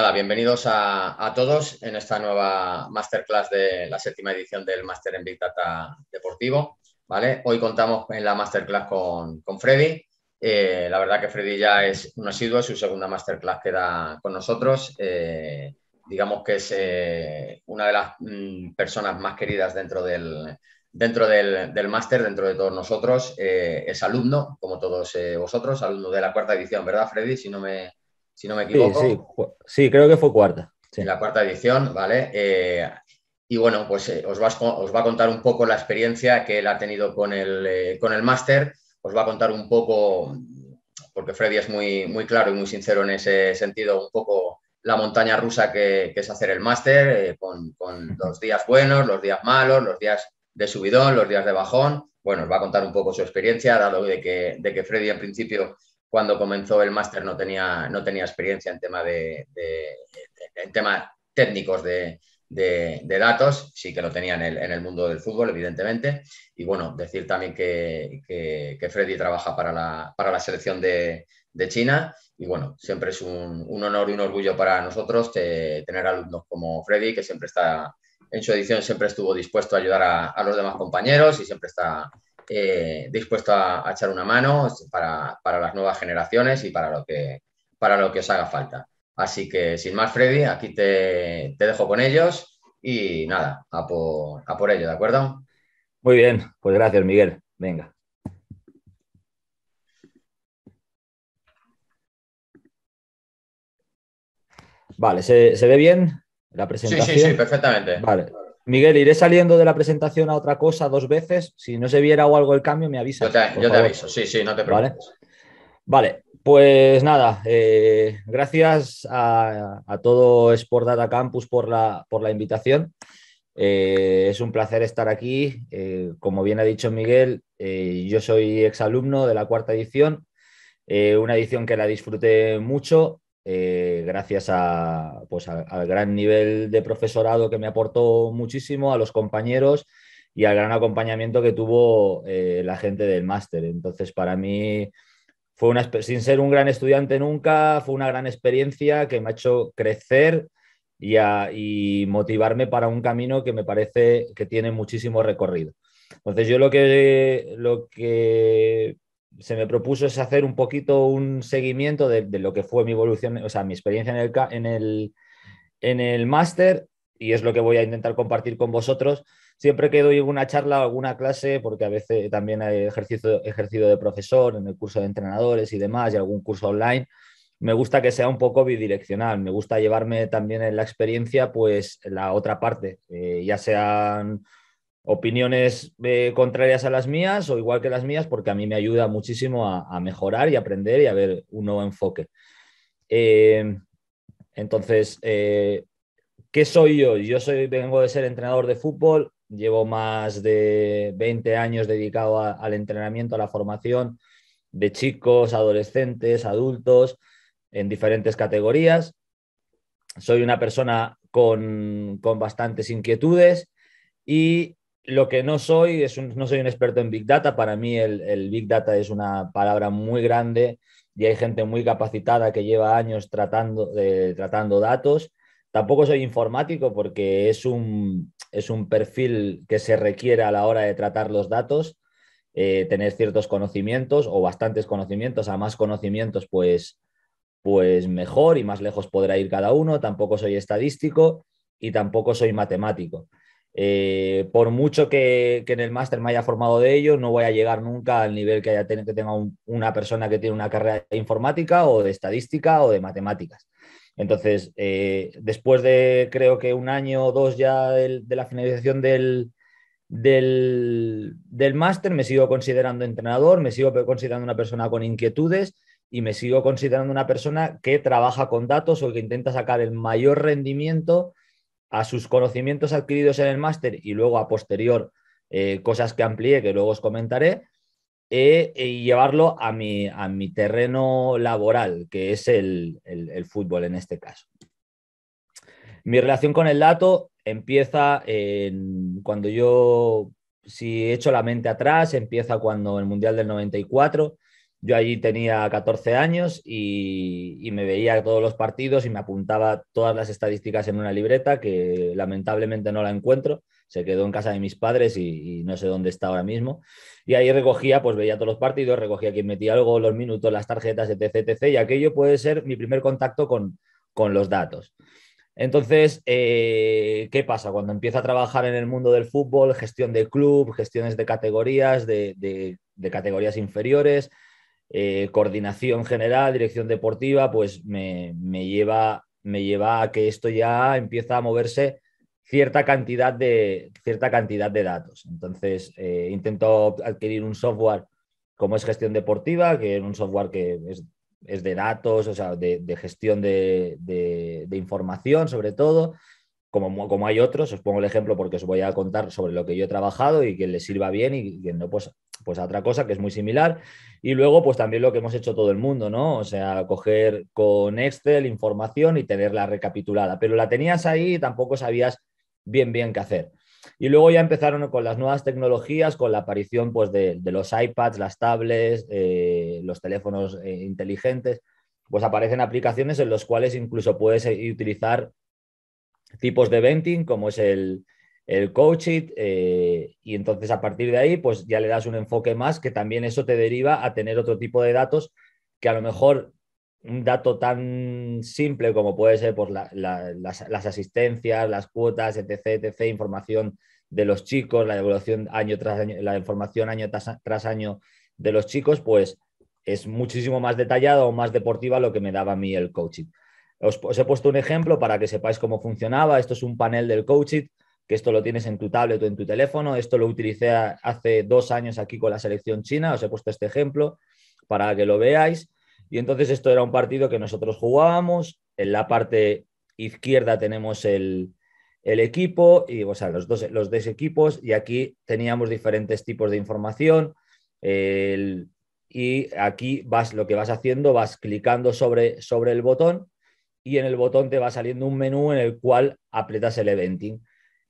nada, bienvenidos a, todos en esta nueva masterclass de la séptima edición del Master en Big Data Deportivo. Hoy contamos en la masterclass con, con Freddy. Eh, la verdad que Freddy ya es un asiduo, su segunda masterclass que da con nosotros. Eh, digamos que es eh, una de las mm, personas más queridas dentro del, dentro del, máster, dentro de todos nosotros. es alumno, como todos vosotros, alumno de la cuarta edición, ¿verdad, Freddy? Si no me si no me equivoco. Sí, creo que fue cuarta. En la cuarta edición, ¿vale? Eh, y bueno, pues eh, os, va a contar un poco la experiencia que él ha tenido con el, eh, el máster, os va a contar un poco, porque Freddy es muy, muy claro y muy sincero en ese sentido, un poco la montaña rusa que, es hacer el máster, con, los días buenos, los días malos, los días de subidón, los días de bajón, bueno, os va a contar un poco su experiencia, dado de que, de que Freddy en principio cuando comenzó el máster no tenía, no tenía experiencia en tema de, temas técnicos de, datos, sí que lo tenía en el, mundo del fútbol, evidentemente. Y bueno, decir también que, que, Freddy trabaja para la, para la selección de, China. Y bueno, siempre es un, honor y un orgullo para nosotros eh, tener alumnos como Freddy, que siempre está en su edición, siempre estuvo dispuesto a ayudar a los demás compañeros y siempre está eh, dispuesto a, echar una mano para, las nuevas generaciones y para lo, que, para lo que os haga falta. Así que sin más, Freddy, aquí te, dejo con ellos y nada, a por, por ello, ¿de acuerdo? Muy bien, pues gracias, Miguel. Venga. Vale, ¿se, ¿se ve bien la presentación? Sí, sí, sí, perfectamente. Vale. Miguel, iré saliendo de la presentación a otra cosa dos veces. Si no se viera o algo el cambio, me avisa. Yo te, aviso, sí, sí, no te preocupes. Vale, pues nada, eh, gracias a, todo Sport Data Campus por la, por la invitación. Eh, es un placer estar aquí. Eh, como bien ha dicho Miguel, yo soy exalumno de la cuarta edición, una edición que la disfruté mucho eh, gracias pues, a, al gran nivel de profesorado que me aportó muchísimo, a los compañeros y al gran acompañamiento que tuvo eh, la gente del máster. Entonces, para mí, fue una, sin ser un gran estudiante nunca, fue una gran experiencia que me ha hecho crecer y, y motivarme para un camino que me parece que tiene muchísimo recorrido. Entonces, yo lo que, lo que se me propuso es hacer un poquito un seguimiento de, lo que fue mi evolución, o sea, mi experiencia en el, en el, en el máster y es lo que voy a intentar compartir con vosotros. Siempre que doy una charla, o alguna clase, porque a veces también he ejercido, de profesor en el curso de entrenadores y demás, y algún curso online, me gusta que sea un poco bidireccional, me gusta llevarme también en la experiencia, pues la otra parte, eh, ya sean opiniones eh, contrarias a las mías o igual que las mías, porque a mí me ayuda muchísimo a, mejorar y aprender y a ver un nuevo enfoque. Eh, entonces, eh, ¿qué soy yo? Yo soy, vengo de ser entrenador de fútbol, llevo más de 20 años dedicado al entrenamiento, a la formación de chicos, adolescentes, adultos, en diferentes categorías. Soy una persona con bastantes inquietudes y lo que no soy es no soy un experto en Big Data. Para mí el, Big Data es una palabra muy grande y hay gente muy capacitada que lleva años tratando, eh, tratando datos. Tampoco soy informático porque es un, perfil que se requiere a la hora de tratar los datos, eh, tener ciertos conocimientos o bastantes conocimientos. A más conocimientos, pues, pues mejor y más lejos podrá ir cada uno. Tampoco soy estadístico y tampoco soy matemático. Eh, por mucho que, en el máster me haya formado de ello, no voy a llegar nunca al nivel que, haya que tenga una persona que tiene una carrera de informática o de estadística o de matemáticas. Entonces, eh, después de creo que un año o dos ya de, la finalización del, del, del máster, me sigo considerando entrenador, me sigo considerando una persona con inquietudes y me sigo considerando una persona que trabaja con datos o que intenta sacar el mayor rendimiento a sus conocimientos adquiridos en el máster y luego a posterior eh, cosas que amplíe que luego os comentaré, eh, y llevarlo a mi, a mi terreno laboral, que es el, fútbol en este caso. Mi relación con el dato empieza cuando yo, si echo la mente atrás, empieza cuando el Mundial del 94 yo allí tenía 14 años y, me veía todos los partidos y me apuntaba todas las estadísticas en una libreta que lamentablemente no la encuentro. Se quedó en casa de mis padres y, no sé dónde está ahora mismo. Y ahí recogía, pues veía todos los partidos, recogía quién metía algo, los minutos, las tarjetas, etc. y aquello puede ser mi primer contacto con, los datos. Entonces, eh, ¿qué pasa? Cuando empiezo a trabajar en el mundo del fútbol, gestión de club, gestiones de categorías, de categorías inferiores, eh, coordinación general, dirección deportiva, pues me, lleva, me lleva a que esto ya empieza a moverse cierta cantidad de, cierta cantidad de datos. Entonces, eh, intento adquirir un software como es gestión deportiva, que es un software que es, de datos, o sea, de, gestión de, información sobre todo. Como, como hay otros, os pongo el ejemplo porque os voy a contar sobre lo que yo he trabajado y que le sirva bien y que no, pues pues otra cosa que es muy similar. Y luego, pues también lo que hemos hecho todo el mundo, ¿no? O sea, coger con Excel información y tenerla recapitulada. Pero la tenías ahí y tampoco sabías bien, bien qué hacer. Y luego ya empezaron con las nuevas tecnologías, con la aparición pues, de, los iPads, las tablets, eh, los teléfonos eh, inteligentes, pues aparecen aplicaciones en las cuales incluso puedes eh, utilizar tipos de venting, como es el, el coaching eh, y entonces a partir de ahí pues ya le das un enfoque más que también eso te deriva a tener otro tipo de datos que a lo mejor un dato tan simple como puede ser pues, las, asistencias, las cuotas, etc, etc, información de los chicos, la evaluación año tras año, la información año tras, año de los chicos, pues es muchísimo más detallado o más deportiva lo que me daba a mí el coaching. os, he puesto un ejemplo para que sepáis cómo funcionaba. Esto es un panel del coaching que esto lo tienes en tu tablet o en tu teléfono. Esto lo utilicé hace dos años aquí con la selección china, os he puesto este ejemplo para que lo veáis. Y entonces esto era un partido que nosotros jugábamos, en la parte izquierda tenemos el, equipo, y, o sea, los dos, los equipos, y aquí teníamos diferentes tipos de información. y aquí vas lo que vas haciendo, vas clicando sobre, sobre el botón y en el botón te va saliendo un menú en el cual apretas el eventing.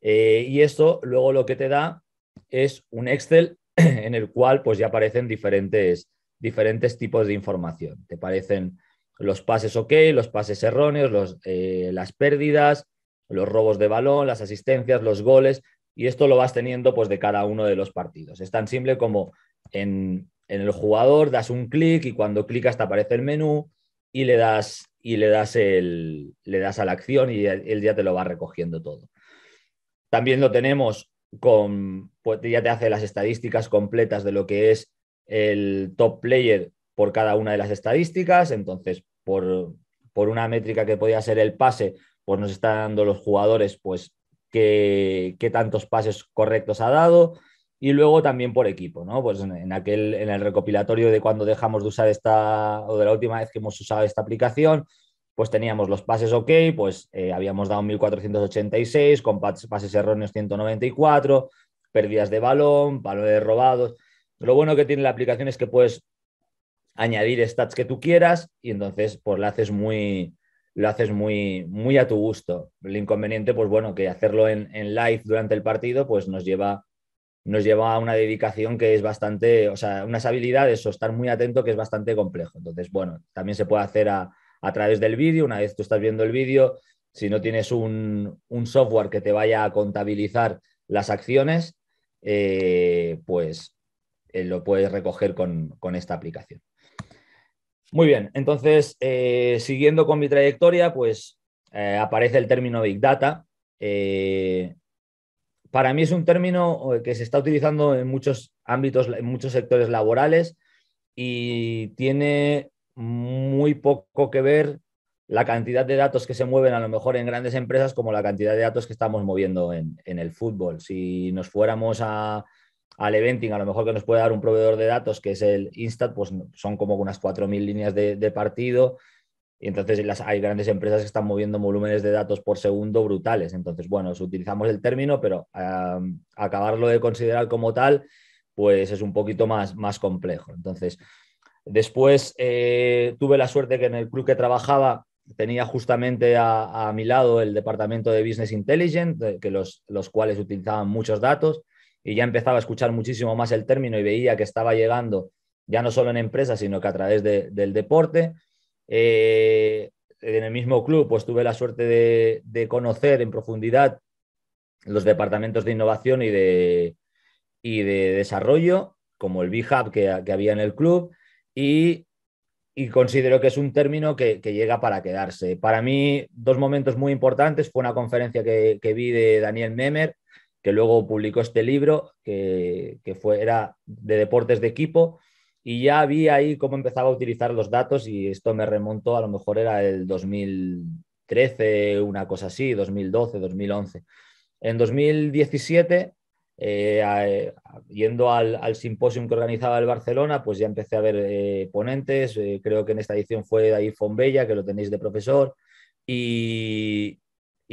Eh, y esto luego lo que te da es un Excel en el cual pues ya aparecen diferentes, diferentes tipos de información. Te parecen los pases ok, los pases erróneos, eh, las pérdidas, los robos de balón, las asistencias, los goles, y esto lo vas teniendo pues de cada uno de los partidos. Es tan simple como en, el jugador das un clic y cuando clicas te aparece el menú y le das, y le das, le das a la acción y él ya te lo va recogiendo todo. También lo tenemos con, pues ya te hace las estadísticas completas de lo que es el top player por cada una de las estadísticas. Entonces, por, una métrica que podía ser el pase, pues nos está dando los jugadores, pues qué, tantos pases correctos ha dado. Y luego también por equipo, ¿no? Pues aquel, en el recopilatorio de cuando dejamos de usar esta, o de la última vez que hemos usado esta aplicación, pues teníamos los pases ok, pues eh, habíamos dado 1.486, con pases erróneos 194, pérdidas de balón, balones robados. Lo bueno que tiene la aplicación es que puedes añadir stats que tú quieras y entonces pues lo haces muy, lo haces muy, muy a tu gusto. El inconveniente, pues bueno, que hacerlo en, live durante el partido, pues nos lleva, nos lleva a una dedicación que es bastante, o sea, unas habilidades o estar muy atento que es bastante complejo. Entonces, bueno, también se puede hacer a a través del vídeo. Una vez tú estás viendo el vídeo, si no tienes un, software que te vaya a contabilizar las acciones, eh, pues eh, lo puedes recoger con, esta aplicación. Muy bien, entonces, eh, siguiendo con mi trayectoria, pues aparece el término Big Data. para mí es un término que se está utilizando en muchos ámbitos, en muchos sectores laborales y tiene muy poco que ver la cantidad de datos que se mueven a lo mejor en grandes empresas como la cantidad de datos que estamos moviendo en, en el fútbol. Si nos fuéramos a, al eventing, a lo mejor que nos puede dar un proveedor de datos que es el Instat, pues son como unas 4.000 líneas de, de, partido. Y entonces las, hay grandes empresas que están moviendo volúmenes de datos por segundo brutales. Entonces, bueno, utilizamos el término, pero acabarlo de considerar como tal, pues es un poquito más, más complejo. Entonces, Después eh, tuve la suerte que en el club que trabajaba tenía justamente a, mi lado el departamento de Business Intelligence, que los, cuales utilizaban muchos datos y ya empezaba a escuchar muchísimo más el término y veía que estaba llegando ya no solo en empresas, sino que a través del deporte. Eh, en el mismo club, pues, tuve la suerte de, conocer en profundidad los departamentos de innovación y de, desarrollo, como el B-Hub que había en el club, y, considero que es un término que, llega para quedarse. Para mí, dos momentos muy importantes fue una conferencia que, vi de Daniel Memer, que luego publicó este libro, que, fue, era de deportes de equipo, y ya vi ahí cómo empezaba a utilizar los datos y esto me remontó, a lo mejor era el 2013, una cosa así, 2012, 2011. En 2017 eh, eh, yendo al, al simposio que organizaba el Barcelona, pues ya empecé a ver eh, ponentes, creo que en esta edición fue David Fonbella, que lo tenéis de profesor, y,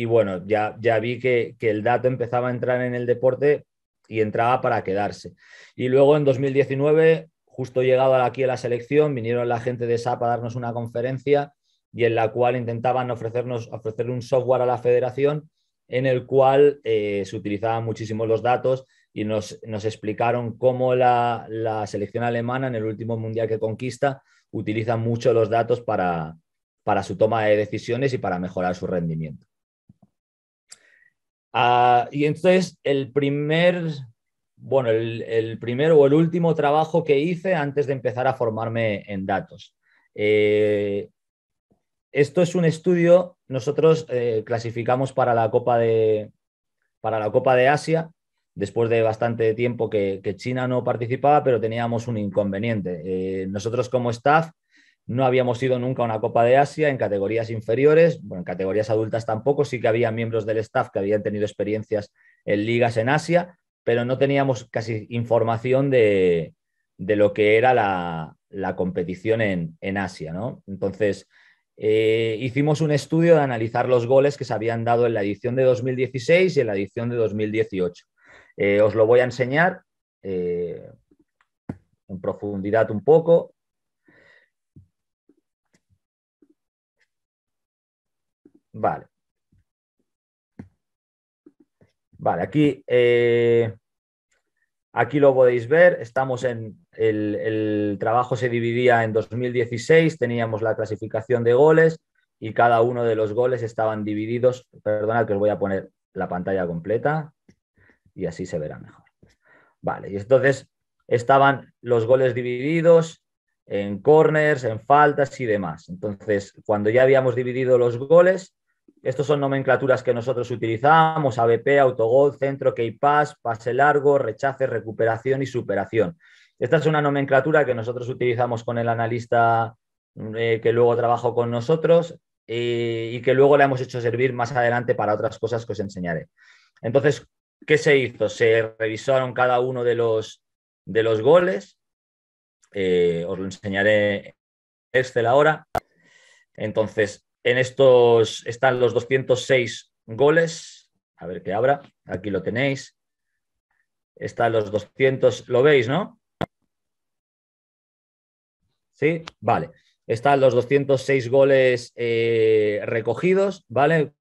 bueno, ya, ya vi que, el dato empezaba a entrar en el deporte y entraba para quedarse. Y luego en 2019, justo llegado aquí a la selección, vinieron la gente de SAP a darnos una conferencia y en la cual intentaban ofrecernos, ofrecer un software a la federación en el cual eh, se utilizaban muchísimos los datos y nos, explicaron cómo la, selección alemana en el último mundial que conquista utiliza mucho los datos para, para su toma de decisiones y para mejorar su rendimiento. Ah, y entonces el primer, bueno, el, el o el último trabajo que hice antes de empezar a formarme en datos. Eh, esto es un estudio, nosotros eh, clasificamos para la, Copa de, para la Copa de Asia, después de bastante tiempo que, China no participaba, pero teníamos un inconveniente. Eh, nosotros como staff no habíamos ido nunca a una Copa de Asia en categorías inferiores, bueno, en categorías adultas tampoco, sí que había miembros del staff que habían tenido experiencias en ligas en Asia, pero no teníamos casi información de, lo que era la, competición en, Asia, Entonces, eh, hicimos un estudio de analizar los goles que se habían dado en la edición de 2016 y en la edición de 2018. Eh, os lo voy a enseñar eh, en profundidad un poco. Vale. Vale, aquí, aquí lo podéis ver. Estamos en el, trabajo se dividía en 2016, teníamos la clasificación de goles y cada uno de los goles estaban divididos. Perdonad que os voy a poner la pantalla completa y así se verá mejor. Vale, y entonces estaban los goles divididos en corners, en faltas y demás. Entonces, cuando ya habíamos dividido los goles, estos son nomenclaturas que nosotros utilizamos, ABP, autogol, centro, key pass, pase largo, rechace, recuperación y superación. Esta es una nomenclatura que nosotros utilizamos con el analista mm, eh, que luego trabajó con nosotros y que luego le hemos hecho servir más adelante para otras cosas que os enseñaré. Entonces, ¿qué se hizo? Se revisaron cada uno de los, de los goles. Eh, os lo enseñaré Excel ahora. Entonces, en estos están los 206 goles. A ver qué habrá. Aquí lo tenéis. Están los 200, lo veis, ¿no? ¿sí? Vale. Están los 206 goles eh, recogidos, ¿vale?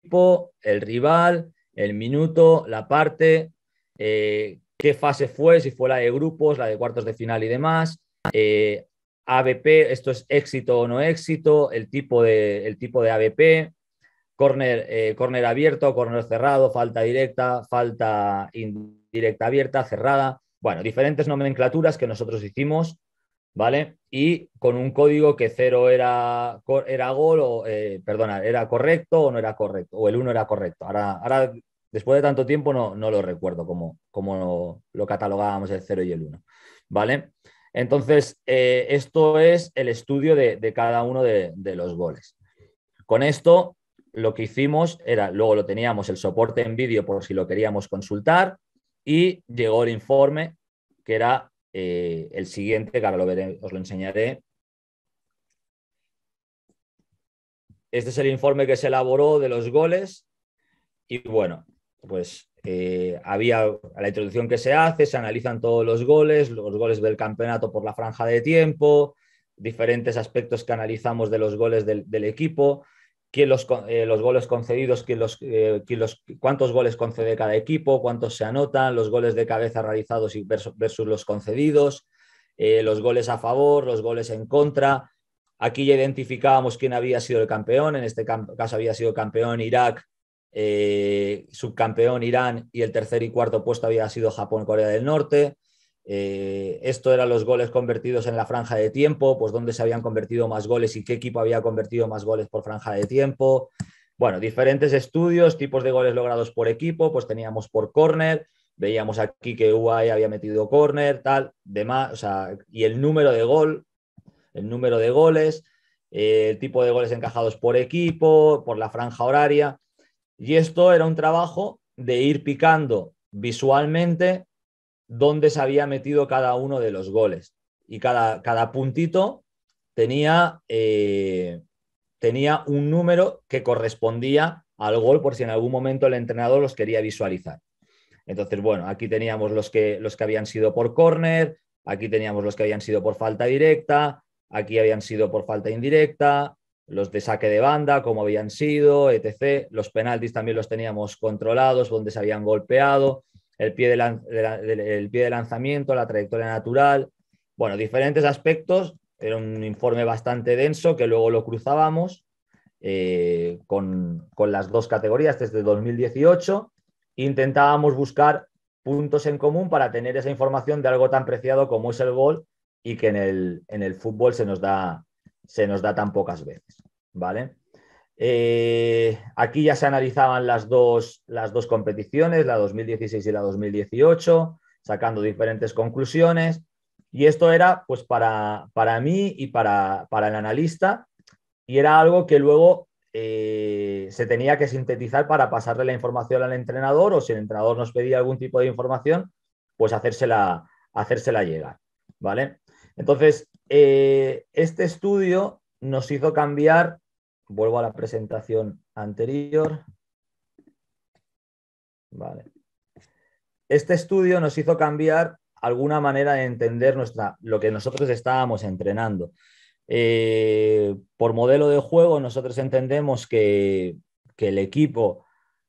El rival, el minuto, la parte, eh, qué fase fue, si fue la de grupos, la de cuartos de final y demás. Eh, ABP, esto es éxito o no éxito, el tipo de, tipo de ABP, corner, corner abierto, corner cerrado, falta directa, falta indirecta abierta, cerrada. Bueno, diferentes nomenclaturas que nosotros hicimos ¿vale? Y con un código que cero era, era gol o, eh, perdona, era correcto o no era correcto, o el uno era correcto. Ahora, ahora después de tanto tiempo, no, no lo recuerdo como, lo catalogábamos el cero y el uno, ¿vale? Entonces, eh, esto es el estudio de, cada uno de, de los goles. Con esto, lo que hicimos era, luego lo teníamos el soporte en vídeo por si lo queríamos consultar y llegó el informe que era eh, el siguiente, que ahora veré, os lo enseñaré. Este es el informe que se elaboró de los goles y bueno, pues eh, había la introducción que se hace, se analizan todos los goles, los goles del campeonato por la franja de tiempo, diferentes aspectos que analizamos de los goles del equipo. Eh, los, goles concedidos, eh, cuántos goles concede cada equipo, cuántos se anotan, los goles de cabeza realizados y versus, los concedidos, eh, los goles a favor, los goles en contra. Aquí ya identificábamos quién había sido el campeón, en este caso había sido campeón Irak, subcampeón Irán y el tercer y cuarto puesto había sido Japón-Corea del Norte. Eh, esto eran los goles convertidos en la franja de tiempo, pues dónde se habían convertido más goles y qué equipo había convertido más goles por franja de tiempo. Bueno, diferentes estudios, tipos de goles logrados por equipo, pues teníamos por córner, veíamos aquí que UAE había metido córner, tal, demás, o sea, y el número de gol, el número de goles, eh, el tipo de goles encajados por equipo, por la franja horaria. Y esto era un trabajo de ir picando visualmente dónde se había metido cada uno de los goles. Y cada, puntito tenía, eh, tenía un número que correspondía al gol por si en algún momento el entrenador los quería visualizar. Entonces, bueno, aquí teníamos los que, los que habían sido por córner, aquí teníamos los que habían sido por falta directa, aquí habían sido por falta indirecta, los de saque de banda, cómo habían sido, etc. Los penaltis también los teníamos controlados, donde se habían golpeado el pie de, el pie de lanzamiento, la trayectoria natural, bueno, diferentes aspectos. Era un informe bastante denso que luego lo cruzábamos eh, con, las dos categorías desde 2018. Intentábamos buscar puntos en común para tener esa información de algo tan preciado como es el gol y que en el, en el fútbol se nos, da, se nos da tan pocas veces. ¿Vale? Eh, aquí ya se analizaban las dos, las dos competiciones, la 2016 y la 2018, sacando diferentes conclusiones. Y esto era, pues, para, para mí y para, el analista, y era algo que luego eh, se tenía que sintetizar para pasarle la información al entrenador o si el entrenador nos pedía algún tipo de información, pues hacérsela, hacérsela llegar, ¿vale? Entonces, eh, este estudio nos hizo cambiar Vuelvo a la presentación anterior. Este estudio nos hizo cambiar alguna manera de entender nuestra, lo que nosotros estábamos entrenando. Eh, por modelo de juego, nosotros entendemos que, el equipo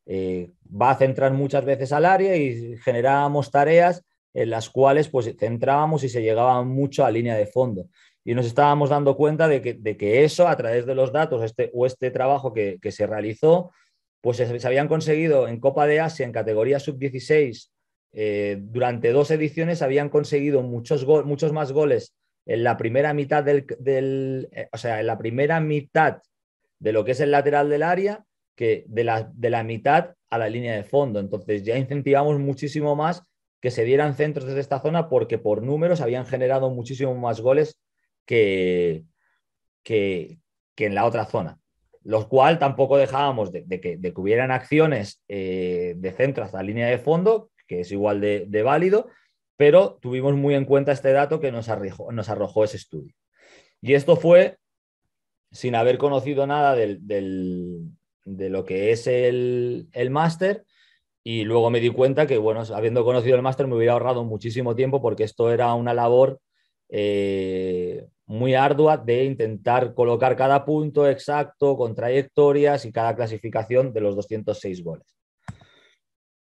eh, va a centrar muchas veces al área y generábamos tareas en las cuales pues centrábamos y se llegaba mucho a línea de fondo y nos estábamos dando cuenta de que, eso, a través de los datos este, o este trabajo que, se realizó, pues se, habían conseguido en Copa de Asia, en categoría sub-16, eh, durante dos ediciones habían conseguido muchos, muchos más goles en la primera mitad del, eh, o sea, en la primera mitad de lo que es el lateral del área que de la, de la mitad a la línea de fondo. Entonces ya incentivamos muchísimo más que se dieran centros desde esta zona porque por números habían generado muchísimo más goles que, que, en la otra zona. Lo cual tampoco dejábamos de, que, de hubieran acciones eh, de centro hasta línea de fondo, que es igual de, válido, pero tuvimos muy en cuenta este dato que nos arrojó, ese estudio. Y esto fue sin haber conocido nada de lo que es el, máster, y luego me di cuenta que, bueno, habiendo conocido el máster me hubiera ahorrado muchísimo tiempo porque esto era una labor eh, muy ardua de intentar colocar cada punto exacto con trayectorias y cada clasificación de los 206 goles.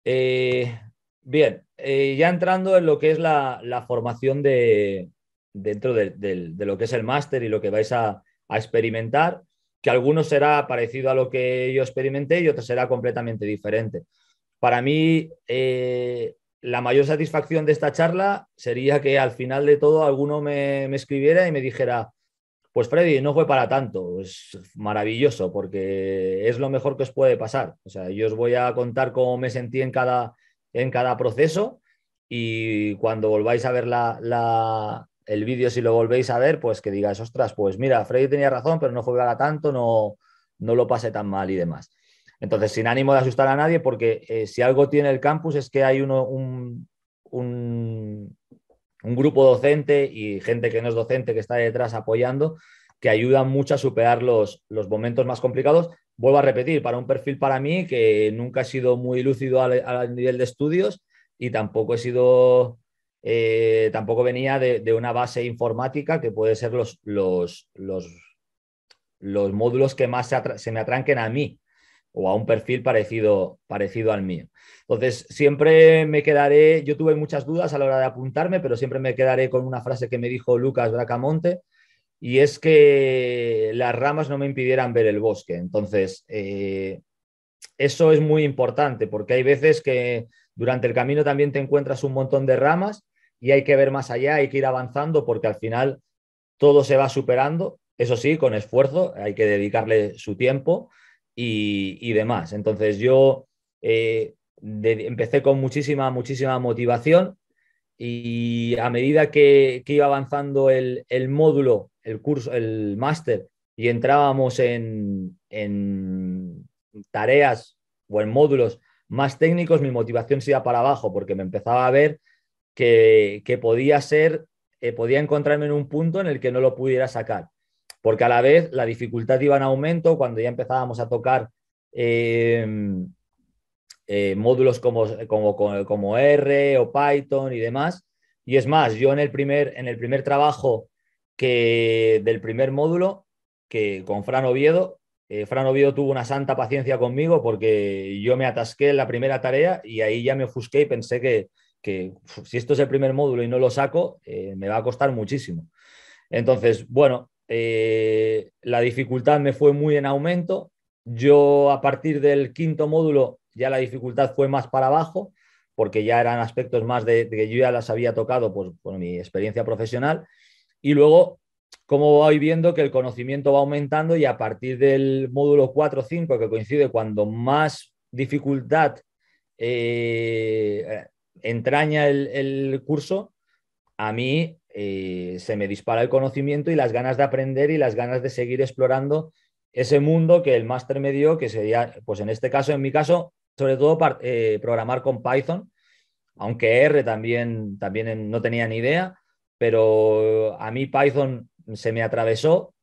Eh, bien, eh, ya entrando en lo que es la, formación de, dentro de, lo que es el máster y lo que vais a, experimentar, que alguno será parecido a lo que yo experimenté y otro será completamente diferente. Para mí, eh, la mayor satisfacción de esta charla sería que al final de todo alguno me, escribiera y me dijera, pues Freddy, no fue para tanto, es maravilloso porque es lo mejor que os puede pasar. O sea, yo os voy a contar cómo me sentí en cada, en cada proceso y cuando volváis a ver la, el vídeo, si lo volvéis a ver, pues que digáis, ostras, pues mira, Freddy tenía razón, pero no fue para tanto, no, no lo pasé tan mal y demás. Entonces, sin ánimo de asustar a nadie, porque eh, si algo tiene el campus es que hay uno, un, grupo docente y gente que no es docente que está detrás apoyando, que ayuda mucho a superar los, momentos más complicados. Vuelvo a repetir, para un perfil para mí que nunca ha sido muy lúcido al, nivel de estudios y tampoco he sido eh, tampoco venía de, una base informática que puede ser los, los, los, módulos que más se, me atranquen a mí o a un perfil parecido, parecido al mío. Entonces, siempre me quedaré, yo tuve muchas dudas a la hora de apuntarme, pero siempre me quedaré con una frase que me dijo Lucas Bracamonte, y es que las ramas no me impidieran ver el bosque. Entonces, eh, eso es muy importante, porque hay veces que durante el camino también te encuentras un montón de ramas y hay que ver más allá, hay que ir avanzando, porque al final todo se va superando, eso sí, con esfuerzo, hay que dedicarle su tiempo y, demás. Entonces yo eh, empecé con muchísima, muchísima motivación y a medida que, iba avanzando el, módulo, el curso, el máster y entrábamos en, tareas o en módulos más técnicos, mi motivación se iba para abajo porque me empezaba a ver que, podía ser, eh, podía encontrarme en un punto en el que no lo pudiera sacar porque a la vez la dificultad iba en aumento cuando ya empezábamos a tocar em, eh, módulos como, como, R o Python y demás. Y es más, yo en el primer, en el primer trabajo que, del primer módulo, que con Fran Oviedo, eh, Fran Oviedo tuvo una santa paciencia conmigo porque yo me atasqué en la primera tarea y ahí ya me ofusqué y pensé que, que si esto es el primer módulo y no lo saco, eh, me va a costar muchísimo. Entonces, bueno, eh, la dificultad me fue muy en aumento. Yo a partir del quinto módulo ya la dificultad fue más para abajo, porque ya eran aspectos más de, que yo ya las había tocado pues, por mi experiencia profesional. Y luego, como voy viendo que el conocimiento va aumentando y a partir del módulo 4 o 5, que coincide cuando más dificultad eh, entraña el, el curso, a mí eh, se me dispara el conocimiento y las ganas de aprender y las ganas de seguir explorando ese mundo que el máster me dio, que sería, pues en este caso, en mi caso, sobre todo eh, programar con Python, aunque R también, también no tenía ni idea, pero a mí Python se me atravesó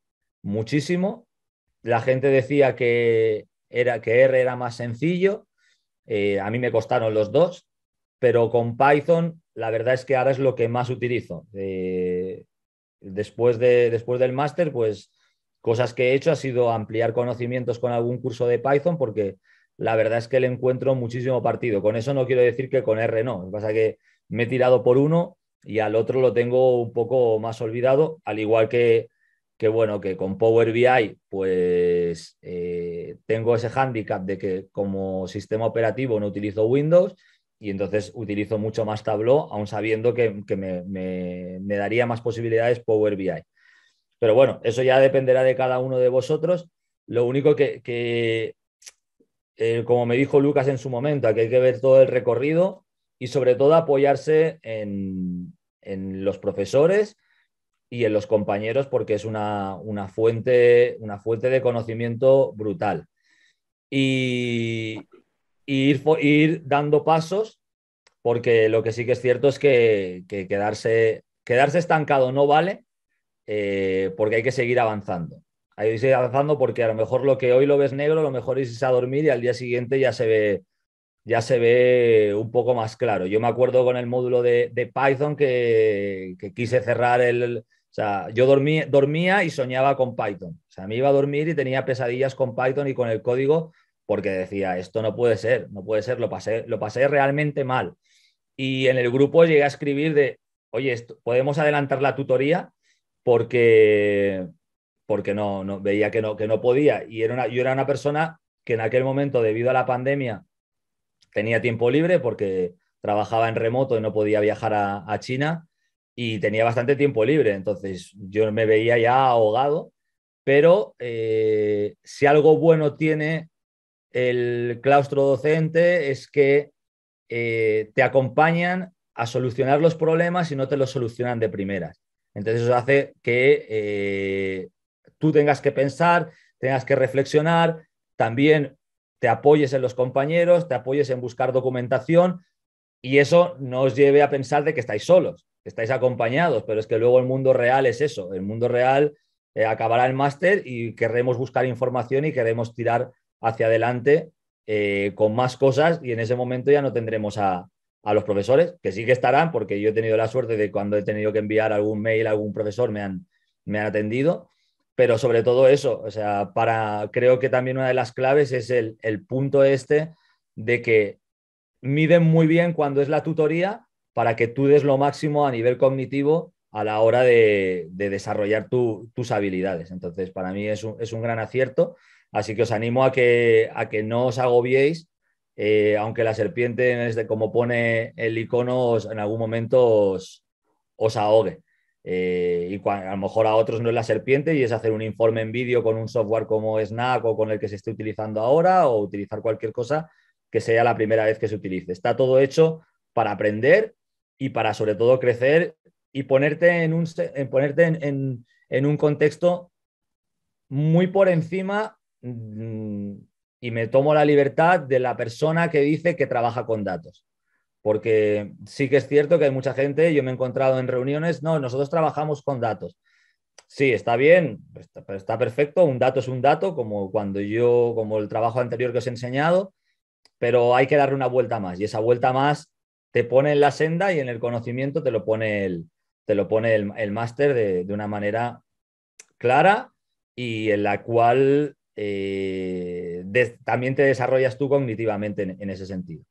muchísimo. La gente decía que, era, que R era más sencillo, eh, a mí me costaron los dos, pero con Python la verdad es que ahora es lo que más utilizo. Eh, después, de, después del máster, pues cosas que he hecho ha sido ampliar conocimientos con algún curso de Python, porque la verdad es que le encuentro muchísimo partido. Con eso no quiero decir que con R no. Lo que pasa es que me he tirado por uno y al otro lo tengo un poco más olvidado, al igual que, que bueno, que con Power BI, pues eh, tengo ese hándicap de que como sistema operativo no utilizo Windows y entonces utilizo mucho más Tableau, aún sabiendo que, me, daría más posibilidades Power BI. Pero bueno, eso ya dependerá de cada uno de vosotros. Lo único que, eh, como me dijo Lucas en su momento, aquí hay que ver todo el recorrido y sobre todo apoyarse en, los profesores y en los compañeros porque es una, una fuente, una fuente de conocimiento brutal. Y, ir, ir dando pasos, porque lo que sí que es cierto es que, quedarse, quedarse estancado no vale, eh, porque hay que seguir avanzando. Hay que seguir avanzando porque a lo mejor lo que hoy lo ves negro, lo mejor es irse a dormir y al día siguiente ya se ve, ya se ve un poco más claro. Yo me acuerdo con el módulo de, Python que, que, quise cerrar el... O sea, yo dormí, dormía y soñaba con Python. O sea, me iba a dormir y tenía pesadillas con Python y con el código porque decía, esto no puede ser, no puede ser, lo pasé, lo pasé realmente mal. Y en el grupo llegué a escribir de, oye, podemos adelantar la tutoría porque, porque no, no, veía que no, que no podía. Y era una, yo era una persona que en aquel momento, debido a la pandemia, tenía tiempo libre porque trabajaba en remoto y no podía viajar a, China y tenía bastante tiempo libre. Entonces yo me veía ya ahogado, pero eh, si algo bueno tiene el claustro docente es que eh, te acompañan a solucionar los problemas y no te los solucionan de primeras. Entonces eso hace que eh, tú tengas que pensar, tengas que reflexionar, también te apoyes en los compañeros, te apoyes en buscar documentación y eso no os lleve a pensar de que estáis solos, que estáis acompañados, pero es que luego el mundo real es eso, el mundo real eh, acabará el máster y queremos buscar información y queremos tirar hacia adelante eh, con más cosas y en ese momento ya no tendremos a, a, los profesores, que sí que estarán, porque yo he tenido la suerte de cuando he tenido que enviar algún mail a algún profesor me han, me han atendido, pero sobre todo eso, o sea, para, creo que también una de las claves es el, el punto este de que miden muy bien cuando es la tutoría para que tú des lo máximo a nivel cognitivo a la hora de, de desarrollar tus habilidades. Entonces, para mí es un, es un gran acierto Así que os animo a que, a que no os agobiéis, eh, aunque la serpiente, es este, como pone el icono, en algún momento os, ahogue. Eh, y a lo mejor a otros no es la serpiente y es hacer un informe en vídeo con un software como Snack o con el que se esté utilizando ahora o utilizar cualquier cosa que sea la primera vez que se utilice. Está todo hecho para aprender y para sobre todo crecer y ponerte en un, ponerte en un contexto muy por encima y me tomo la libertad de la persona que dice que trabaja con datos. Porque sí que es cierto que hay mucha gente, yo me he encontrado en reuniones, no, nosotros trabajamos con datos. Sí, está bien, está, perfecto, un dato es un dato, como cuando yo, como el trabajo anterior que os he enseñado, pero hay que darle una vuelta más y esa vuelta más te pone en la senda y en el conocimiento te lo pone el, te lo pone el, máster de, de una manera clara y en la cual eh, también te desarrollas tú cognitivamente en, ese sentido.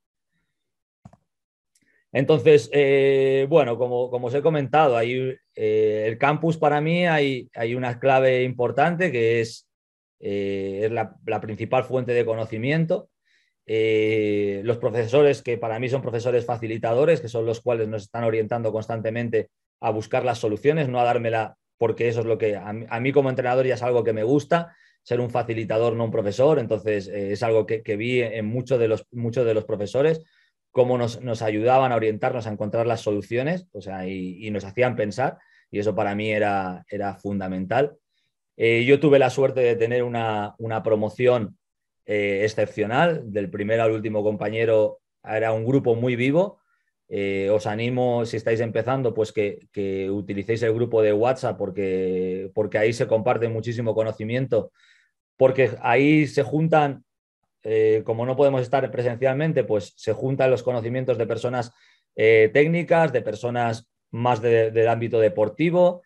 Entonces, eh, bueno, como, os he comentado, hay, eh, el campus para mí hay, una clave importante que es, la, principal fuente de conocimiento. los profesores que para mí son profesores facilitadores, que son los cuales nos están orientando constantemente a buscar las soluciones, no a dármela porque eso es lo que a mí como entrenador ya es algo que me gusta, ser un facilitador, no un profesor. Entonces, eh, es algo que, vi en muchos de los, muchos de los profesores, cómo nos, ayudaban a orientarnos a encontrar las soluciones o sea, y, nos hacían pensar. Y eso para mí era, era fundamental. Eh, yo tuve la suerte de tener una, una promoción eh, excepcional. Del primero al último compañero era un grupo muy vivo eh, os animo, si estáis empezando, pues que, utilicéis el grupo de WhatsApp porque, porque ahí se comparte muchísimo conocimiento, porque ahí se juntan, eh, como no podemos estar presencialmente, pues se juntan los conocimientos de personas eh, técnicas, de personas más del ámbito deportivo,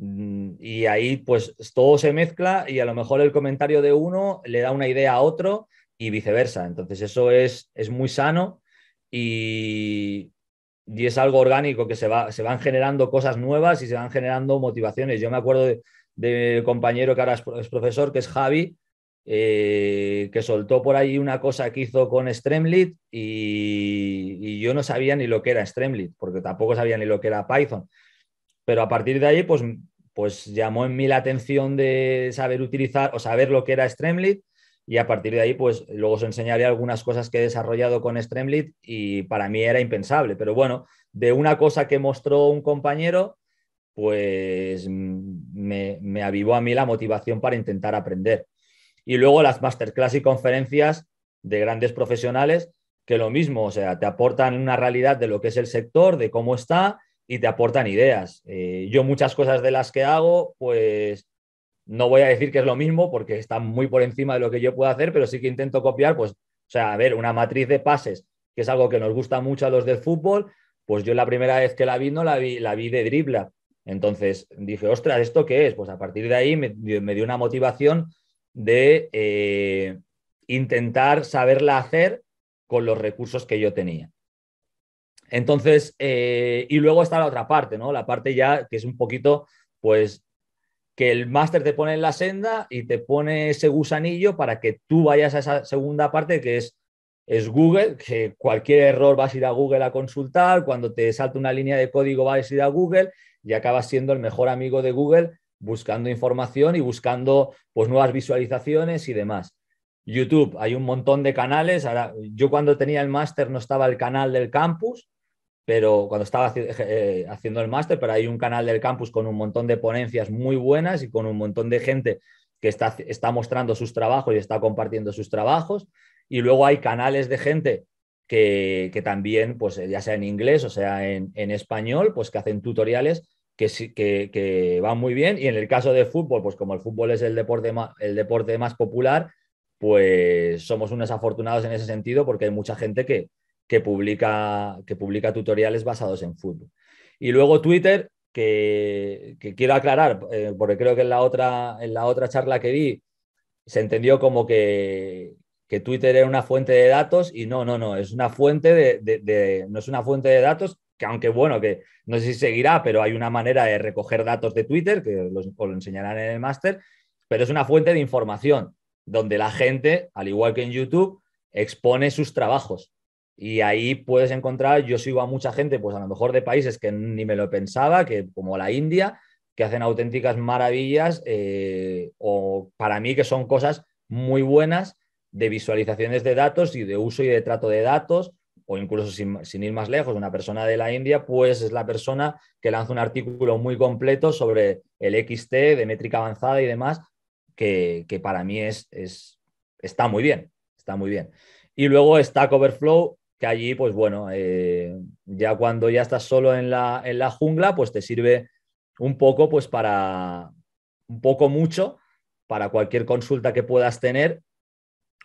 mm, y ahí pues todo se mezcla y a lo mejor el comentario de uno le da una idea a otro y viceversa. Entonces eso es, es muy sano. Y, y es algo orgánico que se, va, se van generando cosas nuevas y se van generando motivaciones. Yo me acuerdo de de compañero que ahora es, profesor, que es Javi, eh, que soltó por ahí una cosa que hizo con Streamlit y, yo no sabía ni lo que era Streamlit, porque tampoco sabía ni lo que era Python. Pero a partir de ahí, pues, pues llamó en mí la atención de saber utilizar o saber lo que era Streamlit y a partir de ahí, pues luego os enseñaré algunas cosas que he desarrollado con Streamlit y para mí era impensable, pero bueno, de una cosa que mostró un compañero, pues mm, me, avivó a mí la motivación para intentar aprender. Y luego las masterclass y conferencias de grandes profesionales que lo mismo, o sea, te aportan una realidad de lo que es el sector, de cómo está y te aportan ideas. Eh, yo muchas cosas de las que hago, pues no voy a decir que es lo mismo porque está muy por encima de lo que yo puedo hacer, pero sí que intento copiar, pues, o sea, a ver, una matriz de pases, que es algo que nos gusta mucho a los del fútbol, pues yo la primera vez que la vi no la vi, la vi de dribla. Entonces dije, ostras, ¿esto qué es? Pues a partir de ahí me, dio una motivación de eh, intentar saberla hacer con los recursos que yo tenía. Entonces, eh, y luego está la otra parte, ¿no? La parte ya que es un poquito, pues, que el máster te pone en la senda y te pone ese gusanillo para que tú vayas a esa segunda parte que es, es Google, que cualquier error vas a ir a Google a consultar, cuando te salta una línea de código vas a ir a Google y acabas siendo el mejor amigo de Google buscando información y buscando pues, nuevas visualizaciones y demás. YouTube, hay un montón de canales. Ahora, yo cuando tenía el máster no estaba el canal del campus, pero cuando estaba eh, haciendo el máster, pero hay un canal del campus con un montón de ponencias muy buenas y con un montón de gente que está, está mostrando sus trabajos y está compartiendo sus trabajos. Y luego hay canales de gente que, también, pues ya sea en inglés o sea en, español, pues que hacen tutoriales que, que, van muy bien. Y en el caso de fútbol, pues como el fútbol es el deporte el deporte más popular, pues somos unos afortunados en ese sentido porque hay mucha gente que, que publica, que publica tutoriales basados en fútbol. Y luego Twitter, que, quiero aclarar, eh, porque creo que en la, otra, en la otra charla que vi se entendió como que, que Twitter era una fuente de datos y no, no, no, es una fuente de, no es una fuente de datos que aunque bueno, que no sé si seguirá, pero hay una manera de recoger datos de Twitter, que os lo enseñarán en el máster, pero es una fuente de información donde la gente, al igual que en YouTube, expone sus trabajos. Y ahí puedes encontrar, yo sigo a mucha gente, pues a lo mejor de países que ni me lo pensaba, que como la India, que hacen auténticas maravillas, eh, o para mí que son cosas muy buenas de visualizaciones de datos y de uso y de trato de datos, o incluso sin, ir más lejos, una persona de la India, pues es la persona que lanza un artículo muy completo sobre el XT de métrica avanzada y demás, que, para mí es, es, está muy bien, está muy bien. Y luego está Coverflow, que allí, pues bueno, eh, ya cuando ya estás solo en la, en la jungla, pues te sirve un poco, pues para, un poco mucho, para cualquier consulta que puedas tener,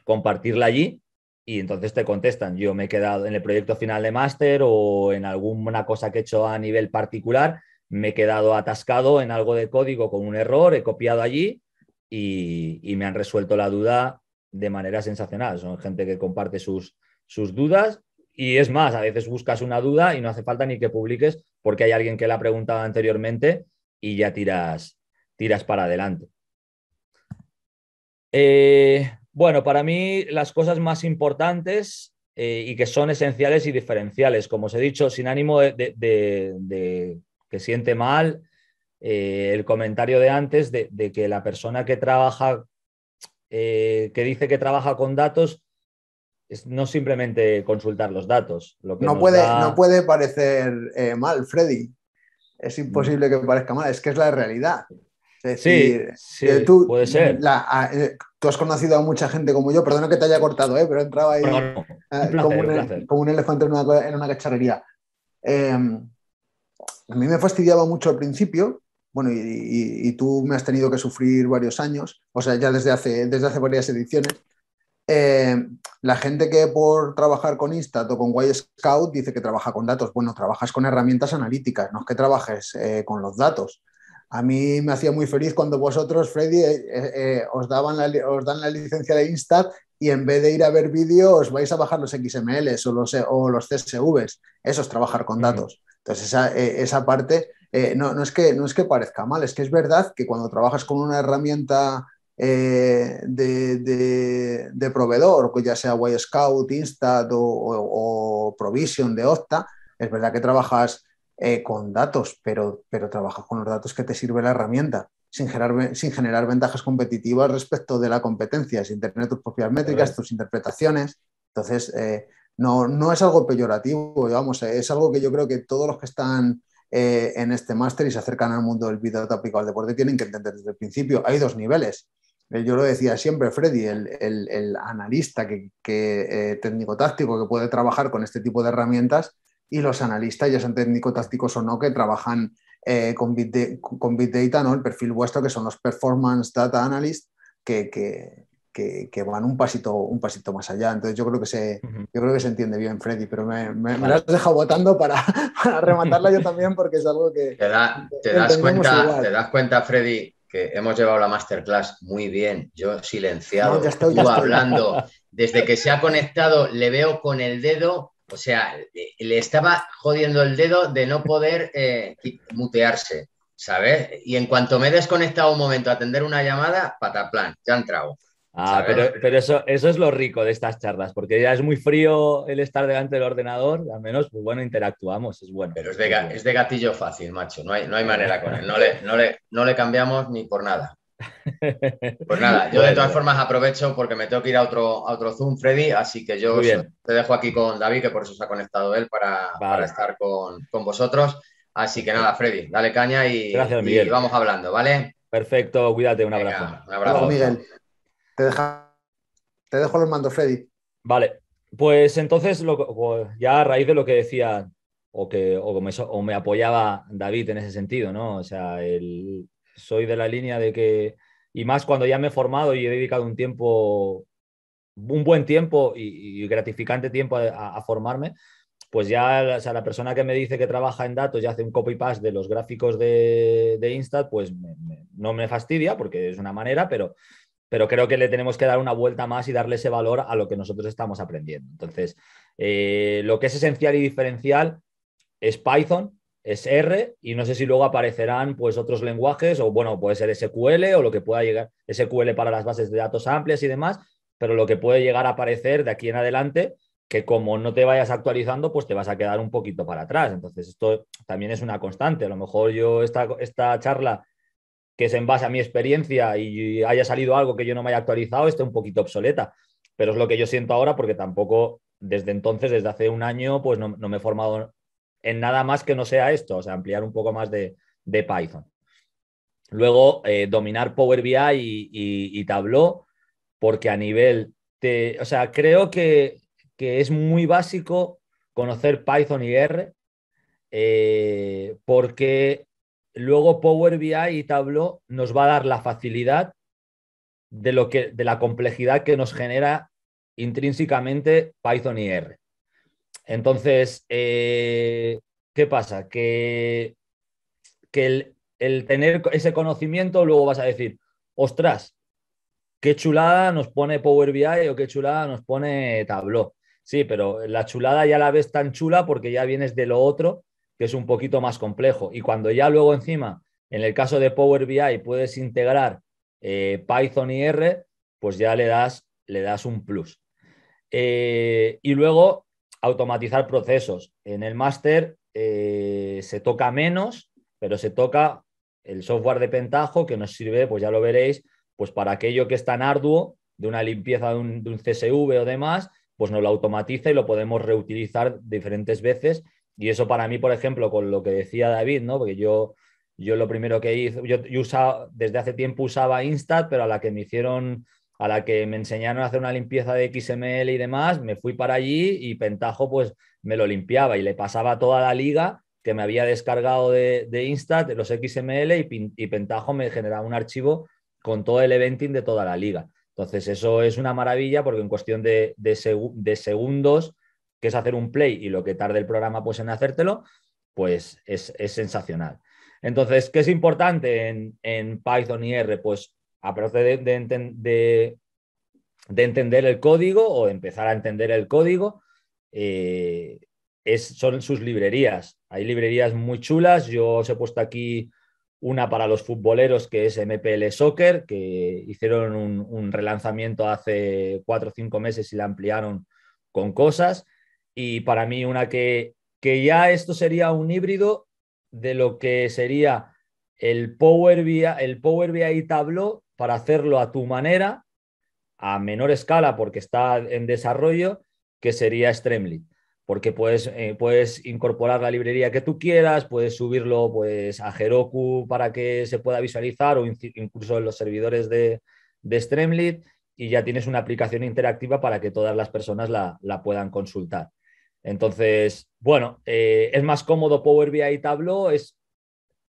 compartirla allí y entonces te contestan. Yo me he quedado en el proyecto final de máster o en alguna cosa que he hecho a nivel particular, me he quedado atascado en algo de código con un error, he copiado allí y, y me han resuelto la duda de manera sensacional. Son gente que comparte sus, sus dudas y es más, a veces buscas una duda y no hace falta ni que publiques porque hay alguien que la ha preguntado anteriormente y ya tiras, tiras para adelante. Eh, bueno, para mí las cosas más importantes eh, y que son esenciales y diferenciales, como os he dicho, sin ánimo de, que siente mal eh, el comentario de antes de, que la persona que trabaja, que dice que trabaja con datos, no simplemente consultar los datos. no, puede, no puede parecer eh, mal, Freddy. Es mm. imposible que parezca mal, es que es la realidad. sí, eh, puede ser. Eh, tú has conocido a mucha gente como yo, perdona que te haya cortado, eh, pero entraba ahí e-, como, un, elefante en una, en cacharrería. Em, a mí me fastidiaba mucho al principio, bueno, y, y, tú me has tenido que sufrir varios años, o sea, ya desde hace, desde hace varias ediciones, eh, la gente que por trabajar con Instat o con Y Scout dice que trabaja con datos. Bueno, trabajas con herramientas analíticas, no es que trabajes eh, con los datos. A mí me hacía muy feliz cuando vosotros, Freddy, eh, os, daban os dan la licencia de Instat y en vez de ir a ver vídeos vais a bajar los XML o los, o los CSVs. Eso es trabajar con datos. Entonces, esa, parte no, es que, no es que parezca mal, es que es verdad que cuando trabajas con una herramienta eh, de, proveedor, pues ya sea White Scout, Instat o, Provision de Octa, es verdad que trabajas eh, con datos, pero, pero trabajas con los datos que te sirve la herramienta. Sin generar, sin generar, ventajas competitivas respecto de la competencia, sin tener tus propias métricas, tus interpretaciones. Entonces, eh, no, no, es algo peyorativo, digamos, es algo que yo creo que todos los que están en este máster y se acercan al mundo del video aplicado al deporte tienen que entender desde el principio. Hay dos niveles. Eh, yo lo decía siempre, Freddy, el, el, analista que, que eh, técnico-táctico que puede trabajar con este tipo de herramientas y los analistas, ya sean técnico-tácticos o no, que trabajan eh, con, Big con Data, ¿no? el perfil vuestro, que son los Performance Data Analysts, que, que, que, van un pasito, un pasito más allá. Entonces yo creo que se, yo creo que se entiende bien, Freddy, pero me, me, has dejado botando para, para, rematarla yo también porque es algo que... Te, te das cuenta, te das cuenta, Freddy, que hemos llevado la masterclass muy bien, yo silenciado, tú hablando, desde que se ha conectado le veo con el dedo, o sea, le estaba jodiendo el dedo de no poder eh, mutearse, ¿sabes? Y en cuanto me he desconectado un momento a atender una llamada, pataplan, ya han Ah, pero, eso, eso es lo rico de estas charlas, porque ya es muy frío el estar delante del ordenador, al menos, pues bueno, interactuamos, es bueno. Pero es de, gatillo fácil, macho, no hay, no hay manera con él, no le, no, le, no le cambiamos ni por nada. Pues nada, yo de todas formas aprovecho porque me tengo que ir a otro, otro Zoom, Freddy, así que yo te dejo aquí con David, que por eso se ha conectado él para, estar con, vosotros. Así que nada, Freddy, dale caña y, vamos hablando, ¿vale? Perfecto, cuídate, un abrazo. un abrazo. Miguel. Te, deja, te dejo los mandos, Freddy. Vale, pues entonces, lo, ya a raíz de lo que decía o que o me, apoyaba David en ese sentido, ¿no? O sea, soy de la línea de que, y más cuando ya me he formado y he dedicado un tiempo, un buen tiempo y, gratificante tiempo a, formarme, pues ya o la persona que me dice que trabaja en datos y hace un copy-paste de los gráficos de, de pues no me fastidia porque es una manera, pero pero creo que le tenemos que dar una vuelta más y darle ese valor a lo que nosotros estamos aprendiendo. Entonces, eh, lo que es esencial y diferencial es Python, es R, y no sé si luego aparecerán pues otros lenguajes, o bueno, puede ser SQL o lo que pueda llegar, SQL para las bases de datos amplias y demás, pero lo que puede llegar a aparecer de aquí en adelante, que como no te vayas actualizando, pues te vas a quedar un poquito para atrás. Entonces, esto también es una constante. A lo mejor yo esta, esta charla que se en base a mi experiencia y haya salido algo que yo no me haya actualizado esté un poquito obsoleta. Pero es lo que yo siento ahora porque tampoco desde entonces, desde hace un año, pues no, me he formado en nada más que no sea esto, o sea, ampliar un poco más de, Python. Luego, eh, dominar Power BI y, Tableau, porque a nivel de, o sea, creo que, es muy básico conocer Python y R, eh, porque Luego Power BI y Tableau nos va a dar la facilidad de, lo que, de la complejidad que nos genera intrínsecamente Python y R. Entonces, eh, ¿qué pasa? Que, que el, el, tener ese conocimiento, luego vas a decir, ostras, qué chulada nos pone Power BI o qué chulada nos pone Tableau. Sí, pero la chulada ya la ves tan chula porque ya vienes de lo otro que es un poquito más complejo. Y cuando ya luego encima, en el caso de Power BI, puedes integrar eh, Python y R, pues ya le das, le das un plus. Eh, y luego, automatizar procesos. En el máster eh, se toca menos, pero se toca el software de Pentajo que nos sirve, pues ya lo veréis, pues para aquello que es tan arduo, de una limpieza de un, de un CSV o demás, pues nos lo automatiza y lo podemos reutilizar diferentes veces y eso para mí, por ejemplo, con lo que decía David, ¿no? Porque yo, yo lo primero que hice, yo, usaba, desde hace tiempo usaba Insta, pero a la que me hicieron, a la que me enseñaron a hacer una limpieza de XML y demás, me fui para allí y Pentajo pues me lo limpiaba y le pasaba toda la liga que me había descargado de, de los XML y, Pentajo me generaba un archivo con todo el eventing de toda la liga. Entonces, eso es una maravilla porque en cuestión de, de segundos que es hacer un play y lo que tarde el programa pues, en hacértelo, pues es, sensacional. Entonces, ¿qué es importante en, Python y R? Pues aparte de, de, de, entender el código o empezar a entender el código, eh, es, son sus librerías. Hay librerías muy chulas. Yo os he puesto aquí una para los futboleros que es MPL Soccer, que hicieron un, un relanzamiento hace cuatro o cinco meses y la ampliaron con cosas y para mí una que, que ya esto sería un híbrido de lo que sería el Power BI, el Power BI Tableau para hacerlo a tu manera, a menor escala porque está en desarrollo, que sería Streamlit. Porque puedes, eh, puedes incorporar la librería que tú quieras, puedes subirlo pues, a Heroku para que se pueda visualizar o incluso en los servidores de, Streamlit y ya tienes una aplicación interactiva para que todas las personas la puedan consultar. Entonces, bueno, eh, es más cómodo Power BI y Tableau, es,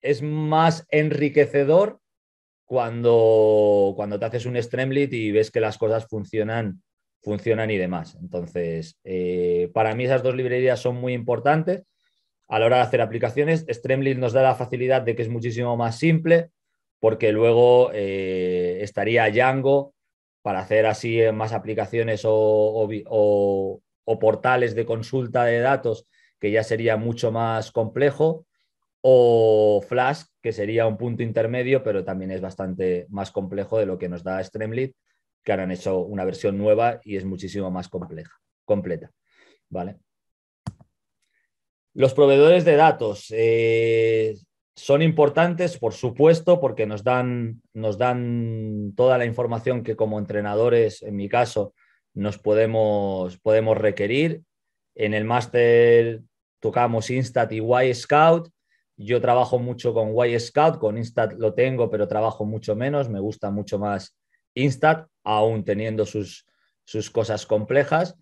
es más enriquecedor cuando, cuando te haces un Streamlit y ves que las cosas funcionan, funcionan y demás. Entonces, eh, para mí esas dos librerías son muy importantes a la hora de hacer aplicaciones. Streamlit nos da la facilidad de que es muchísimo más simple, porque luego eh, estaría Django para hacer así más aplicaciones o, o portales de consulta de datos, que ya sería mucho más complejo, o Flash, que sería un punto intermedio, pero también es bastante más complejo de lo que nos da Streamlit, que ahora han hecho una versión nueva y es muchísimo más compleja, completa. ¿Vale? Los proveedores de datos eh, son importantes, por supuesto, porque nos dan, nos dan toda la información que como entrenadores, en mi caso, nos podemos, podemos requerir. En el máster tocamos Instat y Y Scout. Yo trabajo mucho con Y Scout, con Instat lo tengo, pero trabajo mucho menos. Me gusta mucho más Instat, aún teniendo sus, sus cosas complejas.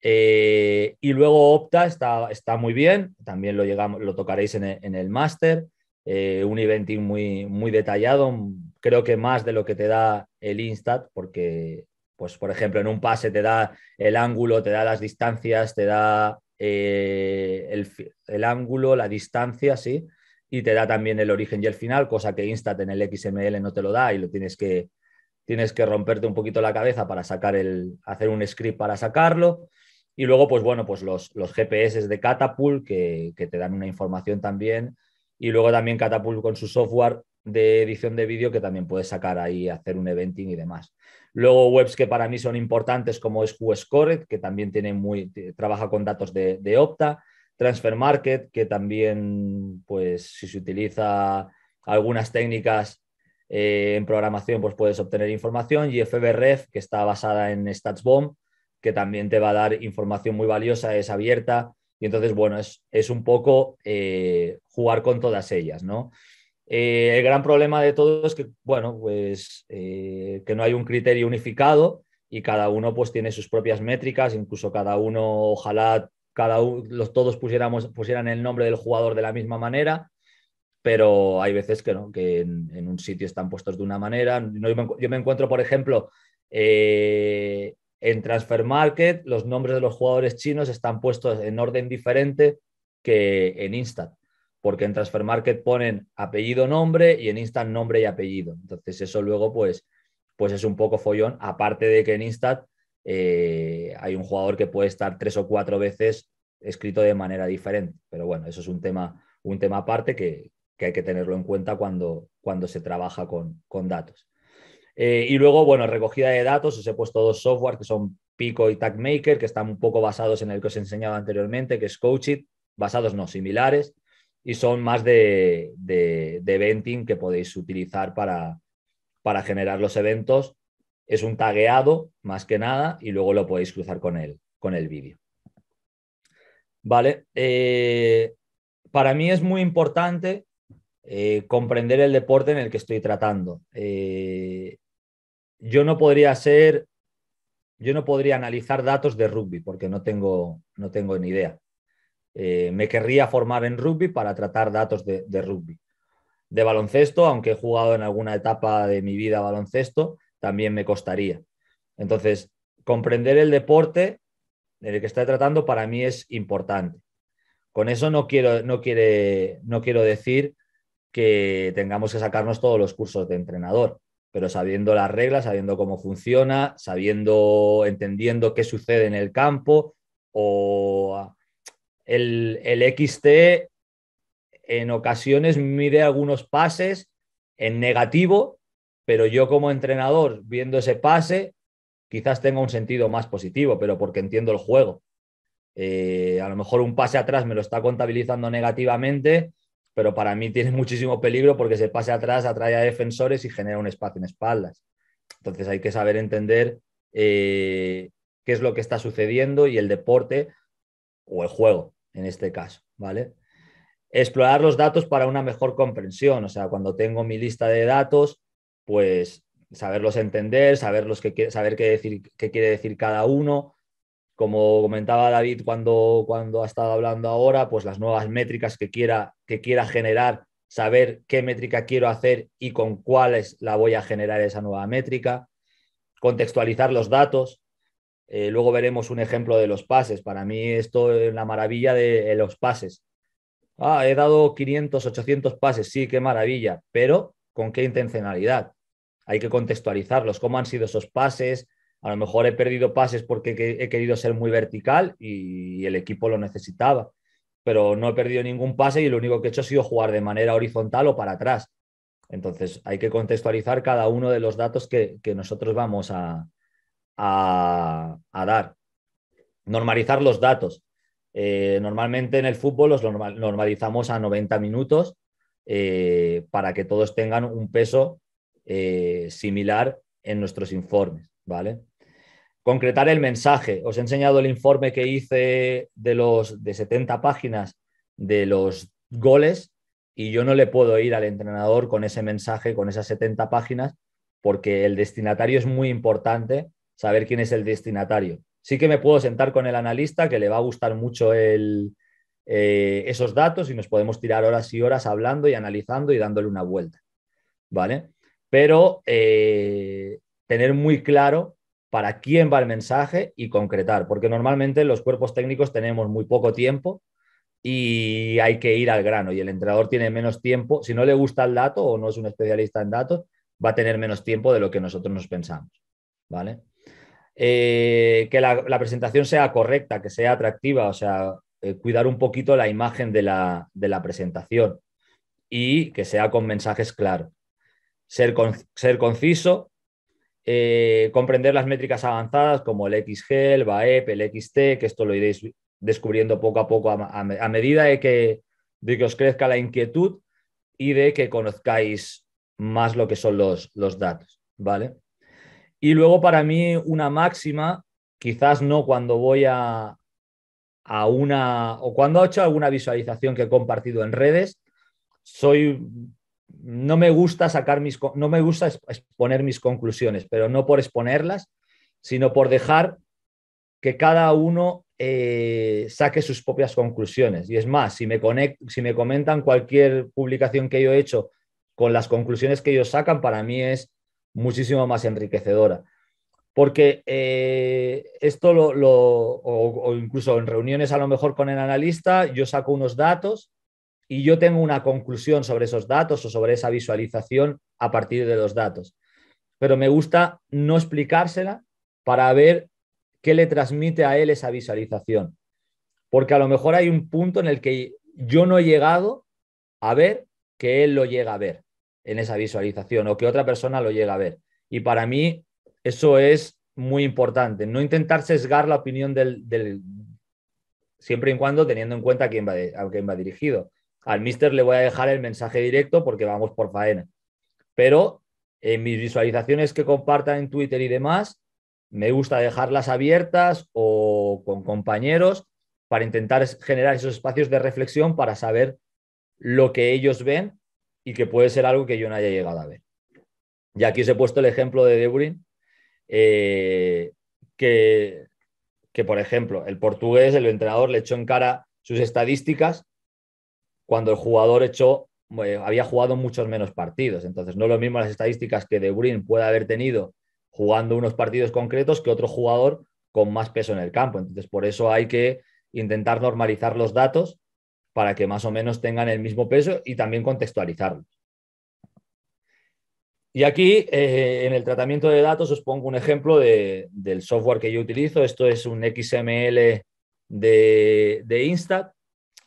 Eh, y luego Opta está, está muy bien, también lo, llegamos, lo tocaréis en el, máster. Eh, un eventing muy, muy detallado, creo que más de lo que te da el Instat, porque pues por ejemplo, en un pase te da el ángulo, te da las distancias, te da eh, el, ángulo, la distancia, sí, y te da también el origen y el final, cosa que Insta en el XML no te lo da y lo tienes que, tienes que romperte un poquito la cabeza para sacar el, hacer un script para sacarlo. Y luego, pues bueno, pues los, GPS de Catapult que, que te dan una información también. Y luego también Catapult con su software de edición de vídeo que también puedes sacar ahí, hacer un eventing y demás. Luego webs que para mí son importantes como es QScore, que también tiene muy, trabaja con datos de, Opta, Transfer Market, que también, pues si se utiliza algunas técnicas eh, en programación, pues puedes obtener información, y FBREF, que está basada en StatsBomb, que también te va a dar información muy valiosa, es abierta, y entonces, bueno, es, un poco eh, jugar con todas ellas, ¿no? Eh, el gran problema de todo es que, bueno, pues eh, que no hay un criterio unificado y cada uno pues tiene sus propias métricas, incluso cada uno, ojalá cada los, todos pusiéramos, pusieran el nombre del jugador de la misma manera, pero hay veces que no, que en, un sitio están puestos de una manera. yo, me, encuentro, por ejemplo, eh, en Transfer Market, los nombres de los jugadores chinos están puestos en orden diferente que en Insta porque en Transfer Market ponen apellido, nombre y en Instant nombre y apellido. Entonces eso luego pues, pues es un poco follón, aparte de que en Instat eh, hay un jugador que puede estar tres o cuatro veces escrito de manera diferente. Pero bueno, eso es un tema, un tema aparte que, hay que tenerlo en cuenta cuando, cuando se trabaja con, con datos. Eh, y luego, bueno, recogida de datos, os he puesto dos softwares que son Pico y TagMaker, que están un poco basados en el que os enseñaba anteriormente, que es CoachIt, basados no, similares y son más de, de, eventing que podéis utilizar para, para generar los eventos. Es un tagueado más que nada y luego lo podéis cruzar con el, con el vídeo. Vale, eh, para mí es muy importante eh, comprender el deporte en el que estoy tratando. Eh, yo no podría ser, yo no podría analizar datos de rugby porque no tengo, no tengo ni idea. Eh, me querría formar en rugby para tratar datos de, rugby. De baloncesto, aunque he jugado en alguna etapa de mi vida baloncesto, también me costaría. Entonces, comprender el deporte en el que estoy tratando para mí es importante. Con eso no quiero, no quiere, no quiero decir que tengamos que sacarnos todos los cursos de entrenador, pero sabiendo las reglas, sabiendo cómo funciona, sabiendo, entendiendo qué sucede en el campo o el, XT en ocasiones mide algunos pases en negativo, pero yo como entrenador, viendo ese pase, quizás tenga un sentido más positivo, pero porque entiendo el juego. Eh, a lo mejor un pase atrás me lo está contabilizando negativamente, pero para mí tiene muchísimo peligro porque ese pase atrás atrae a defensores y genera un espacio en espaldas. Entonces hay que saber entender eh, qué es lo que está sucediendo y el deporte o el juego en este caso, ¿vale? Explorar los datos para una mejor comprensión, o sea, cuando tengo mi lista de datos, pues saberlos entender, saber, los que, saber qué, decir, qué quiere decir cada uno. Como comentaba David cuando, cuando ha estado hablando ahora, pues las nuevas métricas que quiera, que quiera generar, saber qué métrica quiero hacer y con cuáles la voy a generar esa nueva métrica. Contextualizar los datos, eh, luego veremos un ejemplo de los pases. Para mí esto es la maravilla de los pases. Ah, he dado 500, 800 pases, sí, qué maravilla, pero ¿con qué intencionalidad? Hay que contextualizarlos, cómo han sido esos pases. A lo mejor he perdido pases porque he querido ser muy vertical y el equipo lo necesitaba, pero no he perdido ningún pase y lo único que he hecho ha sido jugar de manera horizontal o para atrás. Entonces hay que contextualizar cada uno de los datos que nosotros vamos a, a, dar. Normalizar los datos. Eh, normalmente en el fútbol los normalizamos a 90 minutos eh, para que todos tengan un peso eh, similar en nuestros informes, ¿vale? Concretar el mensaje. Os he enseñado el informe que hice de los de 70 páginas de los goles y yo no le puedo ir al entrenador con ese mensaje, con esas 70 páginas, porque el destinatario es muy importante saber quién es el destinatario. Sí que me puedo sentar con el analista que le va a gustar mucho eh, esos datos y nos podemos tirar horas y horas hablando y analizando y dándole una vuelta. ¿Vale? Pero eh, tener muy claro para quién va el mensaje y concretar, porque normalmente los cuerpos técnicos tenemos muy poco tiempo y hay que ir al grano y el entrenador tiene menos tiempo, si no le gusta el dato o no es un especialista en datos, va a tener menos tiempo de lo que nosotros nos pensamos, ¿vale? Eh, que la, presentación sea correcta, que sea atractiva, o sea, eh, cuidar un poquito la imagen de la, presentación y que sea con mensajes claros. Ser, ser conciso, eh, comprender las métricas avanzadas como el XG, el BAEP, el XT, que esto lo iréis descubriendo poco a poco a, medida de que, de que os crezca la inquietud y de que conozcáis más lo que son los, los datos, ¿vale? Y luego para mí una máxima, quizás no cuando voy a, una, o cuando he hecho alguna visualización que he compartido en redes, soy, no me gusta sacar mis, no me gusta exponer mis conclusiones, pero no por exponerlas, sino por dejar que cada uno eh, saque sus propias conclusiones. Y es más, si me, si me comentan cualquier publicación que yo he hecho con las conclusiones que ellos sacan, para mí es muchísimo más enriquecedora. Porque eh, esto lo, o incluso en reuniones a lo mejor con el analista, yo saco unos datos y yo tengo una conclusión sobre esos datos o sobre esa visualización a partir de los datos. Pero me gusta no explicársela para ver qué le transmite a él esa visualización. Porque a lo mejor hay un punto en el que yo no he llegado a ver que él lo llega a ver en esa visualización o que otra persona lo llegue a ver. Y para mí eso es muy importante, no intentar sesgar la opinión del, siempre y cuando teniendo en cuenta a quién va, a quién va dirigido. Al mister le voy a dejar el mensaje directo porque vamos por faena. Pero en mis visualizaciones que compartan en Twitter y demás, me gusta dejarlas abiertas o con compañeros para intentar generar esos espacios de reflexión para saber lo que ellos ven y que puede ser algo que yo no haya llegado a ver. Y aquí os he puesto el ejemplo de De Bruyne, eh, que, que, por ejemplo, el portugués, el entrenador, le echó en cara sus estadísticas cuando el jugador echó, eh, había jugado muchos menos partidos. Entonces, no lo mismo las estadísticas que De puede haber tenido jugando unos partidos concretos que otro jugador con más peso en el campo. Entonces, por eso hay que intentar normalizar los datos para que más o menos tengan el mismo peso y también contextualizarlo... Y aquí, eh, en el tratamiento de datos, os pongo un ejemplo del software que yo utilizo. Esto es un XML de, Insta...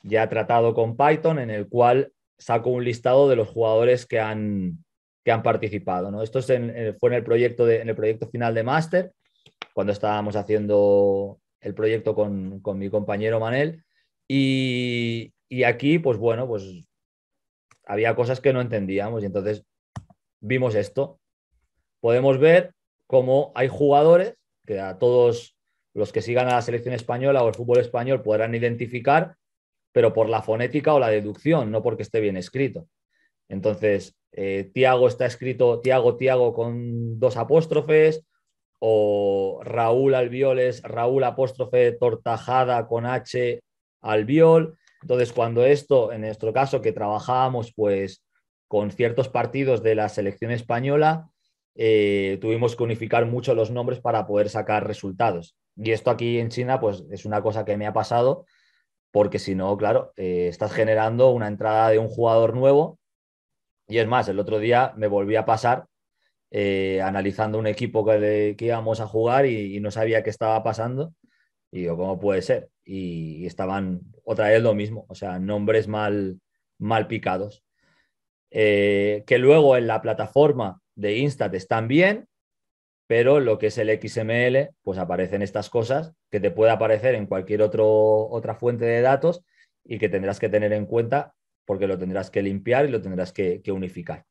ya tratado con Python, en el cual saco un listado de los jugadores que han, participado. ¿no? Esto eh, fue en el, proyecto en el proyecto final de Master... cuando estábamos haciendo el proyecto con, con mi compañero Manel. Y, aquí, pues bueno, pues había cosas que no entendíamos y entonces vimos esto. Podemos ver cómo hay jugadores que a todos los que sigan a la selección española o el fútbol español podrán identificar, pero por la fonética o la deducción, no porque esté bien escrito. Entonces, eh, Tiago está escrito Tiago, Tiago con dos apóstrofes, o Raúl Albioles, Raúl apóstrofe Tortajada con H albiol. Entonces, cuando esto, en nuestro caso, que trabajábamos pues con ciertos partidos de la selección española, eh, tuvimos que unificar mucho los nombres para poder sacar resultados. Y esto aquí en China, pues es una cosa que me ha pasado, porque si no, claro, eh, estás generando una entrada de un jugador nuevo. Y es más, el otro día me volví a pasar eh, analizando un equipo que, íbamos a jugar y no sabía qué estaba pasando. Y ¿cómo puede ser? Y, estaban otra vez lo mismo, o sea, nombres mal, mal picados. Eh, que luego en la plataforma de Instat están bien, pero lo que es el XML, pues aparecen estas cosas que te puede aparecer en cualquier otro, otra fuente de datos y que tendrás que tener en cuenta porque lo tendrás que limpiar y lo tendrás que, unificar.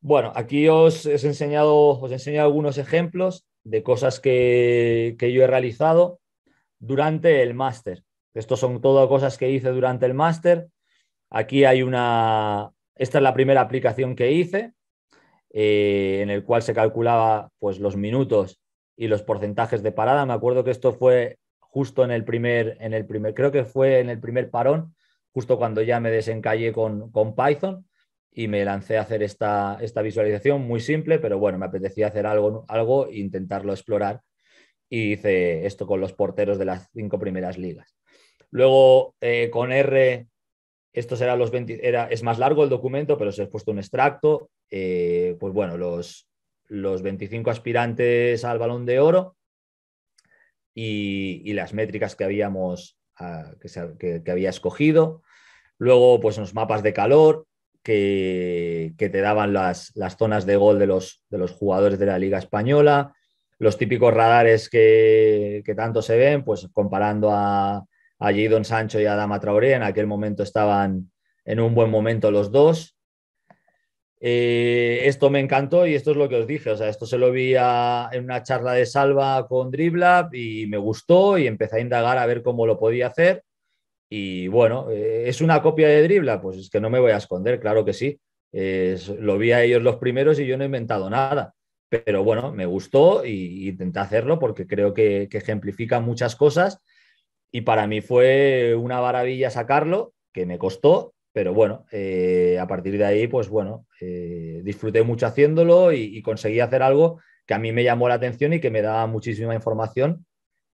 Bueno, aquí os, he enseñado, os he enseñado algunos ejemplos de cosas que, yo he realizado durante el máster. Estos son todas cosas que hice durante el máster. Aquí hay una, esta es la primera aplicación que hice, eh, en el cual se calculaba pues, los minutos y los porcentajes de parada. Me acuerdo que esto fue justo en el primer, en el primer creo que fue en el primer parón, justo cuando ya me desencallé con, con Python y me lancé a hacer esta, esta visualización muy simple, pero bueno, me apetecía hacer algo, algo e intentarlo explorar. Y hice esto con los porteros de las cinco primeras ligas. Luego, eh, con R, esto será los 20, era, es más largo el documento, pero se ha puesto un extracto. Eh, pues bueno, los, los 25 aspirantes al balón de oro y, las métricas que habíamos, ah, que, que había escogido. Luego, pues los mapas de calor, que, te daban las, zonas de gol de los, de los jugadores de la Liga Española, los típicos radares que, tanto se ven, pues comparando a, allí don Sancho y a Dama Traoré, en aquel momento estaban en un buen momento los dos. Eh, esto me encantó y esto es lo que os dije, o sea, esto se lo vi en una charla de salva con Driblab y me gustó y empecé a indagar a ver cómo lo podía hacer y bueno, eh, ¿es una copia de Dribla? Pues es que no me voy a esconder, claro que sí. lo vi a ellos los primeros y yo no he inventado nada. Pero bueno, me gustó e intenté hacerlo porque creo que, ejemplifica muchas cosas. Y para mí fue una maravilla sacarlo, que me costó, pero bueno, eh, a partir de ahí, pues bueno, eh, disfruté mucho haciéndolo y, y conseguí hacer algo que a mí me llamó la atención y que me daba muchísima información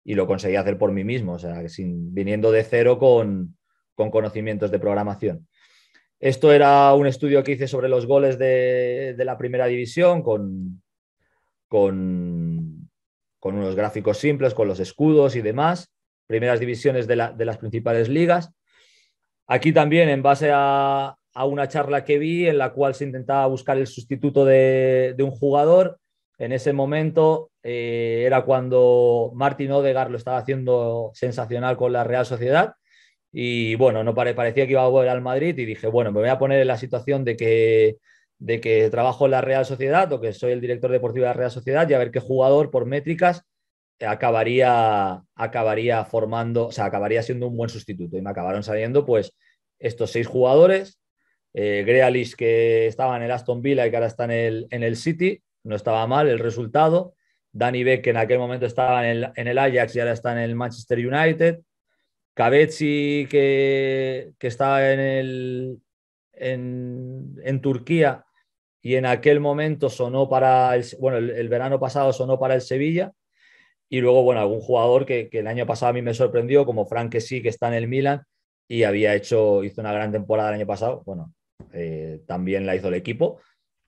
y lo conseguí hacer por mí mismo, o sea, sin, viniendo de cero con, con conocimientos de programación. Esto era un estudio que hice sobre los goles de, de la primera división con, con, con, unos gráficos simples, con los escudos y demás, primeras divisiones de, de las principales ligas. Aquí también en base a, a, una charla que vi en la cual se intentaba buscar el sustituto de, de un jugador en ese momento eh, era cuando Martin Odegar lo estaba haciendo sensacional con la Real Sociedad. Y bueno, no parecía que iba a volver al Madrid y dije, bueno, me voy a poner en la situación de que, de que trabajo en la Real Sociedad o que soy el director deportivo de la Real Sociedad y a ver qué jugador por métricas acabaría, acabaría formando, o sea, acabaría siendo un buen sustituto. Y me acabaron saliendo pues estos seis jugadores, Grealis eh, Grealish que estaba en el Aston Villa y que ahora está en el, en el City, no estaba mal el resultado. ...Dani Beck, que en aquel momento estaba en el, Ajax y ahora está en el Manchester United. Cavezzi, que, que estaba en, el, en, Turquía y en aquel momento sonó para, el, bueno, el, verano pasado sonó para el Sevilla. Y luego, bueno, algún jugador que, el año pasado a mí me sorprendió, como Frank que sí, que está en el Milan y había hecho, hizo una gran temporada el año pasado. Bueno, eh, también la hizo el equipo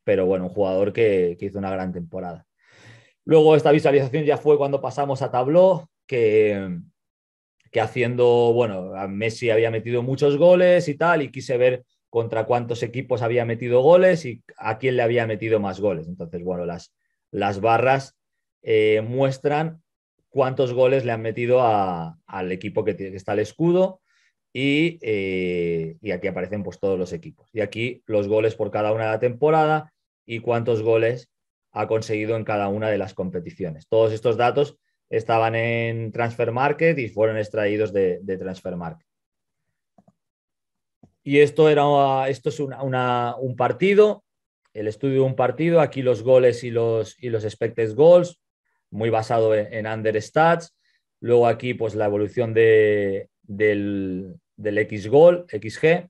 pero bueno, un jugador que, hizo una gran temporada. Luego esta visualización ya fue cuando pasamos a tabló, que, haciendo, bueno, a Messi había metido muchos goles y tal, y quise ver contra cuántos equipos había metido goles y a quién le había metido más goles. Entonces, bueno, las, las barras eh, muestran cuántos goles le han metido al equipo que, tiene, que, está el escudo eh, y, aquí aparecen pues, todos los equipos. Y aquí los goles por cada una de la temporada y cuántos goles ha conseguido en cada una de las competiciones. Todos estos datos estaban en Transfer Market y fueron extraídos de, Transfer Market. Y esto, era, esto es un partido, el estudio de un partido, aquí los goles y los, y los expected goals, muy basado en, under stats. Luego aquí pues la evolución del, del x goal XG,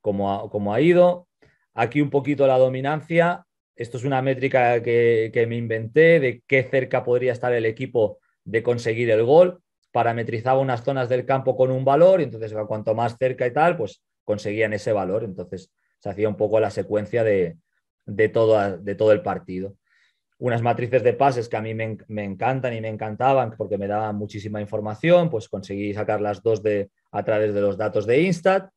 cómo ha ido, Aquí un poquito la dominancia. Esto es una métrica que, me inventé de qué cerca podría estar el equipo de conseguir el gol. Parametrizaba unas zonas del campo con un valor y entonces cuanto más cerca y tal, pues conseguían ese valor. Entonces se hacía un poco la secuencia de, todo, de todo el partido unas matrices de pases que a mí me, encantan y me encantaban porque me daban muchísima información, pues conseguí sacar las dos de, a través de los datos de Instat.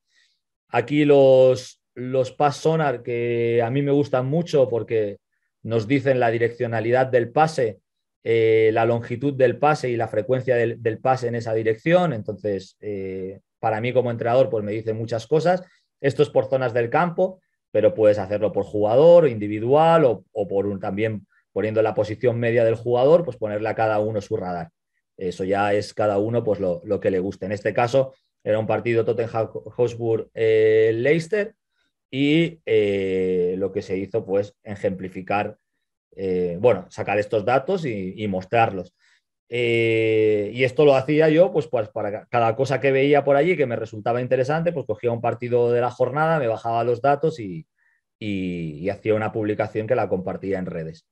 Aquí los, los pass sonar que a mí me gustan mucho porque nos dicen la direccionalidad del pase, eh, la longitud del pase y la frecuencia del, pase en esa dirección. Entonces, eh, para mí como entrenador, pues me dice muchas cosas. Esto es por zonas del campo, pero puedes hacerlo por jugador, individual o, por también poniendo la posición media del jugador, pues ponerle a cada uno su radar. Eso ya es cada uno pues lo, lo que le guste. En este caso, era un partido Tottenham Hotspur-Leicester. Eh, y eh, lo que se hizo, pues, ejemplificar, eh, bueno, sacar estos datos y, mostrarlos. Eh, y esto lo hacía yo, pues, pues, para cada cosa que veía por allí que me resultaba interesante, pues cogía un partido de la jornada, me bajaba los datos y, hacía una publicación que la compartía en redes.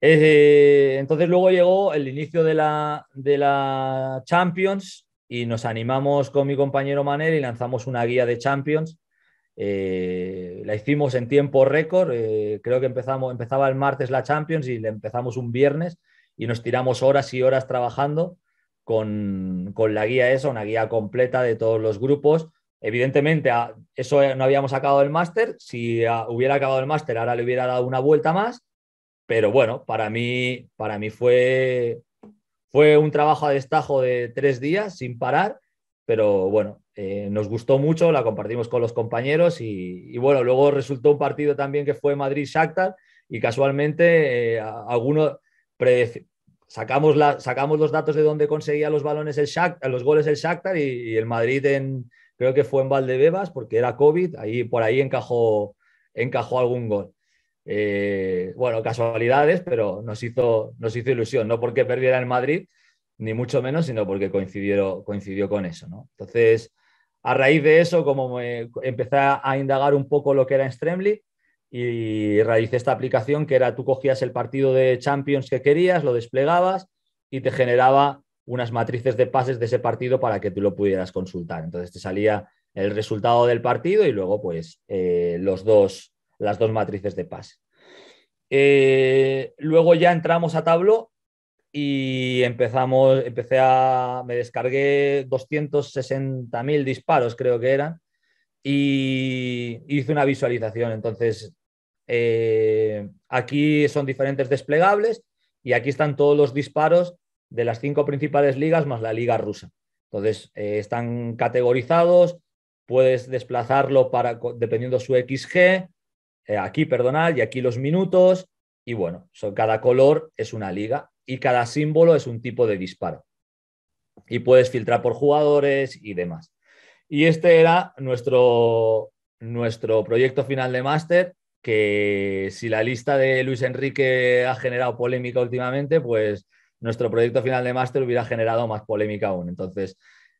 entonces luego llegó el inicio de la, de la Champions y nos animamos con mi compañero Manel y lanzamos una guía de Champions eh, la hicimos en tiempo récord, eh, creo que empezamos, empezaba el martes la Champions y le empezamos un viernes y nos tiramos horas y horas trabajando con, la guía esa, una guía completa de todos los grupos. Evidentemente, eso eh, no habíamos acabado el máster, si ah, hubiera acabado el máster ahora le hubiera dado una vuelta más, pero bueno, para mí, para mí fue, fue un trabajo a destajo de tres días sin parar pero bueno, eh, nos gustó mucho, la compartimos con los compañeros y, bueno, luego resultó un partido también que fue Madrid-Shakhtar y casualmente eh, algunos sacamos, sacamos los datos de dónde conseguía los balones el los goles el Shakhtar y, el Madrid en, creo que fue en Valdebebas porque era COVID, ahí por ahí encajó, encajó algún gol. Eh, bueno, casualidades, pero nos hizo, nos hizo ilusión, no porque perdiera el Madrid, ni mucho menos, sino porque coincidió, coincidió con eso. ¿no? Entonces, a raíz de eso, como me eh, empecé a indagar un poco lo que era Stremly y realicé esta aplicación que era tú cogías el partido de Champions que querías, lo desplegabas y te generaba unas matrices de pases de ese partido para que tú lo pudieras consultar. Entonces te salía el resultado del partido y luego pues eh, los dos, las dos matrices de pases. Eh, luego ya entramos a Tableau y empezamos, empecé a, me descargué 260.000 disparos, creo que eran, y hice una visualización. Entonces, eh, aquí son diferentes desplegables y aquí están todos los disparos de las cinco principales ligas más la liga rusa. Entonces, eh, están categorizados, puedes desplazarlo para, dependiendo su XG, eh, aquí, perdonad, y aquí los minutos, y bueno, son, cada color es una liga y cada símbolo es un tipo de disparo. Y puedes filtrar por jugadores y demás. Y este era nuestro, nuestro proyecto final de máster, que si la lista de Luis Enrique ha generado polémica últimamente, pues nuestro proyecto final de máster hubiera generado más polémica aún. Entonces,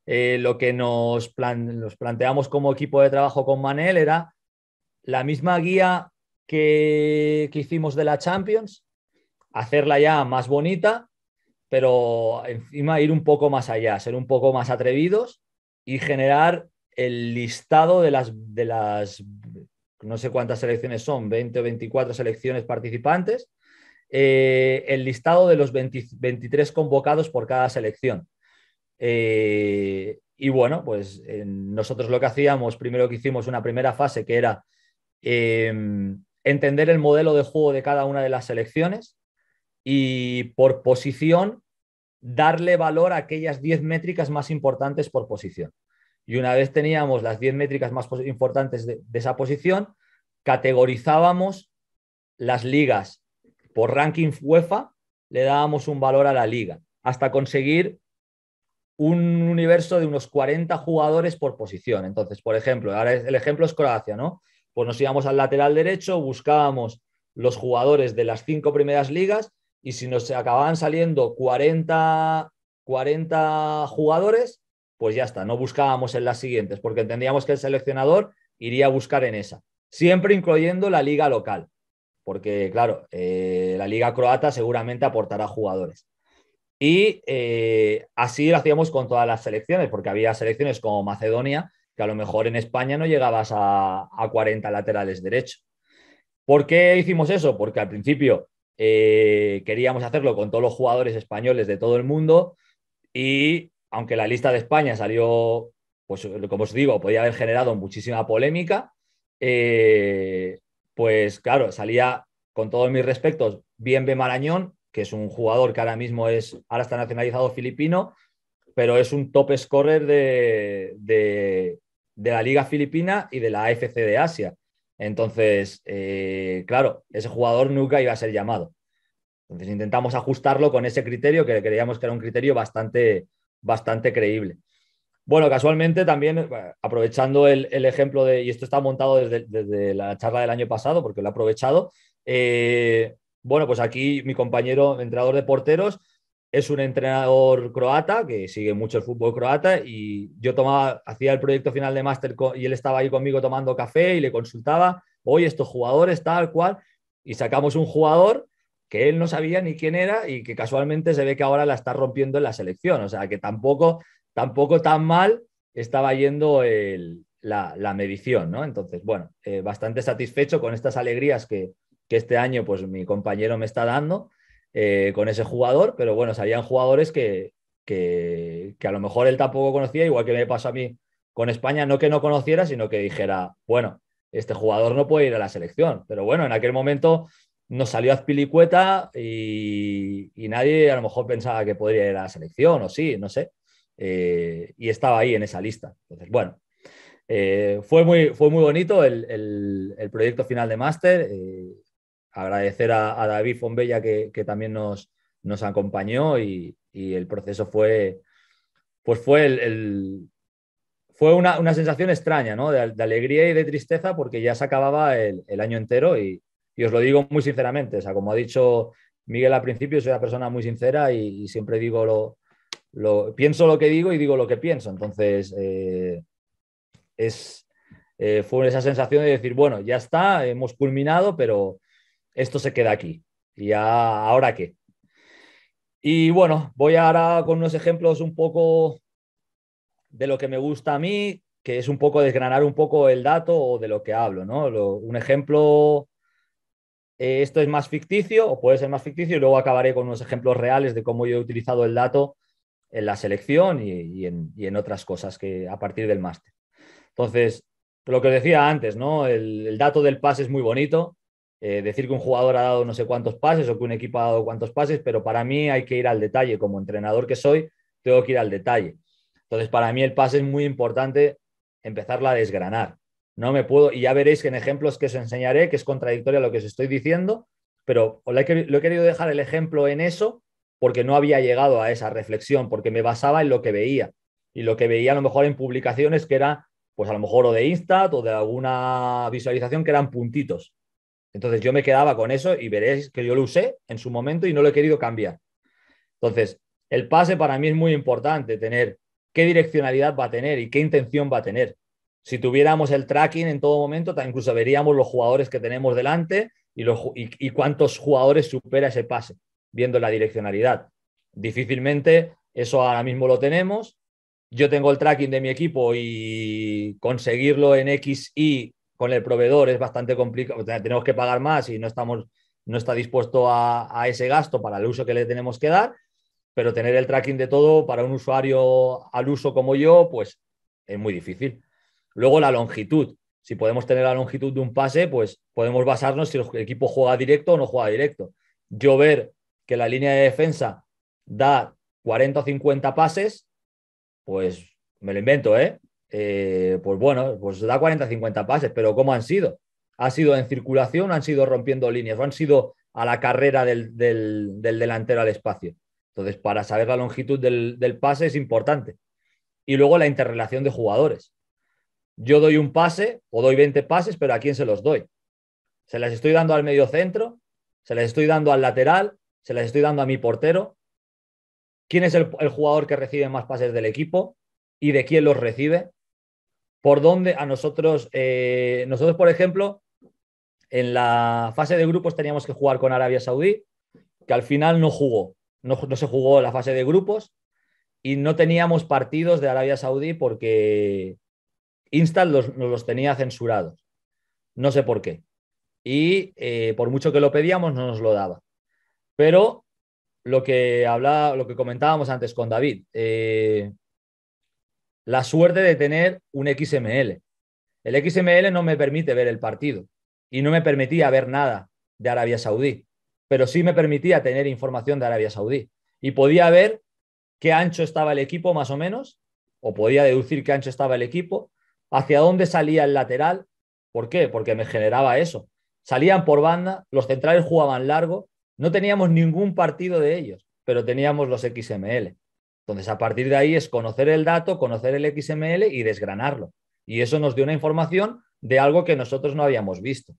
eh, lo que nos, planteamos como equipo de trabajo con Manel era la misma guía que, que, hicimos de la Champions, hacerla ya más bonita, pero encima ir un poco más allá, ser un poco más atrevidos y generar el listado de las, de las no sé cuántas selecciones son, 20 o 24 selecciones participantes, eh, el listado de los 23 convocados por cada selección. Eh, y bueno, pues nosotros lo que hacíamos, primero que hicimos una primera fase que era em, entender el modelo de juego de cada una de las selecciones, y por posición darle valor a aquellas 10 métricas más importantes por posición. Y una vez teníamos las 10 métricas más importantes de, esa posición, categorizábamos las ligas por ranking UEFA, le dábamos un valor a la liga, hasta conseguir un universo de unos 40 jugadores por posición. Entonces, por ejemplo, ahora el ejemplo es Croacia, ¿no? Pues nos íbamos al lateral derecho, buscábamos los jugadores de las cinco primeras ligas y si nos acababan saliendo 40, 40 jugadores, pues ya está, no buscábamos en las siguientes, porque entendíamos que el seleccionador iría a buscar en esa, siempre incluyendo la liga local, porque claro, eh, la liga croata seguramente aportará jugadores. Y eh, así lo hacíamos con todas las selecciones, porque había selecciones como Macedonia, que a lo mejor en España no llegabas a, a 40 laterales derecho. ¿Por qué hicimos eso? Porque al principio eh, queríamos hacerlo con todos los jugadores españoles de todo el mundo y aunque la lista de España salió, pues como os digo, podía haber generado muchísima polémica, eh, pues claro, salía con todos mis respetos bien B. Marañón, que es un jugador que ahora mismo es, ahora está nacionalizado filipino, pero es un top scorer de, de la Liga Filipina y de la AFC de Asia. Entonces, eh, claro, ese jugador nunca iba a ser llamado. Entonces intentamos ajustarlo con ese criterio que creíamos que era un criterio bastante, bastante creíble. Bueno, casualmente también, eh, aprovechando el, ejemplo de, y esto está montado desde, la charla del año pasado, porque lo he aprovechado, eh, bueno, pues aquí mi compañero entrenador de porteros es un entrenador croata que sigue mucho el fútbol croata y yo tomaba, hacía el proyecto final de máster y él estaba ahí conmigo tomando café y le consultaba, oye, estos jugadores tal cual, y sacamos un jugador que él no sabía ni quién era y que casualmente se ve que ahora la está rompiendo en la selección, o sea que tampoco, tampoco tan mal estaba yendo la, medición, ¿no? Entonces, bueno, eh, bastante satisfecho con estas alegrías que, que este año pues mi compañero me está dando eh, con ese jugador, pero bueno, salían jugadores que, que, a lo mejor él tampoco conocía, igual que me pasó a mí con España, no que no conociera, sino que dijera, bueno, este jugador no puede ir a la selección, pero bueno, en aquel momento nos salió Azpilicueta y, y nadie a lo mejor pensaba que podría ir a la selección, o sí, no sé, eh, y estaba ahí en esa lista. Entonces, bueno, eh, fue, muy, fue muy bonito el, el, proyecto final de máster agradecer a, David Fonbella que, también nos, acompañó y, el proceso fue, pues fue, fue una, sensación extraña, de, alegría y de tristeza porque ya se acababa el, año entero y, os lo digo muy sinceramente, sea, como ha dicho Miguel al principio, soy una persona muy sincera y, siempre digo lo, lo, pienso lo que digo y digo lo que pienso, entonces eh, es... Eh, fue esa sensación de decir, bueno, ya está, hemos culminado, pero, esto se queda aquí. ¿Y ahora qué? Y bueno, voy ahora con unos ejemplos un poco de lo que me gusta a mí, que es un poco desgranar un poco el dato o de lo que hablo, ¿no? un ejemplo, eh, esto es más ficticio o puede ser más ficticio y luego acabaré con unos ejemplos reales de cómo yo he utilizado el dato en la selección y, en, otras cosas que a partir del máster. Entonces, lo que decía antes, ¿no? El, el dato del pase es muy bonito, eh, decir que un jugador ha dado no sé cuántos pases o que un equipo ha dado cuántos pases, pero para mí hay que ir al detalle. Como entrenador que soy, tengo que ir al detalle. Entonces, para mí el pase es muy importante empezarla a desgranar. No me puedo, y ya veréis que en ejemplos que os enseñaré, que es contradictorio lo que os estoy diciendo, pero lo he querido dejar el ejemplo en eso porque no había llegado a esa reflexión, porque me basaba en lo que veía. Y lo que veía a lo mejor en publicaciones que era, pues a lo mejor o de Insta o de alguna visualización que eran puntitos entonces yo me quedaba con eso y veréis que yo lo usé en su momento y no lo he querido cambiar. Entonces, el pase para mí es muy importante, tener qué direccionalidad va a tener y qué intención va a tener. Si tuviéramos el tracking en todo momento, incluso veríamos los jugadores que tenemos delante y, cuántos jugadores supera ese pase, viendo la direccionalidad. Difícilmente eso ahora mismo lo tenemos. Yo tengo el tracking de mi equipo y conseguirlo en X, Y con el proveedor es bastante complicado, tenemos que pagar más y no, estamos, no está dispuesto a, a ese gasto para el uso que le tenemos que dar, pero tener el tracking de todo para un usuario al uso como yo, pues es muy difícil. Luego la longitud. Si podemos tener la longitud de un pase, pues podemos basarnos si el equipo juega directo o no juega directo. Yo ver que la línea de defensa da 40 o 50 pases, pues me lo invento, ¿eh? Eh, pues bueno, pues da 40-50 pases, pero ¿cómo han sido? ¿Ha sido en circulación, han sido rompiendo líneas o han sido a la carrera del, delantero al espacio? Entonces, para saber la longitud del, pase es importante. Y luego la interrelación de jugadores. Yo doy un pase o doy 20 pases, pero ¿a quién se los doy? ¿Se las estoy dando al medio centro? ¿Se las estoy dando al lateral? ¿Se las estoy dando a mi portero? ¿Quién es el jugador que recibe más pases del equipo? ¿Y de quién los recibe? por donde a nosotros, eh, nosotros, por ejemplo, en la fase de grupos teníamos que jugar con Arabia Saudí, que al final no jugó, no, se jugó la fase de grupos y no teníamos partidos de Arabia Saudí porque Insta los, nos los tenía censurados. No sé por qué. Y eh, por mucho que lo pedíamos, no nos lo daba. Pero lo que hablaba, lo que comentábamos antes con David, eh, la suerte de tener un XML. El XML no me permite ver el partido y no me permitía ver nada de Arabia Saudí, pero sí me permitía tener información de Arabia Saudí y podía ver qué ancho estaba el equipo más o menos, o podía deducir qué ancho estaba el equipo, hacia dónde salía el lateral, ¿por qué? Porque me generaba eso. Salían por banda, los centrales jugaban largo, no teníamos ningún partido de ellos, pero teníamos los XML. Entonces, a partir de ahí es conocer el dato, conocer el XML y desgranarlo. Y eso nos dio una información de algo que nosotros no habíamos visto.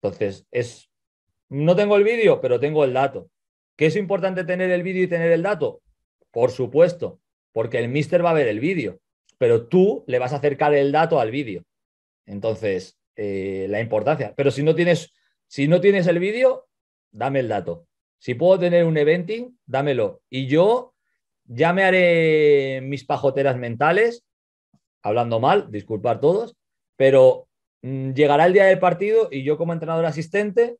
Entonces, es, no tengo el vídeo, pero tengo el dato. ¿Qué es importante tener el vídeo y tener el dato? Por supuesto, porque el mister va a ver el vídeo, pero tú le vas a acercar el dato al vídeo. Entonces, eh, la importancia. Pero si no tienes, si no tienes el vídeo, dame el dato. Si puedo tener un eventing, dámelo. Y yo ya me haré mis pajoteras mentales, hablando mal, disculpar todos, pero mm, llegará el día del partido y yo como entrenador asistente,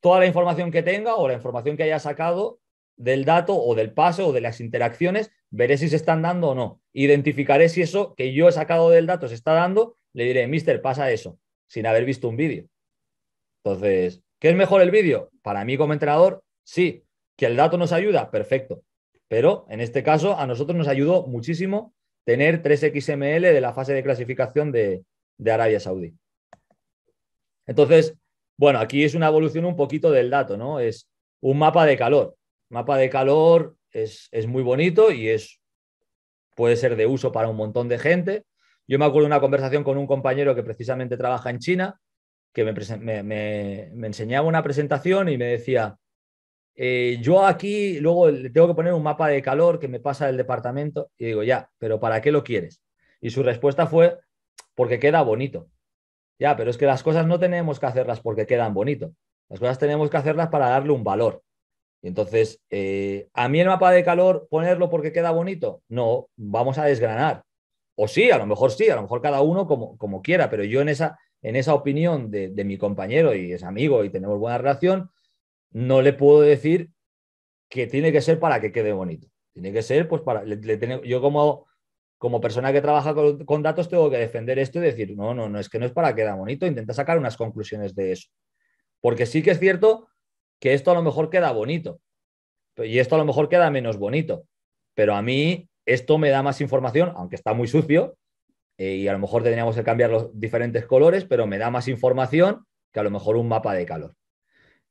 toda la información que tenga o la información que haya sacado del dato o del paso o de las interacciones, veré si se están dando o no. Identificaré si eso que yo he sacado del dato se está dando, le diré, mister, pasa eso, sin haber visto un vídeo. Entonces, ¿qué es mejor el vídeo? Para mí como entrenador, sí. Que el dato nos ayuda, perfecto. Pero en este caso a nosotros nos ayudó muchísimo tener 3XML de la fase de clasificación de, Arabia Saudí. Entonces, bueno, aquí es una evolución un poquito del dato, ¿no? Es un mapa de calor. Mapa de calor es, muy bonito y es, puede ser de uso para un montón de gente. Yo me acuerdo de una conversación con un compañero que precisamente trabaja en China, que me enseñaba una presentación y me decía, eh, yo aquí luego le tengo que poner un mapa de calor que me pasa del departamento y digo, ya, pero ¿para qué lo quieres? Y su respuesta fue, porque queda bonito. Ya, pero es que las cosas no tenemos que hacerlas porque quedan bonito. Las cosas tenemos que hacerlas para darle un valor. Y entonces, eh, ¿a mí el mapa de calor ponerlo porque queda bonito? No, vamos a desgranar. O sí, a lo mejor sí, a lo mejor cada uno como, como quiera, pero yo en esa, en esa opinión de mi compañero y es amigo y tenemos buena relación, no le puedo decir que tiene que ser para que quede bonito. Tiene que ser, pues, para. yo, como, como persona que trabaja con, datos, tengo que defender esto y decir, no, no, no, es que no es para que quede bonito. Intenta sacar unas conclusiones de eso. Porque sí que es cierto que esto a lo mejor queda bonito. Y esto a lo mejor queda menos bonito. Pero a mí esto me da más información, aunque está muy sucio, eh, y a lo mejor tendríamos que cambiar los diferentes colores, pero me da más información que a lo mejor un mapa de calor.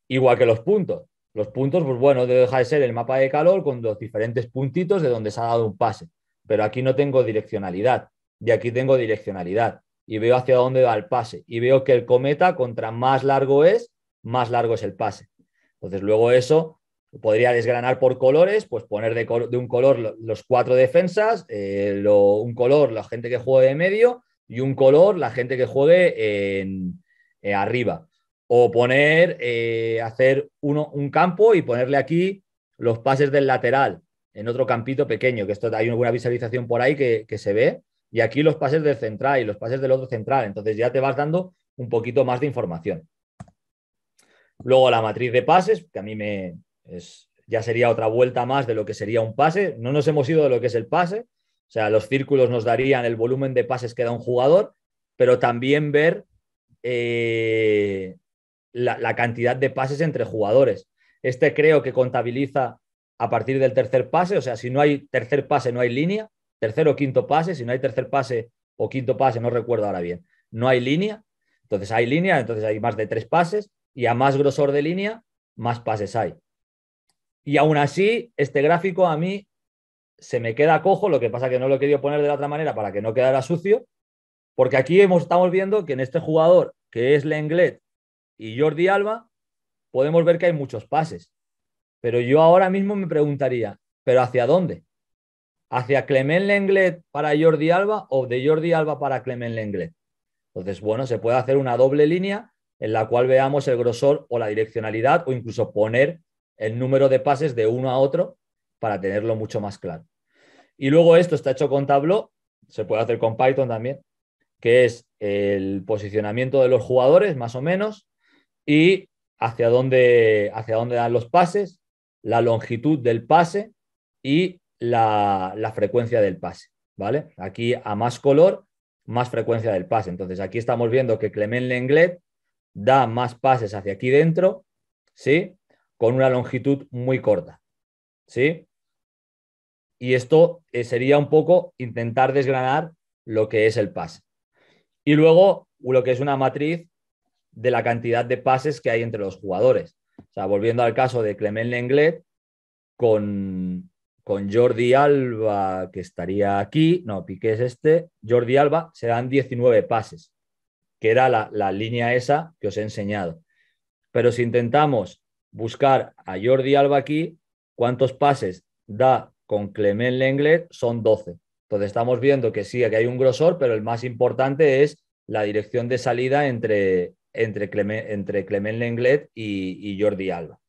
Igual que los puntos. Los puntos, pues bueno, deja de ser el mapa de calor con los diferentes puntitos de donde se ha dado un pase. Pero aquí no tengo direccionalidad y aquí tengo direccionalidad y veo hacia dónde va el pase y veo que el cometa contra más largo es, más largo es el pase. Entonces luego eso podría desgranar por colores, pues poner de, de un color los cuatro defensas, eh, un color la gente que juegue de medio y un color la gente que juegue en, eh, arriba. O poner, eh, hacer uno, un campo y ponerle aquí los pases del lateral en otro campito pequeño, que esto hay una buena visualización por ahí que, se ve, y aquí los pases del central y los pases del otro central. Entonces ya te vas dando un poquito más de información. Luego la matriz de pases, que a mí me es, ya sería otra vuelta más de lo que sería un pase. No nos hemos ido de lo que es el pase. O sea, los círculos nos darían el volumen de pases que da un jugador, pero también ver eh, la, cantidad de pases entre jugadores. Este creo que contabiliza a partir del tercer pase, o sea, si no hay tercer pase, no hay línea, tercer o quinto pase, si no hay tercer pase o quinto pase, no recuerdo ahora bien, no hay línea, entonces hay línea, entonces hay más de tres pases y a más grosor de línea, más pases hay. Y aún así, este gráfico a mí se me queda cojo, lo que pasa que no lo he querido poner de la otra manera para que no quedara sucio, porque aquí hemos, estamos viendo que en este jugador, que es Lenglet, y Jordi Alba, podemos ver que hay muchos pases. Pero yo ahora mismo me preguntaría, ¿pero hacia dónde? ¿Hacia Clement Lenglet para Jordi Alba o de Jordi Alba para Clement Lenglet? Entonces, bueno, se puede hacer una doble línea en la cual veamos el grosor o la direccionalidad o incluso poner el número de pases de uno a otro para tenerlo mucho más claro. Y luego esto está hecho con Tableau, se puede hacer con Python también, que es el posicionamiento de los jugadores, más o menos, y hacia dónde, hacia dónde dan los pases, la longitud del pase y la, la frecuencia del pase. ¿vale? Aquí a más color, más frecuencia del pase. Entonces aquí estamos viendo que Clement Lenglet da más pases hacia aquí dentro, ¿sí? Con una longitud muy corta, ¿sí? Y esto eh, sería un poco intentar desgranar lo que es el pase. Y luego lo que es una matriz de la cantidad de pases que hay entre los jugadores. O sea, volviendo al caso de Clement Lenglet con, con Jordi Alba, que estaría aquí, no, Piqué es este, Jordi Alba, se dan 19 pases, que era la, la línea esa que os he enseñado. Pero si intentamos buscar a Jordi Alba aquí, ¿cuántos pases da con Clement Lenglet? Son 12. Entonces estamos viendo que sí, aquí hay un grosor, pero el más importante es la dirección de salida entre, entre Clement, entre Clement Lenglet y, Jordi Alba.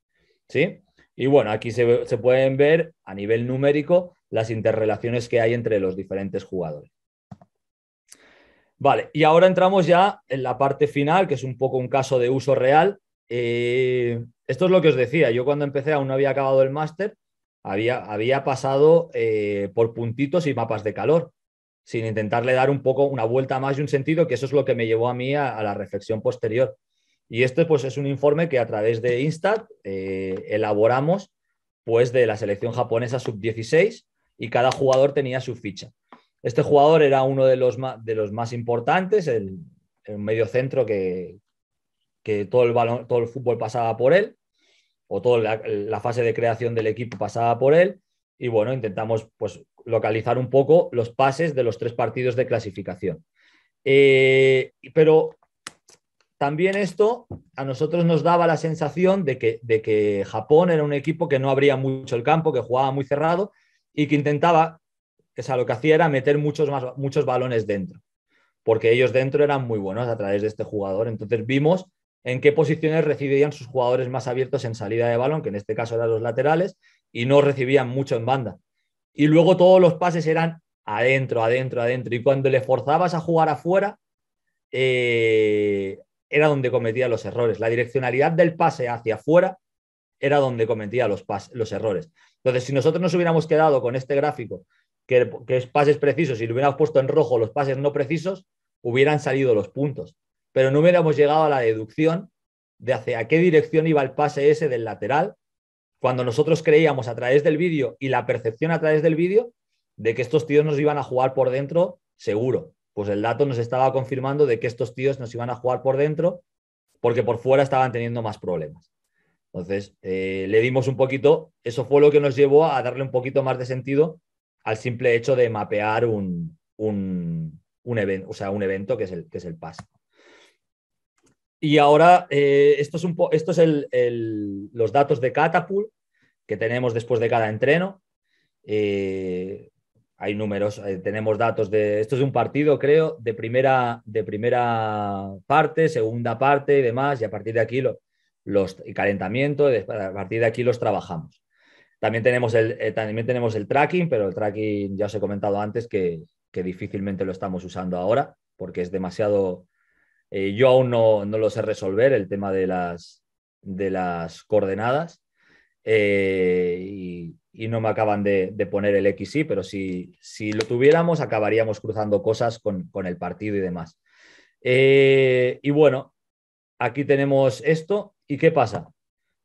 ¿sí? Y bueno, aquí se, pueden ver a nivel numérico las interrelaciones que hay entre los diferentes jugadores. Vale, y ahora entramos ya en la parte final, que es un poco un caso de uso real. Eh, esto es lo que os decía, yo cuando empecé aún no había acabado el máster, había, había pasado eh, por puntitos y mapas de calor sin intentarle dar un poco una vuelta más y un sentido, que eso es lo que me llevó a mí a, la reflexión posterior. Y este pues, es un informe que a través de Instat eh, elaboramos pues, de la selección japonesa sub-16 y cada jugador tenía su ficha. Este jugador era uno de los más, de los más importantes, el, el medio centro que, todo, el balón, todo el fútbol pasaba por él, o toda la, la fase de creación del equipo pasaba por él. Y bueno, intentamos pues, localizar un poco los pases de los tres partidos de clasificación. Eh, pero también esto a nosotros nos daba la sensación de que, de que Japón era un equipo que no abría mucho el campo, que jugaba muy cerrado y que intentaba, o sea, lo que hacía era meter muchos, más, muchos balones dentro, porque ellos dentro eran muy buenos a través de este jugador. Entonces vimos en qué posiciones recibían sus jugadores más abiertos en salida de balón, que en este caso eran los laterales, y no recibían mucho en banda y luego todos los pases eran adentro, adentro, adentro. Y cuando le forzabas a jugar afuera, eh, era donde cometía los errores. La direccionalidad del pase hacia afuera era donde cometía los, los errores. Entonces, si nosotros nos hubiéramos quedado con este gráfico, que, es pases precisos, y hubiéramos puesto en rojo los pases no precisos, hubieran salido los puntos. Pero no hubiéramos llegado a la deducción de hacia qué dirección iba el pase ese del lateral cuando nosotros creíamos a través del vídeo y la percepción a través del vídeo de que estos tíos nos iban a jugar por dentro seguro. Pues el dato nos estaba confirmando de que estos tíos nos iban a jugar por dentro porque por fuera estaban teniendo más problemas. Entonces, eh, le dimos un poquito, eso fue lo que nos llevó a darle un poquito más de sentido al simple hecho de mapear un, un, o sea, un evento que es el, que es el y ahora, estos eh, esto es, un esto es el, los datos de Catapult que tenemos después de cada entreno. Eh, hay números, eh, tenemos datos de. Esto es un partido, creo, de primera, de primera parte, segunda parte y demás, y a partir de aquí los y calentamiento, a partir de aquí los trabajamos. También tenemos el, también tenemos el tracking, pero el tracking ya os he comentado antes que, que, difícilmente lo estamos usando ahora porque es demasiado, eh, yo aún no, lo sé resolver, el tema de las, de las coordenadas. Eh, y, no me acaban de, poner el Y, pero si, lo tuviéramos, acabaríamos cruzando cosas con, el partido y demás. Eh, y bueno, aquí tenemos esto. ¿Y qué pasa?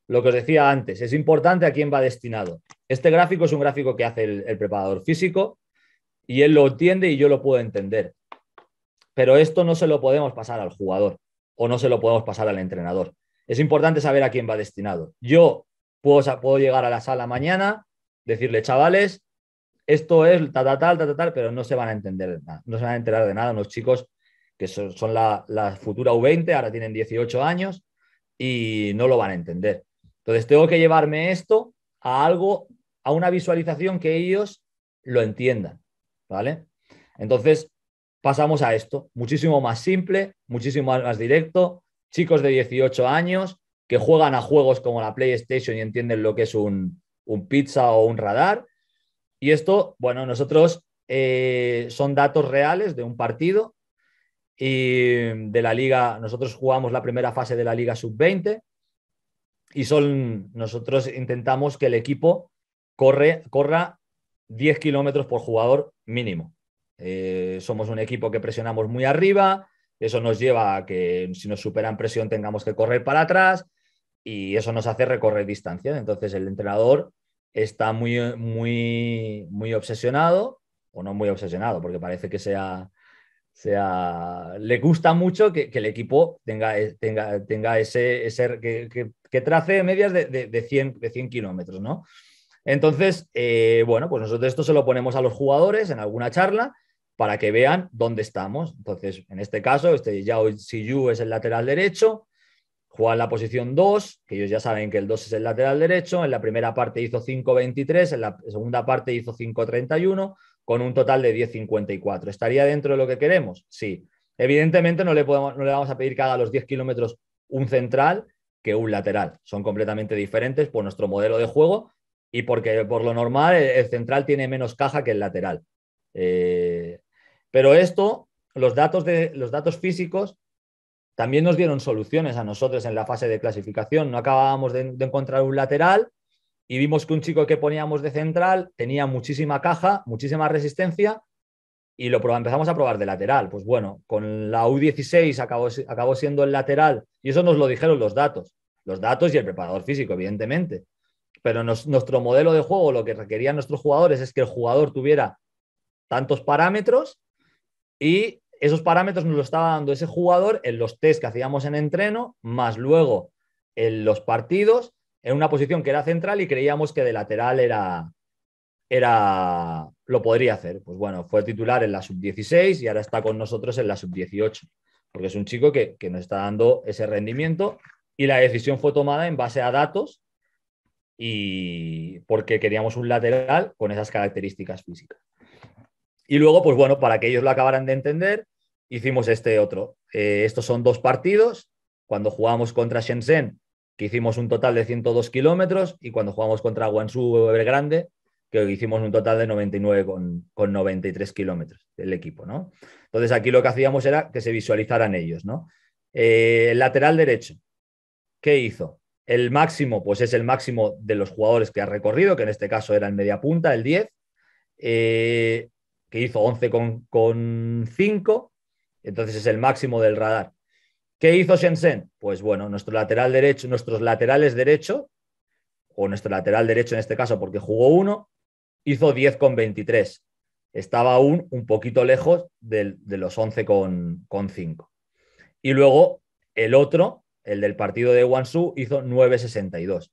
Lo que os decía antes, es importante a quién va destinado. Este gráfico es un gráfico que hace el, el preparador físico y él lo entiende y yo lo puedo entender. Pero esto no se lo podemos pasar al jugador o no se lo podemos pasar al entrenador. Es importante saber a quién va destinado. Yo puedo, puedo llegar a la sala mañana, decirle, chavales, esto es tal, tal, tal, tal, pero no se van a entender nada, no se van a enterar de nada Los chicos que son, la, la, futura U20, ahora tienen 18 años y no lo van a entender. Entonces tengo que llevarme esto a algo, a una visualización que ellos lo entiendan, ¿vale? Entonces, pasamos a esto, muchísimo más simple, muchísimo más directo, chicos de 18 años que juegan a juegos como la PlayStation y entienden lo que es un, pizza o un radar. Y esto, bueno, nosotros eh, son datos reales de un partido y de la liga, nosotros jugamos la primera fase de la liga sub-20 y son, nosotros intentamos que el equipo corre, corra 10 kilómetros por jugador mínimo. Eh, somos un equipo que presionamos muy arriba, eso nos lleva a que si nos superan presión tengamos que correr para atrás y eso nos hace recorrer distancia. Entonces el entrenador está muy, muy, muy obsesionado, o no muy obsesionado, porque parece que sea, sea le gusta mucho que, el equipo tenga, tenga, ese, ese que, trace medias de, de, 100, 100 kilómetros, ¿no? Entonces, eh, bueno, pues nosotros esto se lo ponemos a los jugadores en alguna charla para que vean dónde estamos. Entonces, en este caso, este Yao Siyu es el lateral derecho, juega en la posición 2, que ellos ya saben que el 2 es el lateral derecho, en la primera parte hizo 5.23, en la segunda parte hizo 5.31, con un total de 10.54. ¿Estaría dentro de lo que queremos? Sí. Evidentemente no le, podemos, no le vamos a pedir cada los 10 kilómetros un central que un lateral. Son completamente diferentes por nuestro modelo de juego y porque por lo normal el, central tiene menos caja que el lateral. Eh, pero esto, los datos, de, los datos físicos también nos dieron soluciones a nosotros en la fase de clasificación. No acabábamos de, encontrar un lateral y vimos que un chico que poníamos de central tenía muchísima caja, muchísima resistencia y lo empezamos a probar de lateral. Pues bueno, con la U16 acabó, acabó siendo el lateral y eso nos lo dijeron los datos, los datos y el preparador físico, evidentemente. Pero nuestro modelo de juego, lo que requerían nuestros jugadores es que el jugador tuviera tantos parámetros y esos parámetros nos lo estaba dando ese jugador en los test que hacíamos en entreno, más luego en los partidos, en una posición que era central y creíamos que de lateral era, era lo podría hacer. Pues bueno, fue titular en la sub-16 y ahora está con nosotros en la sub-18, porque es un chico que, que, nos está dando ese rendimiento y la decisión fue tomada en base a datos y porque queríamos un lateral con esas características físicas. Y luego, pues bueno, para que ellos lo acabaran de entender, hicimos este otro. Eh, estos son dos partidos. Cuando jugamos contra Shenzhen, que hicimos un total de 102 kilómetros, y cuando jugamos contra Guangzhou Evergrande, que hicimos un total de 99 con, 93 kilómetros el equipo, ¿no? Entonces aquí lo que hacíamos era que se visualizaran ellos, ¿no? Eh, lateral derecho, ¿qué hizo? El máximo, pues es el máximo de los jugadores que ha recorrido, que en este caso era el media punta, el 10 que hizo 11,5, con entonces es el máximo del radar. ¿Qué hizo Shenzhen? Pues bueno, nuestro lateral derecho, nuestros laterales derecho, o nuestro lateral derecho en este caso, porque jugó uno, hizo 10,23. Estaba aún un poquito lejos de, de los 11,5. Y luego el otro, el del partido de Wansu, hizo 9,62.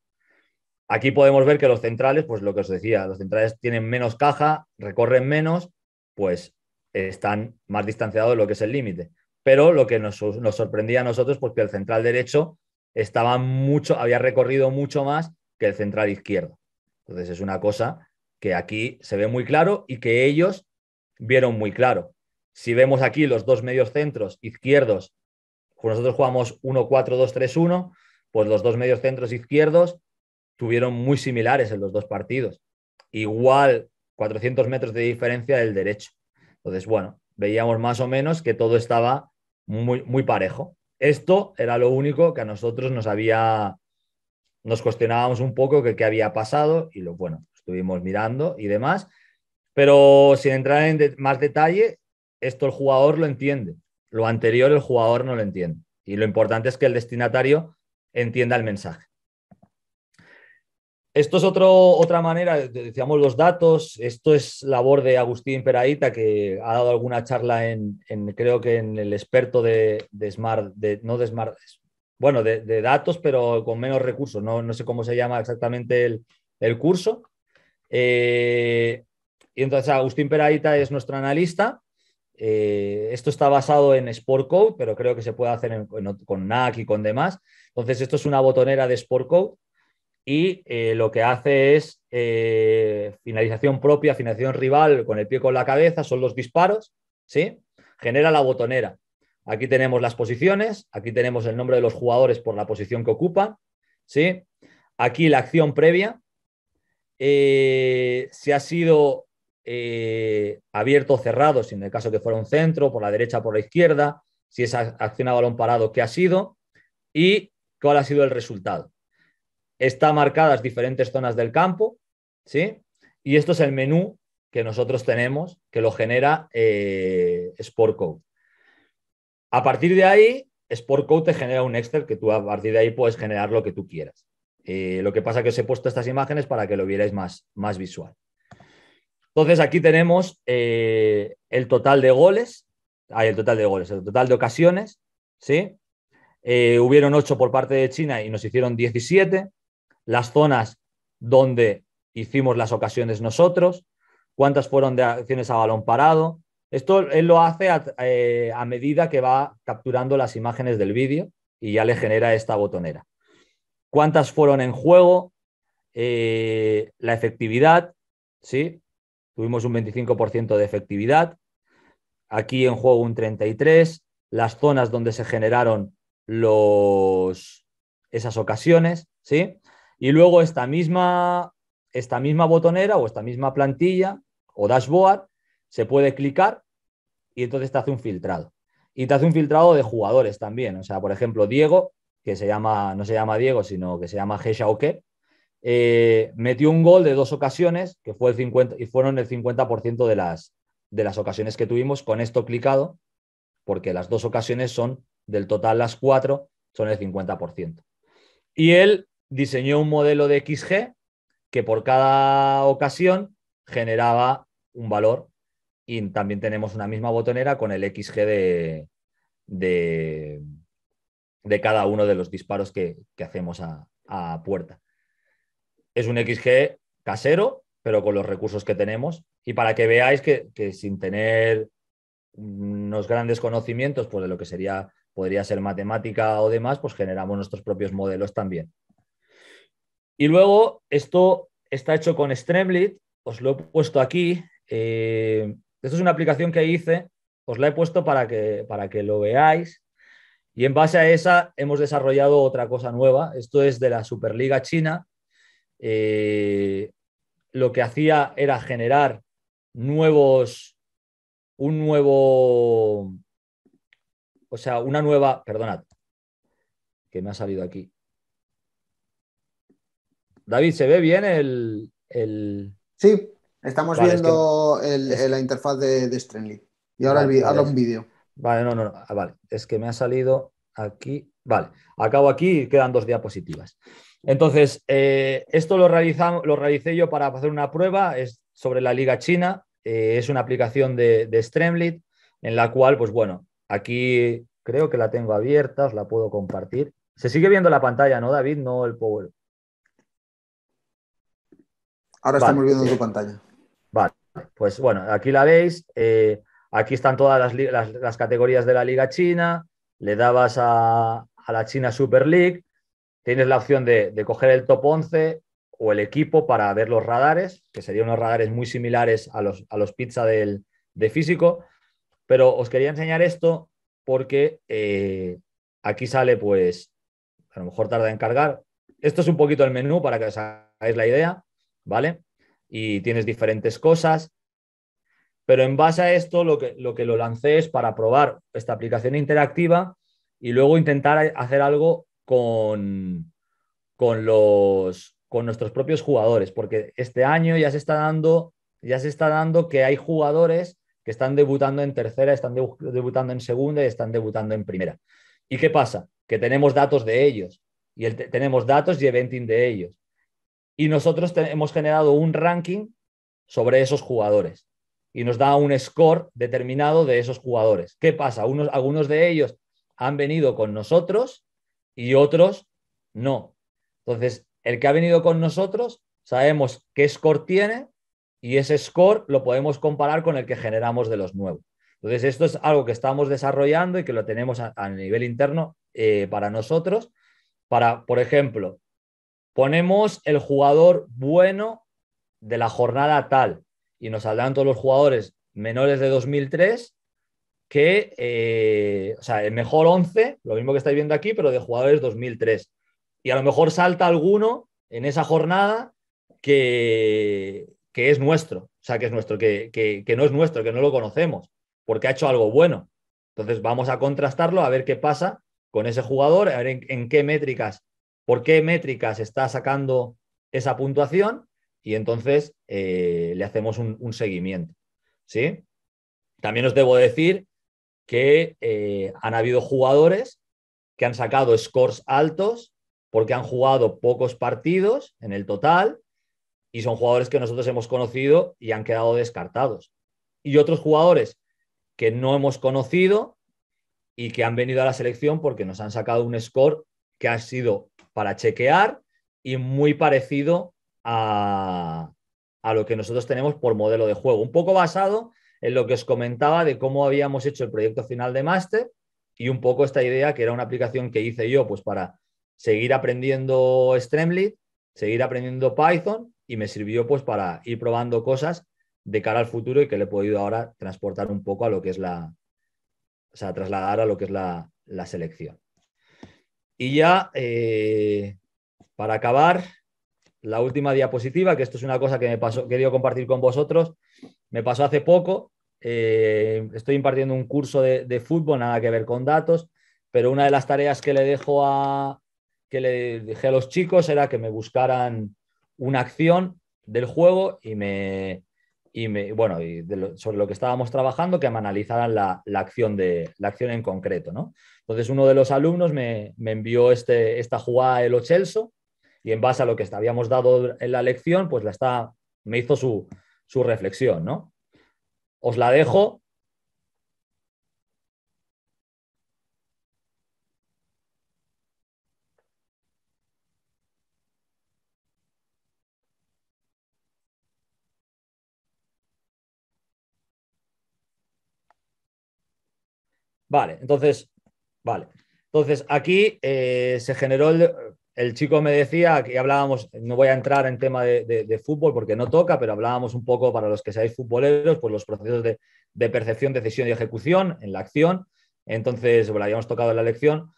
Aquí podemos ver que los centrales, pues lo que os decía, los centrales tienen menos caja, recorren menos pues están más distanciados de lo que es el límite. Pero lo que nos, sorprendía a nosotros, porque pues, el central derecho estaba mucho, había recorrido mucho más que el central izquierdo. Entonces es una cosa que aquí se ve muy claro y que ellos vieron muy claro. Si vemos aquí los dos medios centros izquierdos, pues, nosotros jugamos 1-4-2-3-1, pues los dos medios centros izquierdos tuvieron muy similares en los dos partidos. Igual 400 metros de diferencia del derecho. Entonces, bueno, veíamos más o menos que todo estaba muy, muy parejo. Esto era lo único que a nosotros nos había, nos cuestionábamos un poco que qué había pasado y lo bueno, estuvimos mirando y demás. Pero sin entrar en más detalle, esto el jugador lo entiende. Lo anterior el jugador no lo entiende. Y lo importante es que el destinatario entienda el mensaje. Esto es otro, otra manera, decíamos los datos, esto es labor de Agustín Peraita que ha dado alguna charla en, creo que en el experto de, Smart, de, no de Smart, bueno, de, datos, pero con menos recursos, no, sé cómo se llama exactamente el, curso. Eh, y entonces Agustín Peraita es nuestro analista. Eh, esto está basado en Sportcode, pero creo que se puede hacer con NAC y con demás. Entonces, esto es una botonera de Sportcode y eh, lo que hace es eh, finalización propia, finalización rival con el pie con la cabeza, son los disparos, ¿sí? Genera la botonera. Aquí tenemos las posiciones, aquí tenemos el nombre de los jugadores por la posición que ocupan, ¿sí? Aquí la acción previa. Eh, si ha sido abierto o cerrado, si en el caso que fuera un centro, por la derecha, o por la izquierda, si es acción a balón parado, ¿qué ha sido? Y cuál ha sido el resultado está marcadas diferentes zonas del campo, ¿sí? Y esto es el menú que nosotros tenemos, que lo genera eh, SportCode. A partir de ahí, SportCode te genera un Excel que tú a partir de ahí puedes generar lo que tú quieras. Eh, lo que pasa es que os he puesto estas imágenes para que lo vierais más, más visual. Entonces aquí tenemos eh, el total de goles, hay el total de goles, el total de ocasiones, ¿sí? Eh, hubieron 8 por parte de China y nos hicieron 17 las zonas donde hicimos las ocasiones nosotros, cuántas fueron de acciones a balón parado. Esto él lo hace a, eh, medida que va capturando las imágenes del vídeo y ya le genera esta botonera. Cuántas fueron en juego, eh, la efectividad, ¿sí? Tuvimos un 25% de efectividad, aquí en juego un 33%, las zonas donde se generaron los, esas ocasiones, ¿sí? Y luego esta misma, esta misma botonera o esta misma plantilla o dashboard se puede clicar y entonces te hace un filtrado. Y te hace un filtrado de jugadores también. O sea, por ejemplo, Diego, que se llama, no se llama Diego, sino que se llama Heshauke, eh, metió un gol de dos ocasiones, que fue 50, y fueron el 50% de las, de las ocasiones que tuvimos con esto clicado, porque las dos ocasiones son del total las cuatro, son el 50%. Y él diseñó un modelo de XG que por cada ocasión generaba un valor y también tenemos una misma botonera con el XG de, cada uno de los disparos que, hacemos a, puerta. Es un XG casero, pero con los recursos que tenemos y para que veáis que, que sin tener unos grandes conocimientos pues, de lo que sería, podría ser matemática o demás, pues generamos nuestros propios modelos también y luego esto está hecho con Streamlit, os lo he puesto aquí. Eh, esto es una aplicación que hice, os la he puesto para que, para que lo veáis. Y en base a esa hemos desarrollado otra cosa nueva. Esto es de la Superliga China. Eh, lo que hacía era generar nuevos, un nuevo, o sea, una nueva, perdonad, que me ha salido aquí. David, ¿se ve bien el...? Sí, estamos viendo la interfaz de, Streamlit. Y ahora el un vídeo. Vale, no, no, ah, vale. Es que me ha salido aquí. Vale, acabo aquí y quedan dos diapositivas. Entonces, eh, esto lo, lo realicé yo para hacer una prueba es sobre la Liga China. Eh, es una aplicación de, de Streamlit en la cual, pues bueno, aquí creo que la tengo abierta, os la puedo compartir. Se sigue viendo la pantalla, ¿no, David? No el PowerPoint. Ahora estamos viendo tu eh, pantalla. Vale, pues bueno, aquí la veis. Eh, aquí están todas las, categorías de la Liga China. Le dabas a, la China Super League. Tienes la opción de, coger el top 11 o el equipo para ver los radares, que serían unos radares muy similares a los, a los pizza del, de físico. Pero os quería enseñar esto porque eh, aquí sale, pues, a lo mejor tarda en cargar. Esto es un poquito el menú para que os hagáis la idea. ¿vale? Y tienes diferentes cosas. Pero en base a esto, lo que, lo que lo lancé es para probar esta aplicación interactiva y luego intentar hacer algo con, con, los, con nuestros propios jugadores, porque este año ya se está dando, ya se está dando que hay jugadores que están debutando en tercera, están debutando en segunda y están debutando en primera. ¿Y qué pasa? Que tenemos datos de ellos y tenemos datos y eventing de ellos y nosotros hemos generado un ranking sobre esos jugadores y nos da un score determinado de esos jugadores. ¿Qué pasa? Unos, algunos de ellos han venido con nosotros y otros no. Entonces, el que ha venido con nosotros sabemos qué score tiene y ese score lo podemos comparar con el que generamos de los nuevos. Entonces, esto es algo que estamos desarrollando y que lo tenemos a, nivel interno eh, para nosotros, para, por ejemplo, ponemos el jugador bueno de la jornada tal y nos saldrán todos los jugadores menores de 2003 que, eh, o sea, el mejor 11, lo mismo que estáis viendo aquí, pero de jugadores 2003. Y a lo mejor salta alguno en esa jornada que, que es nuestro, o sea, que es nuestro, que, que, no es nuestro, que no lo conocemos, porque ha hecho algo bueno. Entonces vamos a contrastarlo, a ver qué pasa con ese jugador, a ver en qué métricas por qué métricas está sacando esa puntuación y entonces eh, le hacemos un, seguimiento. ¿sí? También os debo decir que eh, han habido jugadores que han sacado scores altos porque han jugado pocos partidos en el total y son jugadores que nosotros hemos conocido y han quedado descartados. Y otros jugadores que no hemos conocido y que han venido a la selección porque nos han sacado un score que ha sido para chequear y muy parecido a, lo que nosotros tenemos por modelo de juego, un poco basado en lo que os comentaba de cómo habíamos hecho el proyecto final de máster y un poco esta idea que era una aplicación que hice yo pues para seguir aprendiendo Streamlit, seguir aprendiendo Python y me sirvió pues para ir probando cosas de cara al futuro y que le he podido ahora transportar un poco a lo que es la, o sea, trasladar a lo que es la, la selección. Y ya, eh, para acabar, la última diapositiva, que esto es una cosa que me pasó, quería compartir con vosotros, me pasó hace poco. Eh, estoy impartiendo un curso de, fútbol, nada que ver con datos, pero una de las tareas que le dejo a que le dije a los chicos era que me buscaran una acción del juego y me, y bueno, y sobre lo que estábamos trabajando, que me analizaran la, acción, de, la acción en concreto. ¿no? Entonces, uno de los alumnos me, envió este, esta jugada el Ochelso y en base a lo que habíamos dado en la lección, pues la está, me hizo su, su reflexión. ¿no? Os la dejo Vale, entonces, vale. Entonces, aquí eh, se generó el, chico me decía que hablábamos, no voy a entrar en tema de, fútbol porque no toca, pero hablábamos un poco para los que seáis futboleros, pues los procesos de, percepción, decisión y ejecución en la acción. Entonces, bueno, habíamos tocado la lección.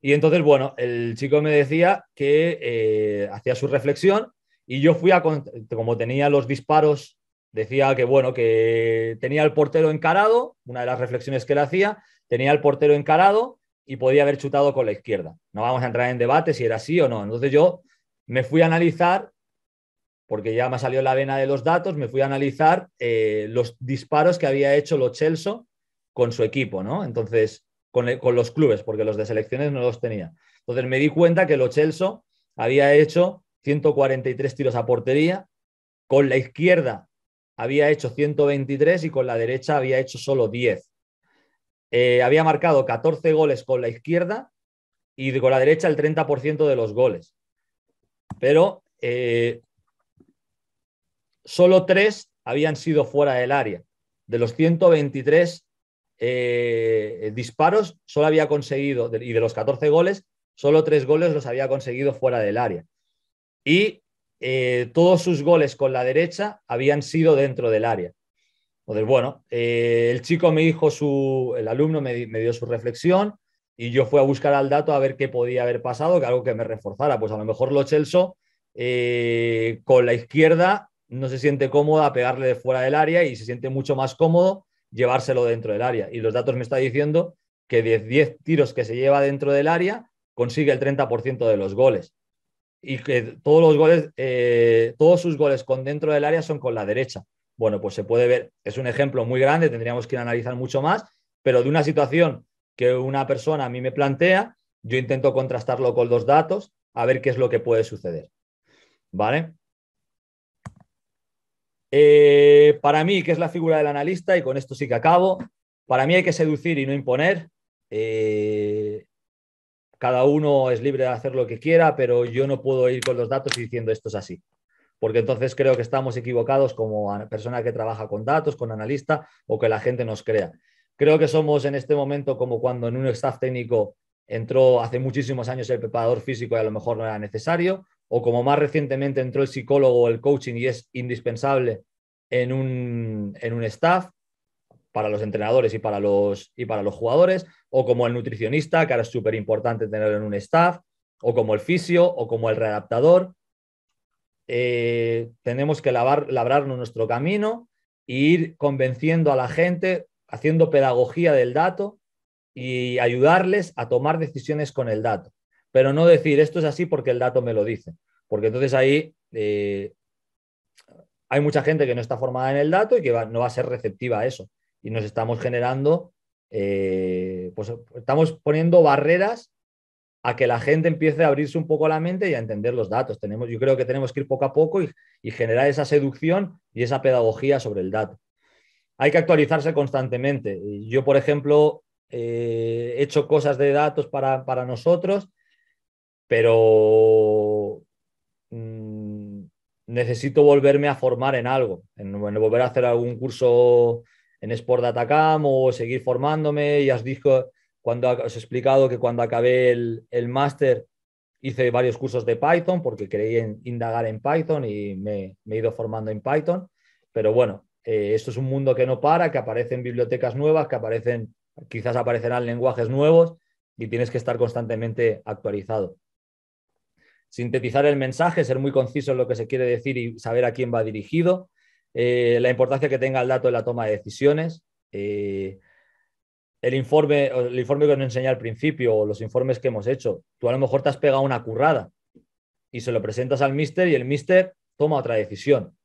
Y entonces, bueno, el chico me decía que eh, hacía su reflexión y yo fui a, como tenía los disparos, decía que, bueno, que tenía el portero encarado, una de las reflexiones que le hacía, tenía el portero encarado y podía haber chutado con la izquierda. No vamos a entrar en debate si era así o no. Entonces yo me fui a analizar, porque ya me salió la vena de los datos, me fui a analizar eh, los disparos que había hecho Lo Chelsea con su equipo, ¿no? Entonces, con, los clubes, porque los de selecciones no los tenía. Entonces me di cuenta que Lo Chelsea había hecho 143 tiros a portería, con la izquierda había hecho 123 y con la derecha había hecho solo 10. Eh, había marcado 14 goles con la izquierda y con la derecha el 30% de los goles. Pero eh, solo tres habían sido fuera del área. De los 123 eh, disparos, solo había conseguido, y de los 14 goles, solo tres goles los había conseguido fuera del área. Y todos sus goles con la derecha habían sido dentro del área. Entonces, bueno. Eh, el chico me dijo su, el alumno me, dio su reflexión y yo fui a buscar al dato a ver qué podía haber pasado, que algo que me reforzara. Pues a lo mejor Lo Chelso eh, con la izquierda no se siente cómoda pegarle de fuera del área y se siente mucho más cómodo llevárselo dentro del área. Y los datos me están diciendo que de 10 tiros que se lleva dentro del área consigue el 30% de los goles. Y que todos los goles, eh, todos sus goles con dentro del área son con la derecha bueno, pues se puede ver, es un ejemplo muy grande, tendríamos que analizar mucho más, pero de una situación que una persona a mí me plantea, yo intento contrastarlo con los datos a ver qué es lo que puede suceder. ¿Vale? Eh, para mí, que es la figura del analista, y con esto sí que acabo, para mí hay que seducir y no imponer. Eh, cada uno es libre de hacer lo que quiera, pero yo no puedo ir con los datos diciendo esto es así porque entonces creo que estamos equivocados como persona que trabaja con datos, con analista o que la gente nos crea. Creo que somos en este momento como cuando en un staff técnico entró hace muchísimos años el preparador físico y a lo mejor no era necesario, o como más recientemente entró el psicólogo o el coaching y es indispensable en un, en un staff para los entrenadores y para los, y para los jugadores, o como el nutricionista, que ahora es súper importante tenerlo en un staff, o como el fisio, o como el readaptador, eh, tenemos que labrar labrarnos nuestro camino e ir convenciendo a la gente, haciendo pedagogía del dato y ayudarles a tomar decisiones con el dato. Pero no decir esto es así porque el dato me lo dice, porque entonces ahí eh, hay mucha gente que no está formada en el dato y que no va a ser receptiva a eso. Y nos estamos generando, eh, pues estamos poniendo barreras a que la gente empiece a abrirse un poco la mente y a entender los datos. Tenemos, yo creo que tenemos que ir poco a poco y, generar esa seducción y esa pedagogía sobre el dato. Hay que actualizarse constantemente. Yo, por ejemplo, eh, he hecho cosas de datos para, nosotros, pero mm, necesito volverme a formar en algo, en, volver a hacer algún curso en Sport Datacam o seguir formándome. Ya os digo, cuando os he explicado que cuando acabé el, máster hice varios cursos de Python porque creí en indagar en Python y me, he ido formando en Python. Pero bueno, eh, esto es un mundo que no para, que aparecen bibliotecas nuevas, que aparecen, quizás aparecerán lenguajes nuevos y tienes que estar constantemente actualizado. Sintetizar el mensaje, ser muy conciso en lo que se quiere decir y saber a quién va dirigido. Eh, la importancia que tenga el dato en la toma de decisiones. Eh, el informe, el informe que nos enseñé al principio o los informes que hemos hecho, tú a lo mejor te has pegado una currada y se lo presentas al mister y el mister toma otra decisión.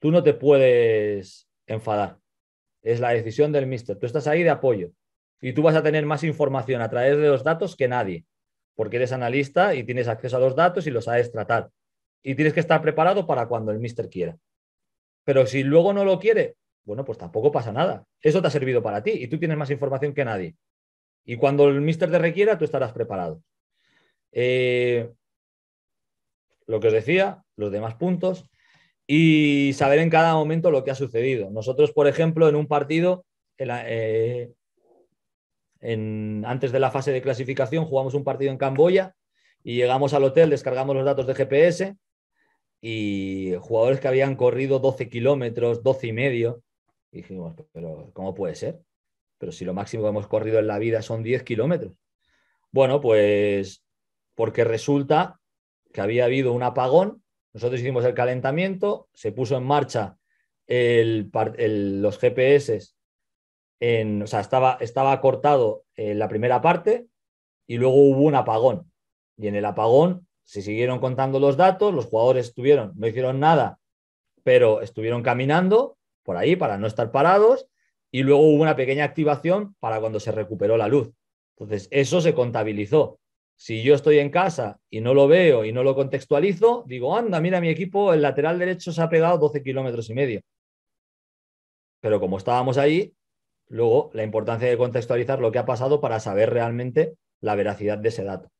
Tú no te puedes enfadar. Es la decisión del mister. Tú estás ahí de apoyo y tú vas a tener más información a través de los datos que nadie, porque eres analista y tienes acceso a los datos y los sabes tratar. Y tienes que estar preparado para cuando el mister quiera. Pero si luego no lo quiere, bueno, pues tampoco pasa nada. Eso te ha servido para ti y tú tienes más información que nadie. Y cuando el mister te requiera, tú estarás preparado. Eh, lo que os decía, los demás puntos y saber en cada momento lo que ha sucedido. Nosotros, por ejemplo, en un partido, eh, antes de la fase de clasificación, jugamos un partido en Camboya y llegamos al hotel, descargamos los datos de GPS y jugadores que habían corrido 12 kilómetros, 12 y medio, dijimos, pero ¿cómo puede ser? Pero si lo máximo que hemos corrido en la vida son 10 kilómetros. Bueno, pues porque resulta que había habido un apagón, nosotros hicimos el calentamiento, se puso en marcha el, los GPS, en, o sea, estaba, estaba cortado en eh, la primera parte y luego hubo un apagón. Y en el apagón se siguieron contando los datos, los jugadores estuvieron, no hicieron nada, pero estuvieron caminando por ahí para no estar parados y luego hubo una pequeña activación para cuando se recuperó la luz. Entonces, eso se contabilizó. Si yo estoy en casa y no lo veo y no lo contextualizo, digo, anda, mira mi equipo, el lateral derecho se ha pegado 12 kilómetros y medio. Pero como estábamos ahí, luego la importancia de contextualizar lo que ha pasado para saber realmente la veracidad de ese dato.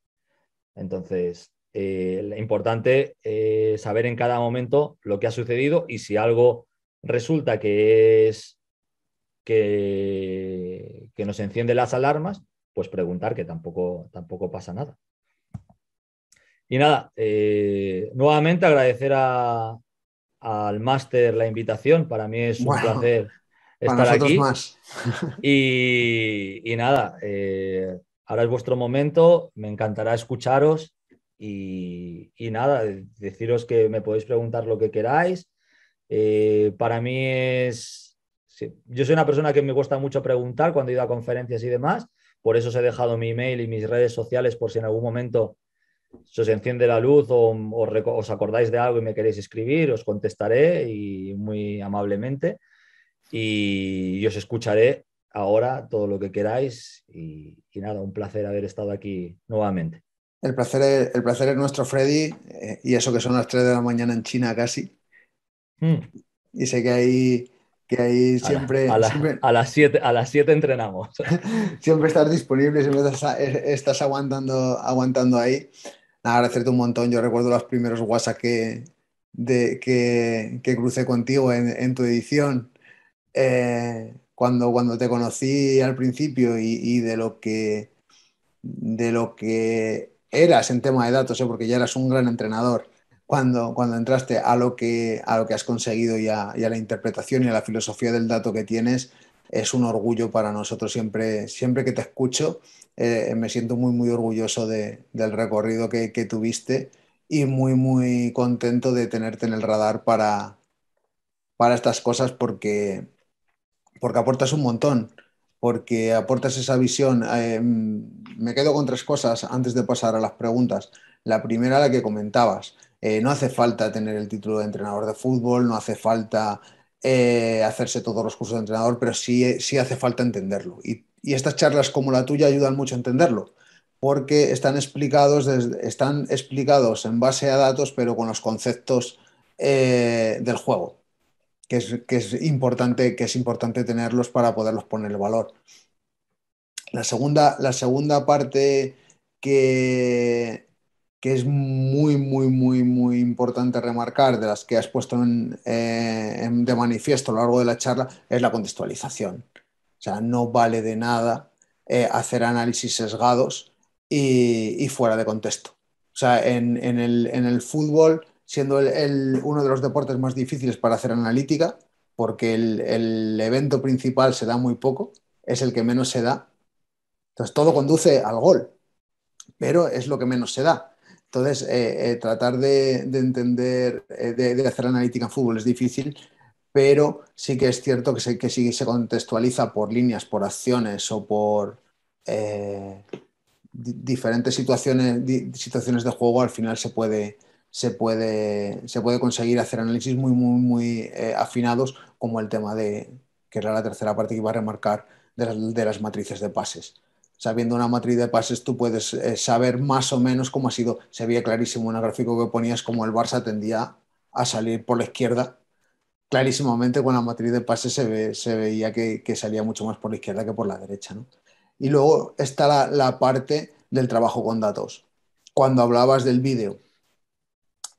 Entonces, eh, importante eh, saber en cada momento lo que ha sucedido y si algo resulta que es que, que nos enciende las alarmas, pues preguntar que tampoco, tampoco pasa nada. Y nada, eh, nuevamente agradecer al máster la invitación. Para mí es un placer estar aquí. Más. Y, nada, eh, ahora es vuestro momento, me encantará escucharos y, nada, deciros que me podéis preguntar lo que queráis, eh, para mí es... Yo soy una persona que me cuesta mucho preguntar cuando he ido a conferencias y demás, por eso os he dejado mi email y mis redes sociales por si en algún momento se os enciende la luz o, os acordáis de algo y me queréis escribir, os contestaré y muy amablemente y, os escucharé ahora todo lo que queráis y, nada, un placer haber estado aquí nuevamente. El placer, es, el placer es nuestro, Freddy, eh, y eso que son las 3 de la mañana en China casi. Y mm. sé que ahí, que ahí siempre... A, las 7 a las entrenamos. siempre estás disponible, siempre estás, aguantando, aguantando ahí. agradecerte un montón. Yo recuerdo los primeros WhatsApp que, que, que crucé contigo en, tu edición. Eh, cuando, cuando te conocí al principio y, de lo que de lo que eras en tema de datos, ¿eh? porque ya eras un gran entrenador cuando, entraste a lo, que, has conseguido y a, la interpretación y a la filosofía del dato que tienes, es un orgullo para nosotros. Siempre, siempre que te escucho, eh, me siento muy, muy orgulloso del recorrido que, tuviste y muy, muy contento de tenerte en el radar para, estas cosas porque, porque aportas un montón, porque aportas esa visión. Eh, mm, me quedo con tres cosas antes de pasar a las preguntas. La primera, la que comentabas, eh, no hace falta tener el título de entrenador de fútbol, no hace falta eh, hacerse todos los cursos de entrenador, pero sí, sí hace falta entenderlo. Y, estas charlas como la tuya ayudan mucho a entenderlo, porque están explicados, están explicados en base a datos, pero con los conceptos eh, del juego, que es, que es, importante, que es importante tenerlos para poderlos poner el valor. La segunda, la segunda parte que, que es muy, muy, muy, muy importante remarcar de las que has puesto eh, en, de manifiesto a lo largo de la charla es la contextualización. O sea, no vale de nada eh, hacer análisis sesgados y, fuera de contexto. O sea, en, el, fútbol, siendo uno de los deportes más difíciles para hacer analítica, porque el evento principal se da muy poco, es el que menos se da. Entonces, todo conduce al gol, pero es lo que menos se da. Entonces, eh, eh, tratar de, entender, eh, de, hacer analítica en fútbol es difícil, pero sí que es cierto que, se, se contextualiza por líneas, por acciones o por diferentes situaciones, situaciones de juego, al final se puede, se puede, se puede conseguir hacer análisis muy, muy, muy afinados, como el tema de que era la tercera parte que iba a remarcar de de las matrices de pases sabiendo una matriz de pases tú puedes eh, saber más o menos cómo ha sido. Se veía clarísimo en el gráfico que ponías cómo el Barça tendía a salir por la izquierda. Clarísimamente con la matriz de pases se, veía que, salía mucho más por la izquierda que por la derecha. Y luego está la, parte del trabajo con datos. Cuando hablabas del vídeo,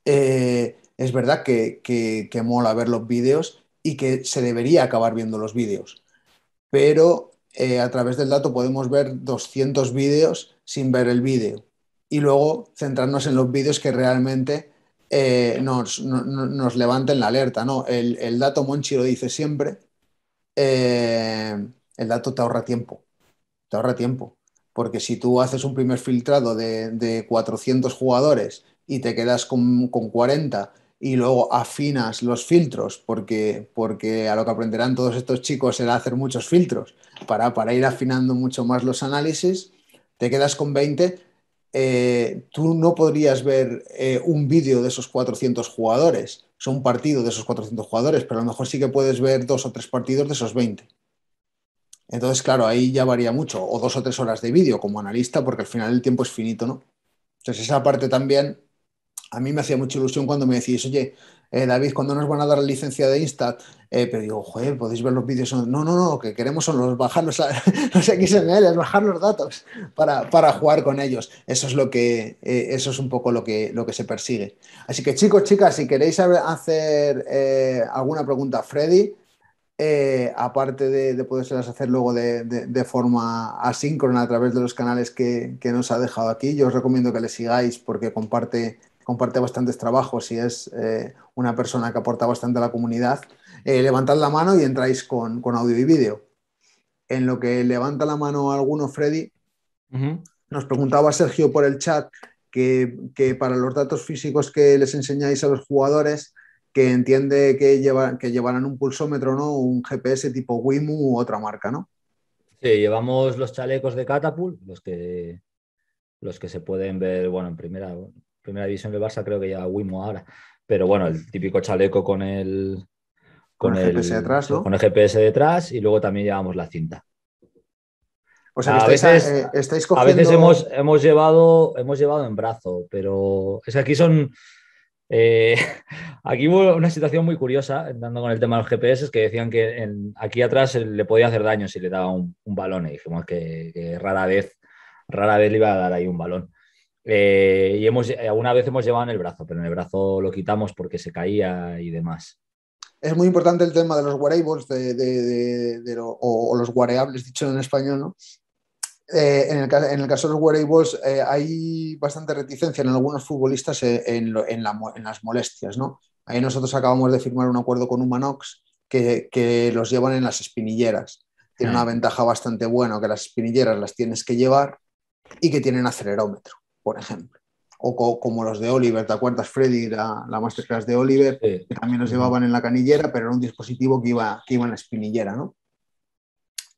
eh, es verdad que, que mola ver los vídeos y que se debería acabar viendo los vídeos. Pero eh, a través del dato podemos ver 200 vídeos sin ver el vídeo y luego centrarnos en los vídeos que realmente eh, nos, levanten la alerta. ¿no? El, dato Monchi lo dice siempre, eh, el dato te ahorra tiempo, te ahorra tiempo, porque si tú haces un primer filtrado de, 400 jugadores y te quedas con, con 40 y luego afinas los filtros, porque, porque a lo que aprenderán todos estos chicos será hacer muchos filtros para, para ir afinando mucho más los análisis, te quedas con 20, eh, tú no podrías ver eh, un vídeo de esos 400 jugadores, son un partido de esos 400 jugadores, pero a lo mejor sí que puedes ver dos o tres partidos de esos 20. Entonces, claro, ahí ya varía mucho, o dos o tres horas de vídeo como analista, porque al final el tiempo es finito, ¿no? Entonces, esa parte también a mí me hacía mucha ilusión cuando me decís, oye, eh, David, cuando nos van a dar la licencia de Insta? Eh, pero digo, joder, podéis ver los vídeos. No, no, no, lo que queremos son los, bajar los, XML, bajar los datos para, jugar con ellos. Eso es lo que, eh, eso es un poco lo que, lo que se persigue. Así que chicos, chicas, si queréis hacer alguna pregunta a Freddy, aparte de, de hacer luego de, forma asíncrona a través de los canales que, que nos ha dejado aquí, yo os recomiendo que le sigáis porque comparte comparte bastantes trabajos y es eh, una persona que aporta bastante a la comunidad, eh, levantad la mano y entráis con, audio y vídeo. En lo que levanta la mano alguno, Freddy, nos preguntaba Sergio por el chat que, para los datos físicos que les enseñáis a los jugadores, que entiende que, que llevarán un pulsómetro, ¿no? Un GPS tipo Wimu u otra marca, ¿no? Sí, llevamos los chalecos de Catapult, los que, los que se pueden ver, bueno, en primera, primera división del Barça creo que ya Wimo ahora. Pero bueno, el típico chaleco con el, con, el, GPS detrás, Con el GPS detrás y luego también llevamos la cinta. O sea, a estáis, eh, veces, cogiendo... a veces hemos, hemos, llevado, hemos llevado en brazo, pero es que aquí son... Eh, aquí hubo una situación muy curiosa, entrando con el tema de los GPS, es que decían que aquí atrás le podía hacer daño si le daba un, balón. Y dijimos que, rara, vez, rara vez le iba a dar ahí un balón. Eh, y hemos, eh, alguna vez hemos llevado en el brazo, pero en el brazo lo quitamos porque se caía y demás. Es muy importante el tema de los wearables o, los wearables, dicho en español, ¿no? Eh, en, el, caso de los wearables hay bastante reticencia en algunos futbolistas en, las molestias, ¿no? Ahí nosotros acabamos de firmar un acuerdo con Humanox que, que los llevan en las espinilleras. Tiene una mm. ventaja bastante buena que las espinilleras las tienes que llevar y que tienen acelerómetro por ejemplo. O como los de Oliver, ¿te acuerdas, Freddy? La, masterclass de Oliver, que también los llevaban en la canillera, pero era un dispositivo que iba, que iba en la espinillera, ¿no?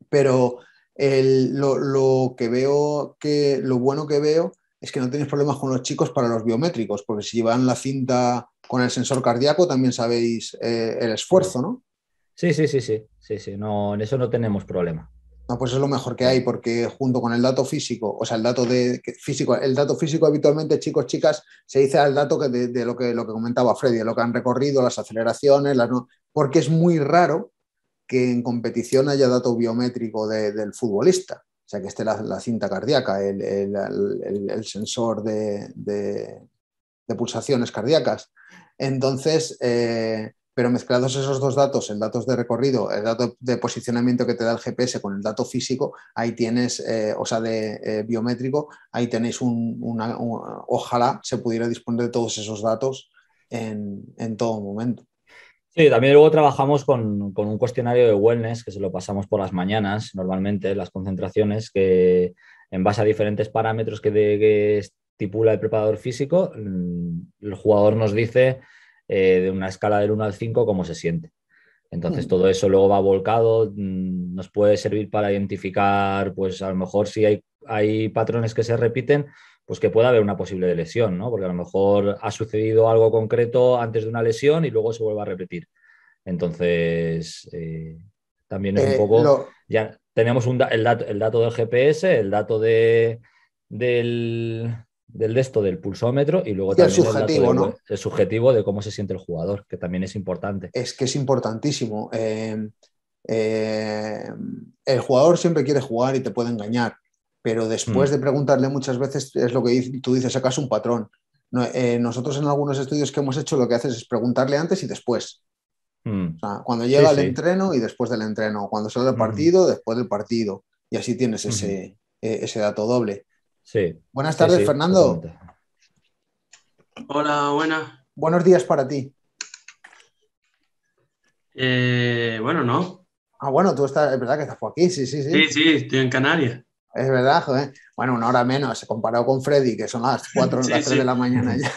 Pero lo, que veo, que, lo bueno que veo es que no tenéis problemas con los chicos para los biométricos, porque si llevan la cinta con el sensor cardíaco también sabéis eh, el esfuerzo, ¿no? Sí, sí, sí, sí, sí, sí, no, en eso no tenemos problema pues es lo mejor que hay, porque junto con el dato físico, o sea, el dato de, físico, el dato físico habitualmente, chicos, chicas, se dice al dato que de, lo, que, lo que comentaba Freddy, lo que han recorrido, las aceleraciones, porque es muy raro que en competición haya dato biométrico del futbolista, o sea, que esté la, cinta cardíaca, el, sensor de, pulsaciones cardíacas. Entonces, eh, pero mezclados esos dos datos, el dato de recorrido, el dato de posicionamiento que te da el GPS con el dato físico, ahí tienes, eh, o sea, de eh, biométrico, ahí tenéis un, una, ojalá se pudiera disponer de todos esos datos en, en todo momento. Sí, también luego trabajamos con, con, un cuestionario de wellness que se lo pasamos por las mañanas, normalmente, las concentraciones, que en base a diferentes parámetros que, de, que estipula el preparador físico, mm, el jugador nos dice eh, de una escala del 1 al 5 cómo se siente. Entonces hmm. todo eso luego va volcado, mm, nos puede servir para identificar, pues a lo mejor si hay, hay patrones que se repiten, pues que pueda haber una posible lesión, ¿no? Porque a lo mejor ha sucedido algo concreto antes de una lesión y luego se vuelve a repetir. Entonces, eh, también es un eh, poco... Ya tenemos un el, dato, el dato del GPS, el dato de, del, del resto del pulsómetro y luego también el subjetivo, ¿no? el subjetivo de cómo se siente el jugador, que también es importante. Es que es importantísimo. Eh, eh, el jugador siempre quiere jugar y te puede engañar, pero después mm. de preguntarle muchas veces es lo que tú dices, sacas un patrón. Eh, nosotros en algunos estudios que hemos hecho lo que haces es preguntarle antes y después. Mm. cuando llega el entreno y después del entreno, cuando sale el mm. partido, después del partido. Y así tienes ese dato doble. Sí. Buenas tardes, Fernando. Hola, buenas. Buenos días para ti. Eh, bueno, no. Ah, bueno, tú estás, es verdad que estás por aquí, sí, sí, sí. Sí, sí, estoy en Canarias. Es verdad, joder. Bueno, una hora menos comparado con Freddy, que son las 4 de la mañana ya.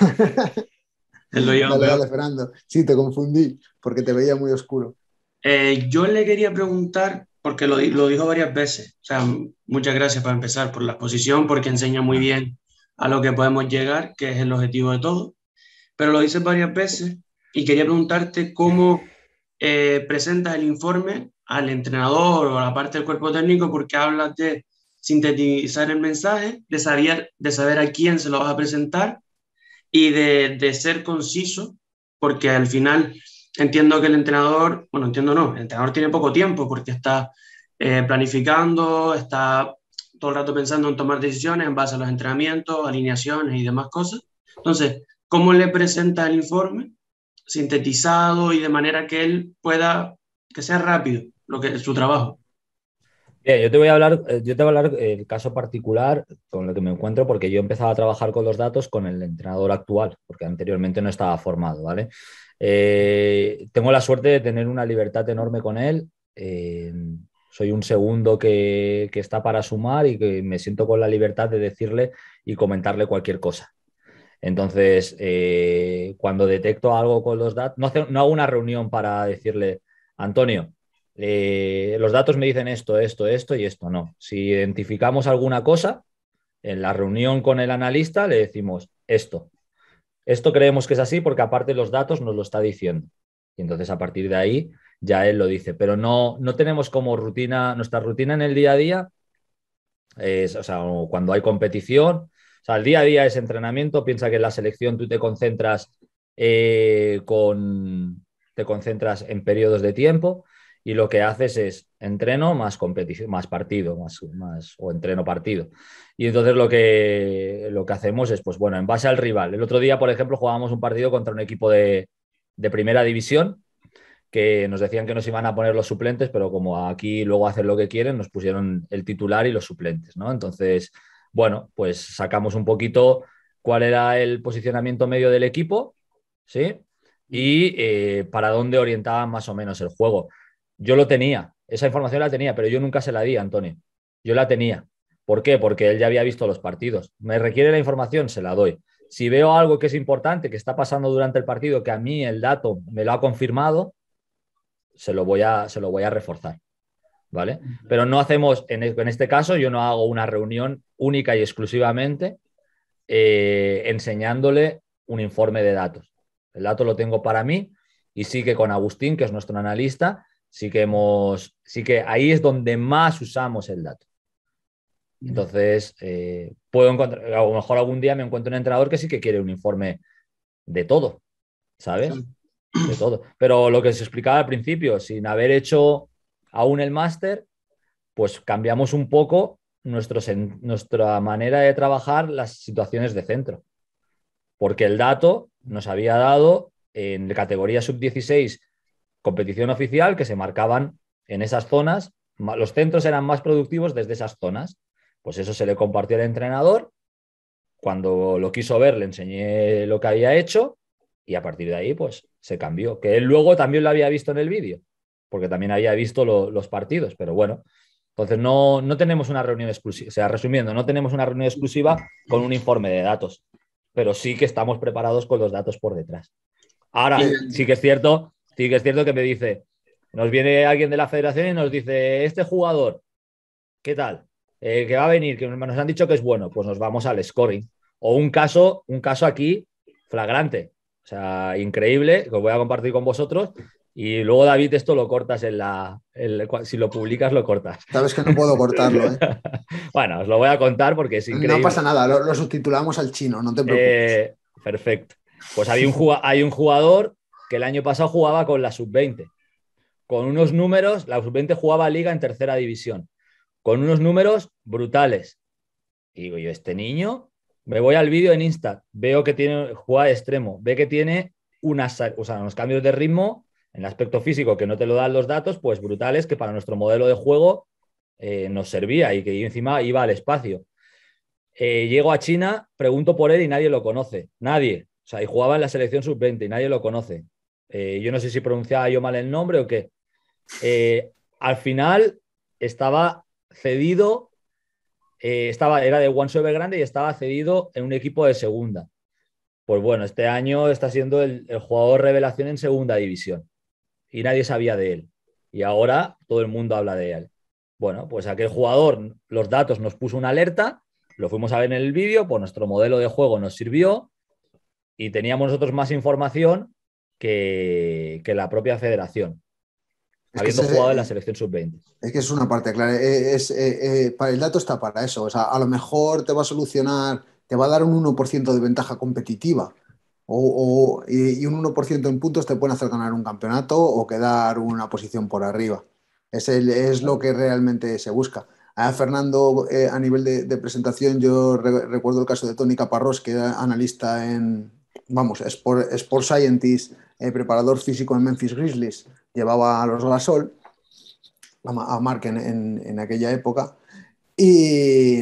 Es lo Dale, Fernando. Sí, te confundí porque te veía muy oscuro. Eh, yo le quería preguntar porque lo, dijo varias veces. O sea, muchas gracias para empezar por la exposición, porque enseña muy bien a lo que podemos llegar, que es el objetivo de todo. Pero lo dices varias veces y quería preguntarte cómo eh, presentas el informe al entrenador o a la parte del cuerpo técnico, porque hablas de sintetizar el mensaje, de saber, de saber a quién se lo vas a presentar y de ser conciso, porque al final entiendo que el entrenador, bueno, entiendo no, el entrenador tiene poco tiempo porque está eh, planificando, está todo el rato pensando en tomar decisiones en base a los entrenamientos, alineaciones y demás cosas. Entonces, ¿cómo le presenta el informe? Sintetizado y de manera que él pueda, que sea rápido lo que, su trabajo yo te voy a hablar, eh, yo te a hablar eh, el caso particular con el que me encuentro, porque yo empezaba a trabajar con los datos con el entrenador actual, porque anteriormente no estaba formado, ¿vale? Eh, tengo la suerte de tener una libertad enorme con él. soy un segundo que, está para sumar y que me siento con la libertad de decirle y comentarle cualquier cosa. Entonces, cuando detecto algo con los datos, no hago una reunión para decirle, Antonio, eh, los datos me dicen esto, esto, esto y esto no. Si identificamos alguna cosa, en la reunión con el analista le decimos esto. Esto creemos que es así porque aparte los datos nos lo está diciendo. Y entonces a partir de ahí ya él lo dice. Pero no, no tenemos como rutina, nuestra rutina en el día a día es, o sea, cuando hay competición, o sea, el día a día es entrenamiento, piensa que en la selección tú te concentras eh, con, te concentras en periodos de tiempo, y lo que haces es entreno más competición, más partido, más, más, o entreno partido. Y entonces lo que, lo que hacemos es, pues bueno, en base al rival. El otro día, por ejemplo, jugábamos un partido contra un equipo de, primera división que nos decían que nos iban a poner los suplentes, pero como aquí luego hacen lo que quieren, nos pusieron el titular y los suplentes, ¿no? Entonces, bueno, pues sacamos un poquito cuál era el posicionamiento medio del equipo, ¿sí? Y eh, para dónde orientaban más o menos el juego. Yo lo tenía, esa información la tenía, pero yo nunca se la di Antonio. Yo la tenía. ¿Por qué? Porque él ya había visto los partidos. Me requiere la información, se la doy. Si veo algo que es importante, que está pasando durante el partido, que a mí el dato me lo ha confirmado, se lo voy a, se lo voy a reforzar. ¿Vale? Pero no hacemos, en, este caso, yo no hago una reunión única y exclusivamente eh, enseñándole un informe de datos. El dato lo tengo para mí y sí que con Agustín, que es nuestro analista, sí que hemos, sí que ahí es donde más usamos el dato. Entonces, eh, puedo encontrar, a lo mejor algún día me encuentro un entrenador que sí que quiere un informe de todo, ¿sabes? De todo. Pero lo que se explicaba al principio, sin haber hecho aún el máster, pues cambiamos un poco nuestra manera de trabajar las situaciones de centro. Porque el dato nos había dado en categoría sub-16 competición oficial que se marcaban en esas zonas, los centros eran más productivos desde esas zonas. Pues eso se le compartió al entrenador. Cuando lo quiso ver, le enseñé lo que había hecho y a partir de ahí, pues se cambió. Que él luego también lo había visto en el vídeo, porque también había visto los partidos, pero bueno. Entonces, no, no tenemos una reunión exclusiva, o sea, resumiendo, no tenemos una reunión exclusiva con un informe de datos, pero sí que estamos preparados con los datos por detrás. Ahora, sí que es cierto sí que es cierto que me dice, nos viene alguien de la federación y nos dice, este jugador, ¿qué tal? Eh, que va a venir, que nos han dicho que es bueno, pues nos vamos al scoring. O un caso, un caso aquí flagrante, o sea, increíble, que os voy a compartir con vosotros. Y luego, David, esto lo cortas en la. si lo publicas, lo cortas. Sabes que no puedo cortarlo, ¿eh? bueno, os lo voy a contar porque es increíble. No pasa nada, lo, subtitulamos al chino, no te eh, preocupes. perfecto. Pues un, hay un jugador que el año pasado jugaba con la sub-20. Con unos números, la sub-20 jugaba liga en tercera división, con unos números brutales. Y digo yo, este niño, me voy al vídeo en Insta, veo que tiene, juega extremo, ve que tiene unas, unos cambios de ritmo en el aspecto físico que no te lo dan los datos, pues brutales, que para nuestro modelo de juego eh, nos servía y que encima iba al espacio. Eh, llego a China, pregunto por él y nadie lo conoce, nadie. O sea, y jugaba en la selección sub-20 y nadie lo conoce. Eh, yo no sé si pronunciaba yo mal el nombre o qué. Eh, al final estaba cedido, eh, estaba, era de One Grande y estaba cedido en un equipo de segunda. Pues bueno, este año está siendo el, el, jugador revelación en segunda división y nadie sabía de él. Y ahora todo el mundo habla de él. Bueno, pues aquel jugador, los datos nos puso una alerta, lo fuimos a ver en el vídeo, pues nuestro modelo de juego nos sirvió y teníamos nosotros más información que, la propia federación, habiendo jugado en la selección sub-20. Es que es una parte clara. Eh, eh, eh, para el dato está para eso. O sea, a lo mejor te va a solucionar, te va a dar un 1% de ventaja competitiva. y un 1% en puntos te pueden hacer ganar un campeonato o quedar una posición por arriba. Es, es lo que realmente se busca. Fernando, a nivel de, presentación, yo recuerdo el caso de Tónica Parros, que era analista en, vamos, sport, sport scientist, eh, preparador físico en Memphis Grizzlies, llevaba a los Gasol, a, Mark en, aquella época, y,